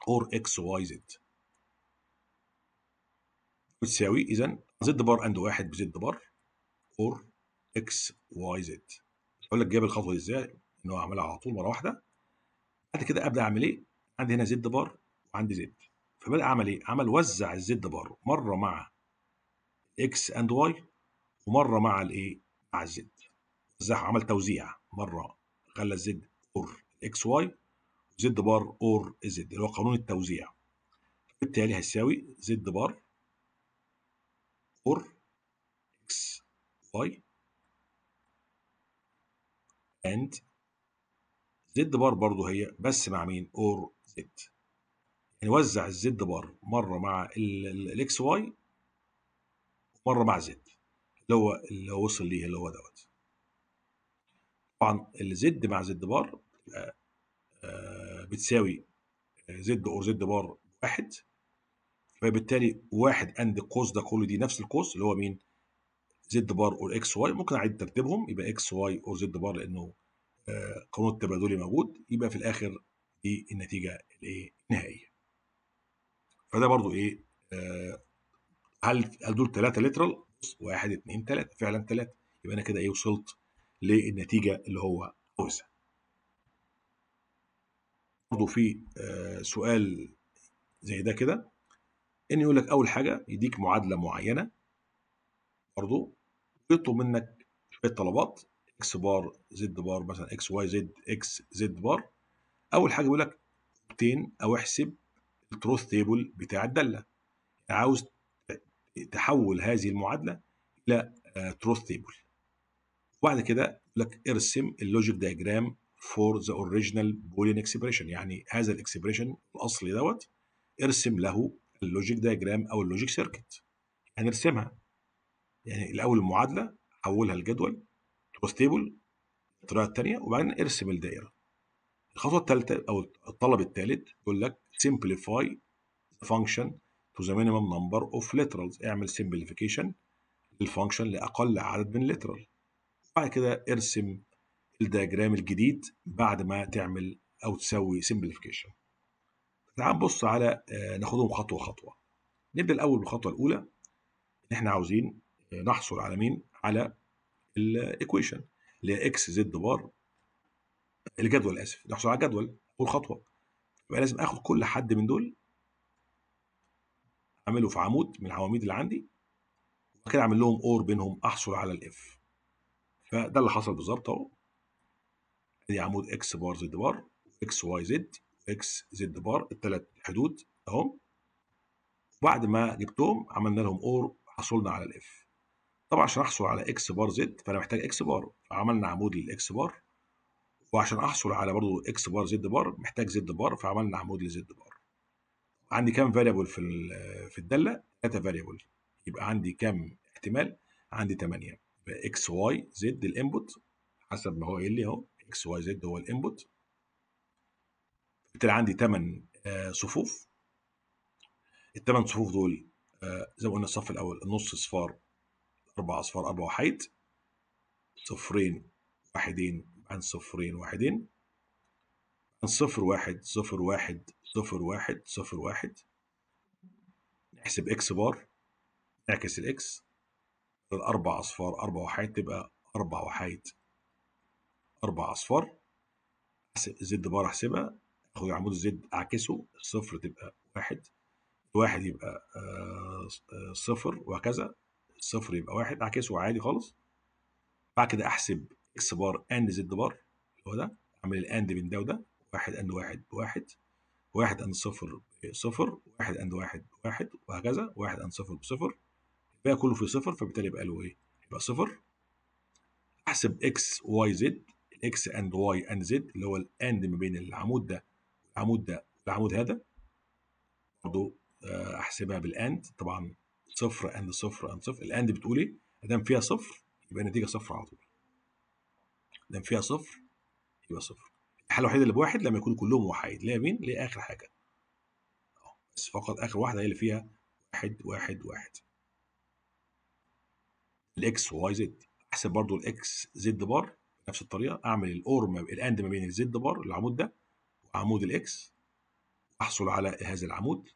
A: اور اكس واي زد بتساوي اذا زد بار عند واحد بزد بار اور اكس واي زد بقول لك جايب الخطوه دي ازاي ان هو اعملها على طول مره واحده بعد كده ابدا اعمل ايه عندي هنا زد بار وعندي زد فبدا اعمل ايه عمل وزع الزد بار مره مع اكس اند واي ومره مع الايه مع الزد وزعها عمل توزيع مره خلى الزد اور اكس واي زد بار اور زد اللي هو قانون التوزيع بالتالي هيساوي زد بار اور اكس واي and زد بار برضه هي بس مع مين اور زد نوزع يعني الزد بار مره مع الاكس واي مره مع زد اللي هو اللي وصل ليه اللي هو دوت طبعا الزد مع زد بار آه، بتساوي زد اور زد بار واحد فبالتالي واحد اند القوس ده كله دي نفس القوس اللي هو مين؟ زد بار اور اكس واي ممكن اعيد ترتيبهم يبقى اكس واي اور زد بار لانه آه، قانون التبادلي موجود يبقى في الاخر دي النتيجه الايه النهائيه فده برضو ايه آه، هل هل دول ثلاثه لترال واحد اثنين ثلاثه فعلا ثلاثه يبقى انا كده ايه وصلت للنتيجه اللي هو عاوزها برضو في آه، سؤال زي ده كده ان يقول لك اول حاجه يديك معادله معينه برضو بيطلب منك شويه طلبات اكس بار زد بار مثلا اكس واي زد اكس زد بار اول حاجه بيقول لك اوبتين او احسب التروث تيبل بتاع الداله عاوز تحول هذه المعادله الى آه، تروث تيبل وبعد كده يقول لك ارسم اللوجيك دايجرام فور ذا اوريجينال بولين اكسبريشن يعني هذا الاكسبريشن الاصلي دوت ارسم له اللوجيك دايجرام او اللوجيك سيركت هنرسمها يعني الاول المعادله حولها لجدول تبقى ستيبل الطريقه الثانيه وبعدين ارسم الدائره الخطوه الثالثه او الطلب الثالث يقول لك سمبليفاي فانكشن تو ذا مينيمم نمبر اوف لترالز اعمل سمبليفيكيشن للفانكشن لاقل عدد من لترال بعد كده ارسم الدياجرام الجديد بعد ما تعمل او تسوي سمبليفيكيشن تعال نبص على آه، ناخدهم خطوه خطوه نبدا الاول بالخطوه الاولى احنا عاوزين نحصل على مين؟ على الايكويشن اللي هي اكس زد بار الجدول اسف نحصل على الجدول اول خطوه يبقى لازم اخد كل حد من دول اعمله في عمود من العواميد اللي عندي وبعد كده اعمل لهم اور بينهم احصل على الاف فده اللي حصل بالظبط اهو ادي عمود اكس بار زد بار اكس واي زد اكس زد بار الثلاث حدود اهم وبعد ما جبتهم عملنا لهم اور حصلنا على الاف طبعا عشان احصل على اكس بار زد فانا محتاج اكس بار فعملنا عمود للاكس بار وعشان احصل على برضه اكس بار زد بار محتاج زد بار فعملنا عمود لزد بار عندي كام فاريبل في في الداله ثلاثه فاريبل يبقى عندي كام احتمال عندي 8 يبقى اكس واي زد الانبوت حسب ما هو قايل لي اهو اكس واي زد هو الانبوت بالتالي عندي 8 آه، صفوف الثمان صفوف دول آه، زي ما قلنا الصف الاول نص صفار أربعة أصفار أربعة وحيد صفرين واحدين عن صفرين واحدين عن صفر واحد صفر واحد صفر واحد صفر واحد نحسب إكس بار نعكس الإكس الأربع أصفار أربعة وحيد تبقى أربعة وحيد أربع أصفار زد بار أحسبها أخد عمود الزد أعكسه الصفر تبقى واحد الواحد يبقى آه، آه، صفر وهكذا الصفر يبقى واحد اعكسه عادي خالص بعد كده احسب اكس بار اند زد بار اللي هو ده اعمل الاند بين ده وده واحد اند واحد بواحد واحد اند صفر صفر واحد اند واحد بواحد وهكذا واحد اند صفر بصفر الباقي كله في صفر فبالتالي يبقى له ايه؟ يبقى صفر احسب اكس واي زد اكس اند واي اند زد اللي هو الاند ما بين العمود ده والعمود ده والعمود هذا برضه آه، احسبها بالاند طبعا صفر اند صفر اند صفر الاند بتقول ايه؟ ادام فيها صفر يبقى النتيجه صفر على طول. ادام فيها صفر يبقى صفر. الحاله الوحيده اللي بواحد لما يكونوا كلهم واحد لا مين؟ اخر حاجه. أه، بس فقط اخر واحده هي اللي فيها واحد واحد واحد. الاكس وواي زد احسب برضو الاكس زد بار نفس الطريقه اعمل الاور ما الاند ما بين الزد بار العمود ده وعمود الاكس احصل على هذا العمود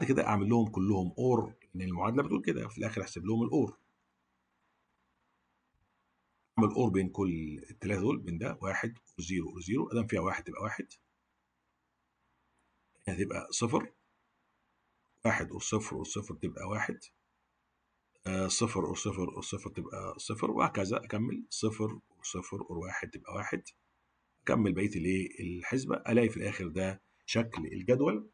A: بعد كده اعمل لهم كلهم اور ان المعادله بتقول كده في الاخر هحسب لهم الاور اعمل اور بين كل الثلاثه دول بين ده واحد وزيرو وزيرو ادام فيها واحد تبقى واحد يعني هتبقى صفر واحد وصفر وصفر تبقى واحد آه صفر وصفر وصفر تبقى صفر وهكذا اكمل صفر وصفر وواحد تبقى واحد اكمل بقيه الايه الحسبه الاقي في الاخر ده شكل الجدول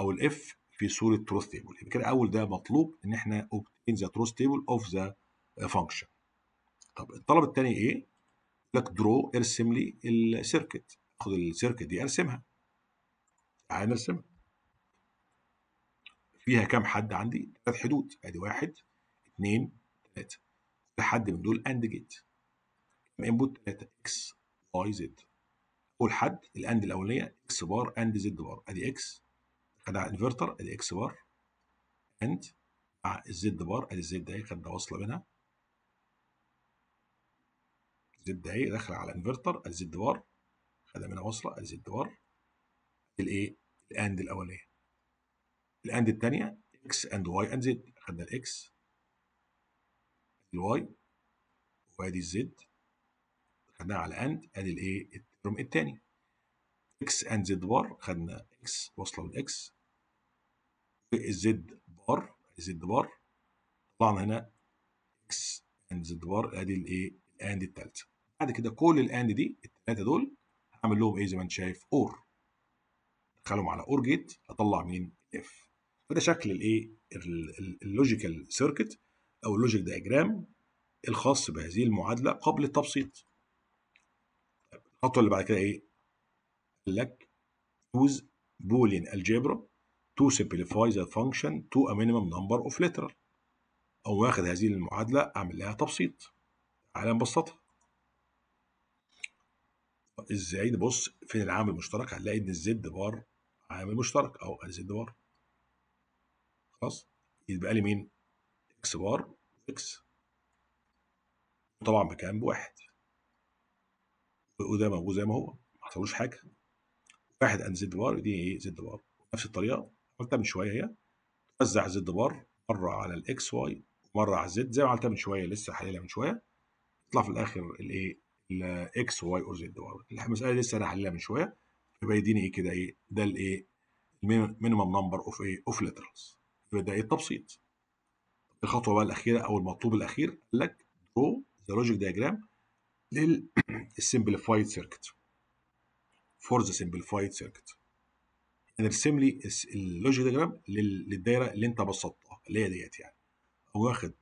A: او الاف في صوره تروث تيبل يبقى كده اول ده مطلوب ان احنا اوبتين ذا تروث تيبل اوف ذا فانكشن طب الطلب الثاني ايه؟ لك درو ارسم لي السيركت خد السيركت دي ارسمها تعالى نرسمها فيها كام حد عندي؟ ثلاث حدود ادي واحد اثنين ثلاثه كل حد من دول اند جيت انبوت ثلاثه اكس واي زد اول حد الاند الاولانيه اكس بار اند زد بار ادي اكس مع انفرتر الاكس بار اند آه، مع الزد بار الزد اهي خدنا واصله منها الزد اهي داخله على انفرتر الزد بار خدها منها واصله الزد بار الايه الاند الاوليه الاند الثانيه اكس اند واي اند زد خدنا الاكس الواي وادي الزد خدناها على اند ادي الايه الترم الثاني اكس اند زد بار خدنا اكس واصله بالاكس الزد بار زد بار طلعنا هنا اكس اند زد بار ادي الايه الاند الثالثه بعد كده كل الاند دي الثلاثه دول هعمل لهم ايه زي ما انت شايف اور ادخلهم على اور جيت اطلع مين اف فده شكل الايه اللوجيكال سيركت او اللوجيك دايجرام الخاص بهذه المعادله قبل التبسيط الخطوه اللي بعد كده ايه قال لك يوز بولين الجبرا to simplify the function to a minimum number of literal أو واخد هذه المعادلة أعمل لها تبسيط تعالى نبسطها إزاي نبص فين العامل المشترك هنلاقي إن الزد بار عامل مشترك أو الزد بار خلاص يتبقى لي مين؟ إكس بار إكس طبعا مكان بواحد وده موجود زي ما هو ما حصلوش حاجة واحد أند زد بار دي إيه زد بار نفس الطريقة عملتها من شويه هي توزع زد بار مره على الاكس واي مره على زد زي ما عملتها من شويه لسه حاليا من شويه يطلع في الاخر الايه الاكس واي اور زد بار المساله لسه انا حللها من شويه يبقى يديني ايه كده ايه ده الايه المينيمم نمبر اوف ايه اوف إيه، ليترز يبقى ده ايه التبسيط الخطوه بقى الاخيره او المطلوب الاخير قال لك درو ذا لوجيك دايجرام للسمبليفايد سيركت فور ذا سمبليفايد سيركت نرسم لي اللوجيك ديجرام للدايره اللي انت بسطتها اللي هي ديت يعني واخد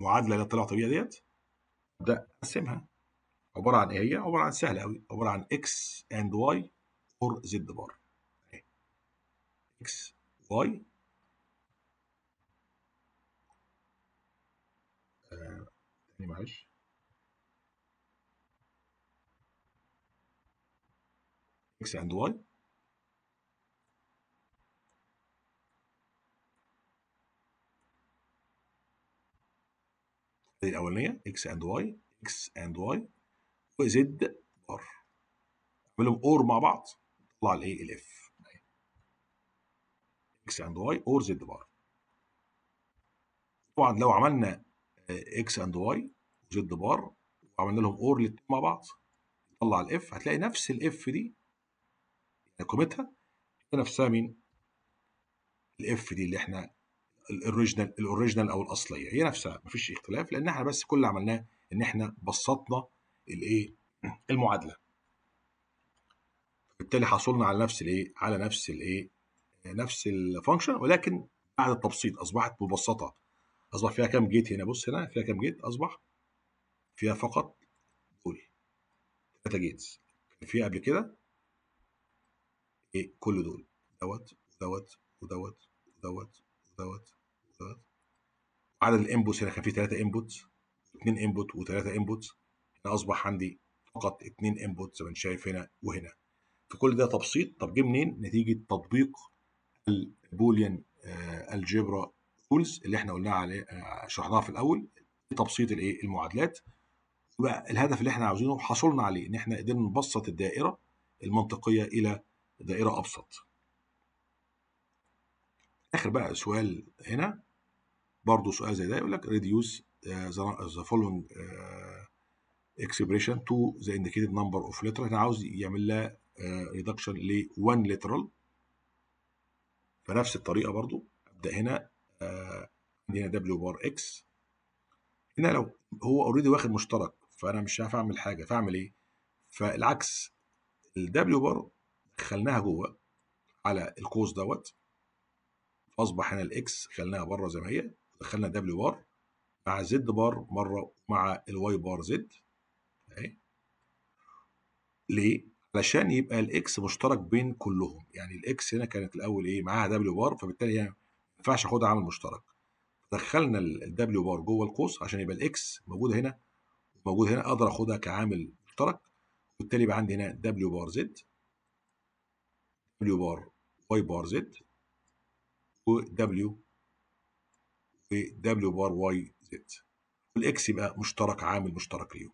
A: المعادله اللي طلعت بيها ديت ابدا اقسمها عباره عن ايه هي عباره عن سهله قوي عباره عن اكس اند واي فور زد بار اكس واي معلش x and y هذه الأولانية x and y x and y وزد بار اعملهم اور مع بعض طلع الايه الاف x and y اور z bar طبعا لو عملنا آه، x and y وزد بار وعملنا لهم اور الاثنين مع بعض نطلع الاف هتلاقي نفس الاف دي قيمتها نفسها مين الاف دي اللي احنا الاوريجينال الاوريجينال او الاصليه هي نفسها مفيش اختلاف لان احنا بس كل اللي عملناه ان احنا بسطنا الايه المعادله بالتالي حصلنا على نفس الايه على نفس الايه نفس الفانكشن ولكن بعد التبسيط اصبحت مبسطه اصبح فيها كام جيت هنا بص هنا فيها كام جيت اصبح فيها فقط دول 3 جيتس كان فيها قبل كده إيه، كل دول دوت ودوت ودوت ودوت ودوت ودوت عدد الانبوتس هنا كان فيه ثلاثه انبوتس اثنين انبوت وثلاثه انبوتس هنا اصبح عندي فقط اثنين انبوت زي ما انت شايف هنا وهنا في كل ده تبسيط طب جه منين نتيجه تطبيق البوليان الجبرا رولز اللي احنا قلناها عليه آه، شرحناها في الاول تبسيط الايه المعادلات الهدف اللي احنا عاوزينه حصلنا عليه ان احنا قدرنا نبسط الدائره المنطقيه الى دائرة أبسط آخر بقى سؤال هنا برضه سؤال زي ده يقول لك reduce uh, the following uh, expression to the indicated number of literal هنا عاوز يعمل لها uh, reduction ل 1 literal فنفس الطريقة برضه أبدأ هنا هنا W بار X هنا لو هو اوريدي واخد مشترك فأنا مش عارف أعمل حاجة فأعمل إيه؟ فالعكس ال W بار خلناها جوه على القوس دوت فاصبح هنا الاكس خلناها بره زي ما هي دخلنا دبليو بار مع زد بار مره مع الواي بار زد اهي ليه؟ علشان يبقى الاكس مشترك بين كلهم يعني الاكس هنا كانت الاول ايه معاها دبليو بار فبالتالي هي ما ينفعش اخدها عامل مشترك دخلنا الدبليو بار جوه القوس عشان يبقى الاكس موجوده هنا موجود هنا اقدر اخدها كعامل مشترك وبالتالي يبقى عندي هنا دبليو بار زد دبليو بار واي بار زد و W بار واي زد والاكس يبقى مشترك عامل مشترك ليهم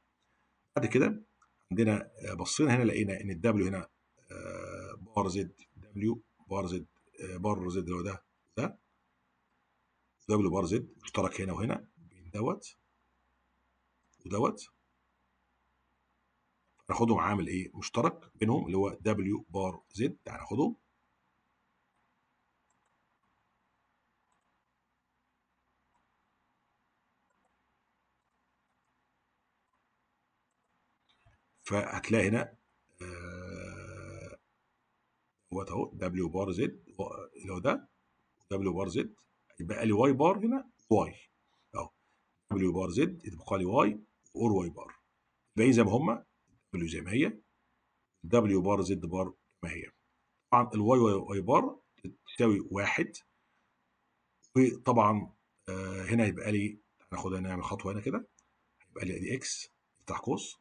A: بعد كده عندنا آه، بصينا هنا لقينا ان الدبليو هنا آه، بار زد دبليو بار زد آه، بار زد اللي هو ده ده دبليو بار زد مشترك هنا وهنا بين دوت ودوت ناخدهم عامل ايه مشترك بينهم اللي هو دبليو بار زد تعالى ناخدهم فهتلاقي هنا دوت آه، اهو دبليو بار زد اللي هو ده دبليو بار زد يبقى لي واي بار هنا واي اهو دبليو بار زد يبقى لي واي اور واي بار باين زي ما هما W زي ما هي W بار Z بار ما هي طبعا الواي واي بار تساوي واحد وطبعا آه، هنا يبقى لي هناخدها نعمل خطوه هنا كده يبقى لي ادي اكس افتح قوس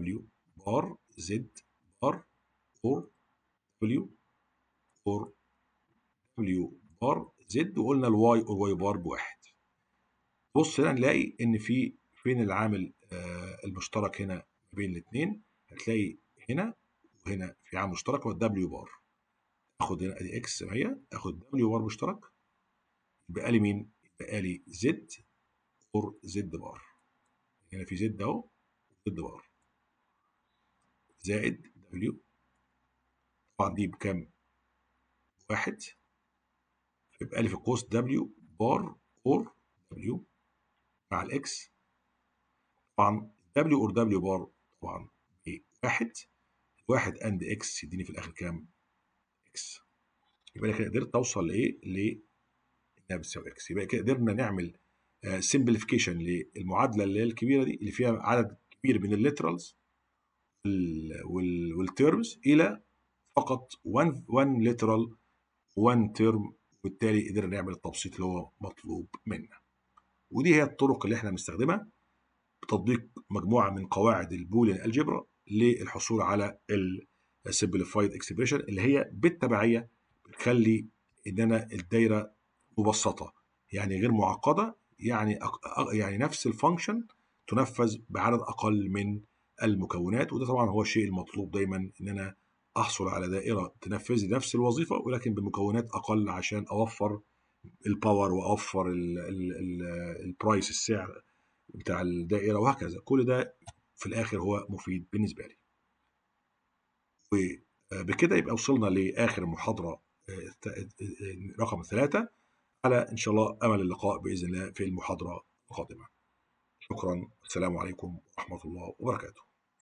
A: W بار Z بار 4 W 4 W بار Z وقلنا الواي والواي بار بواحد بص هنا نلاقي ان في فين العامل آه، المشترك هنا بين الاثنين هتلاقي هنا وهنا في عامل مشترك هو الدبليو بار اخد هنا ادي اكس معايا اخد دبليو بار مشترك يبقى لي مين؟ يبقى لي زد اور زد بار هنا في زد اهو زد بار زائد دبليو طبعا دي بكام؟ واحد يبقى لي في القوس دبليو بار اور دبليو مع الاكس طبعا دبليو اور دبليو بار طبعا واحد واحد اند اكس يديني في الاخر كام؟ اكس يبقى انا كده قدرت اوصل لايه؟ انها بتساوي اكس يبقى كده قدرنا نعمل سمبليفيكيشن آه، للمعادله اللي هي الكبيره دي اللي فيها عدد كبير من الليترالز والتيرمز الى فقط 1 1 ليترال 1 تيرم وبالتالي قدرنا نعمل التبسيط اللي هو مطلوب منا ودي هي الطرق اللي احنا بنستخدمها بتطبيق مجموعه من قواعد البولين الجبرا للحصول على السمبليفايد اكسبريشن اللي هي بالتبعيه بتخلي ان انا الدايره مبسطه يعني غير معقده يعني يعني نفس الفانكشن تنفذ بعدد اقل من المكونات وده طبعا هو الشيء المطلوب دايما ان انا احصل على دائره تنفذ نفس الوظيفه ولكن بمكونات اقل عشان اوفر الباور واوفر البرايس السعر بتاع الدائره وهكذا كل ده في الاخر هو مفيد بالنسبه لي وبكده آه، يبقى وصلنا لاخر محاضره آه، آه، رقم ثلاثة على إن شاء الله أمل اللقاء بإذن الله في المحاضرة القادمة شكرا السلام عليكم ورحمة الله وبركاته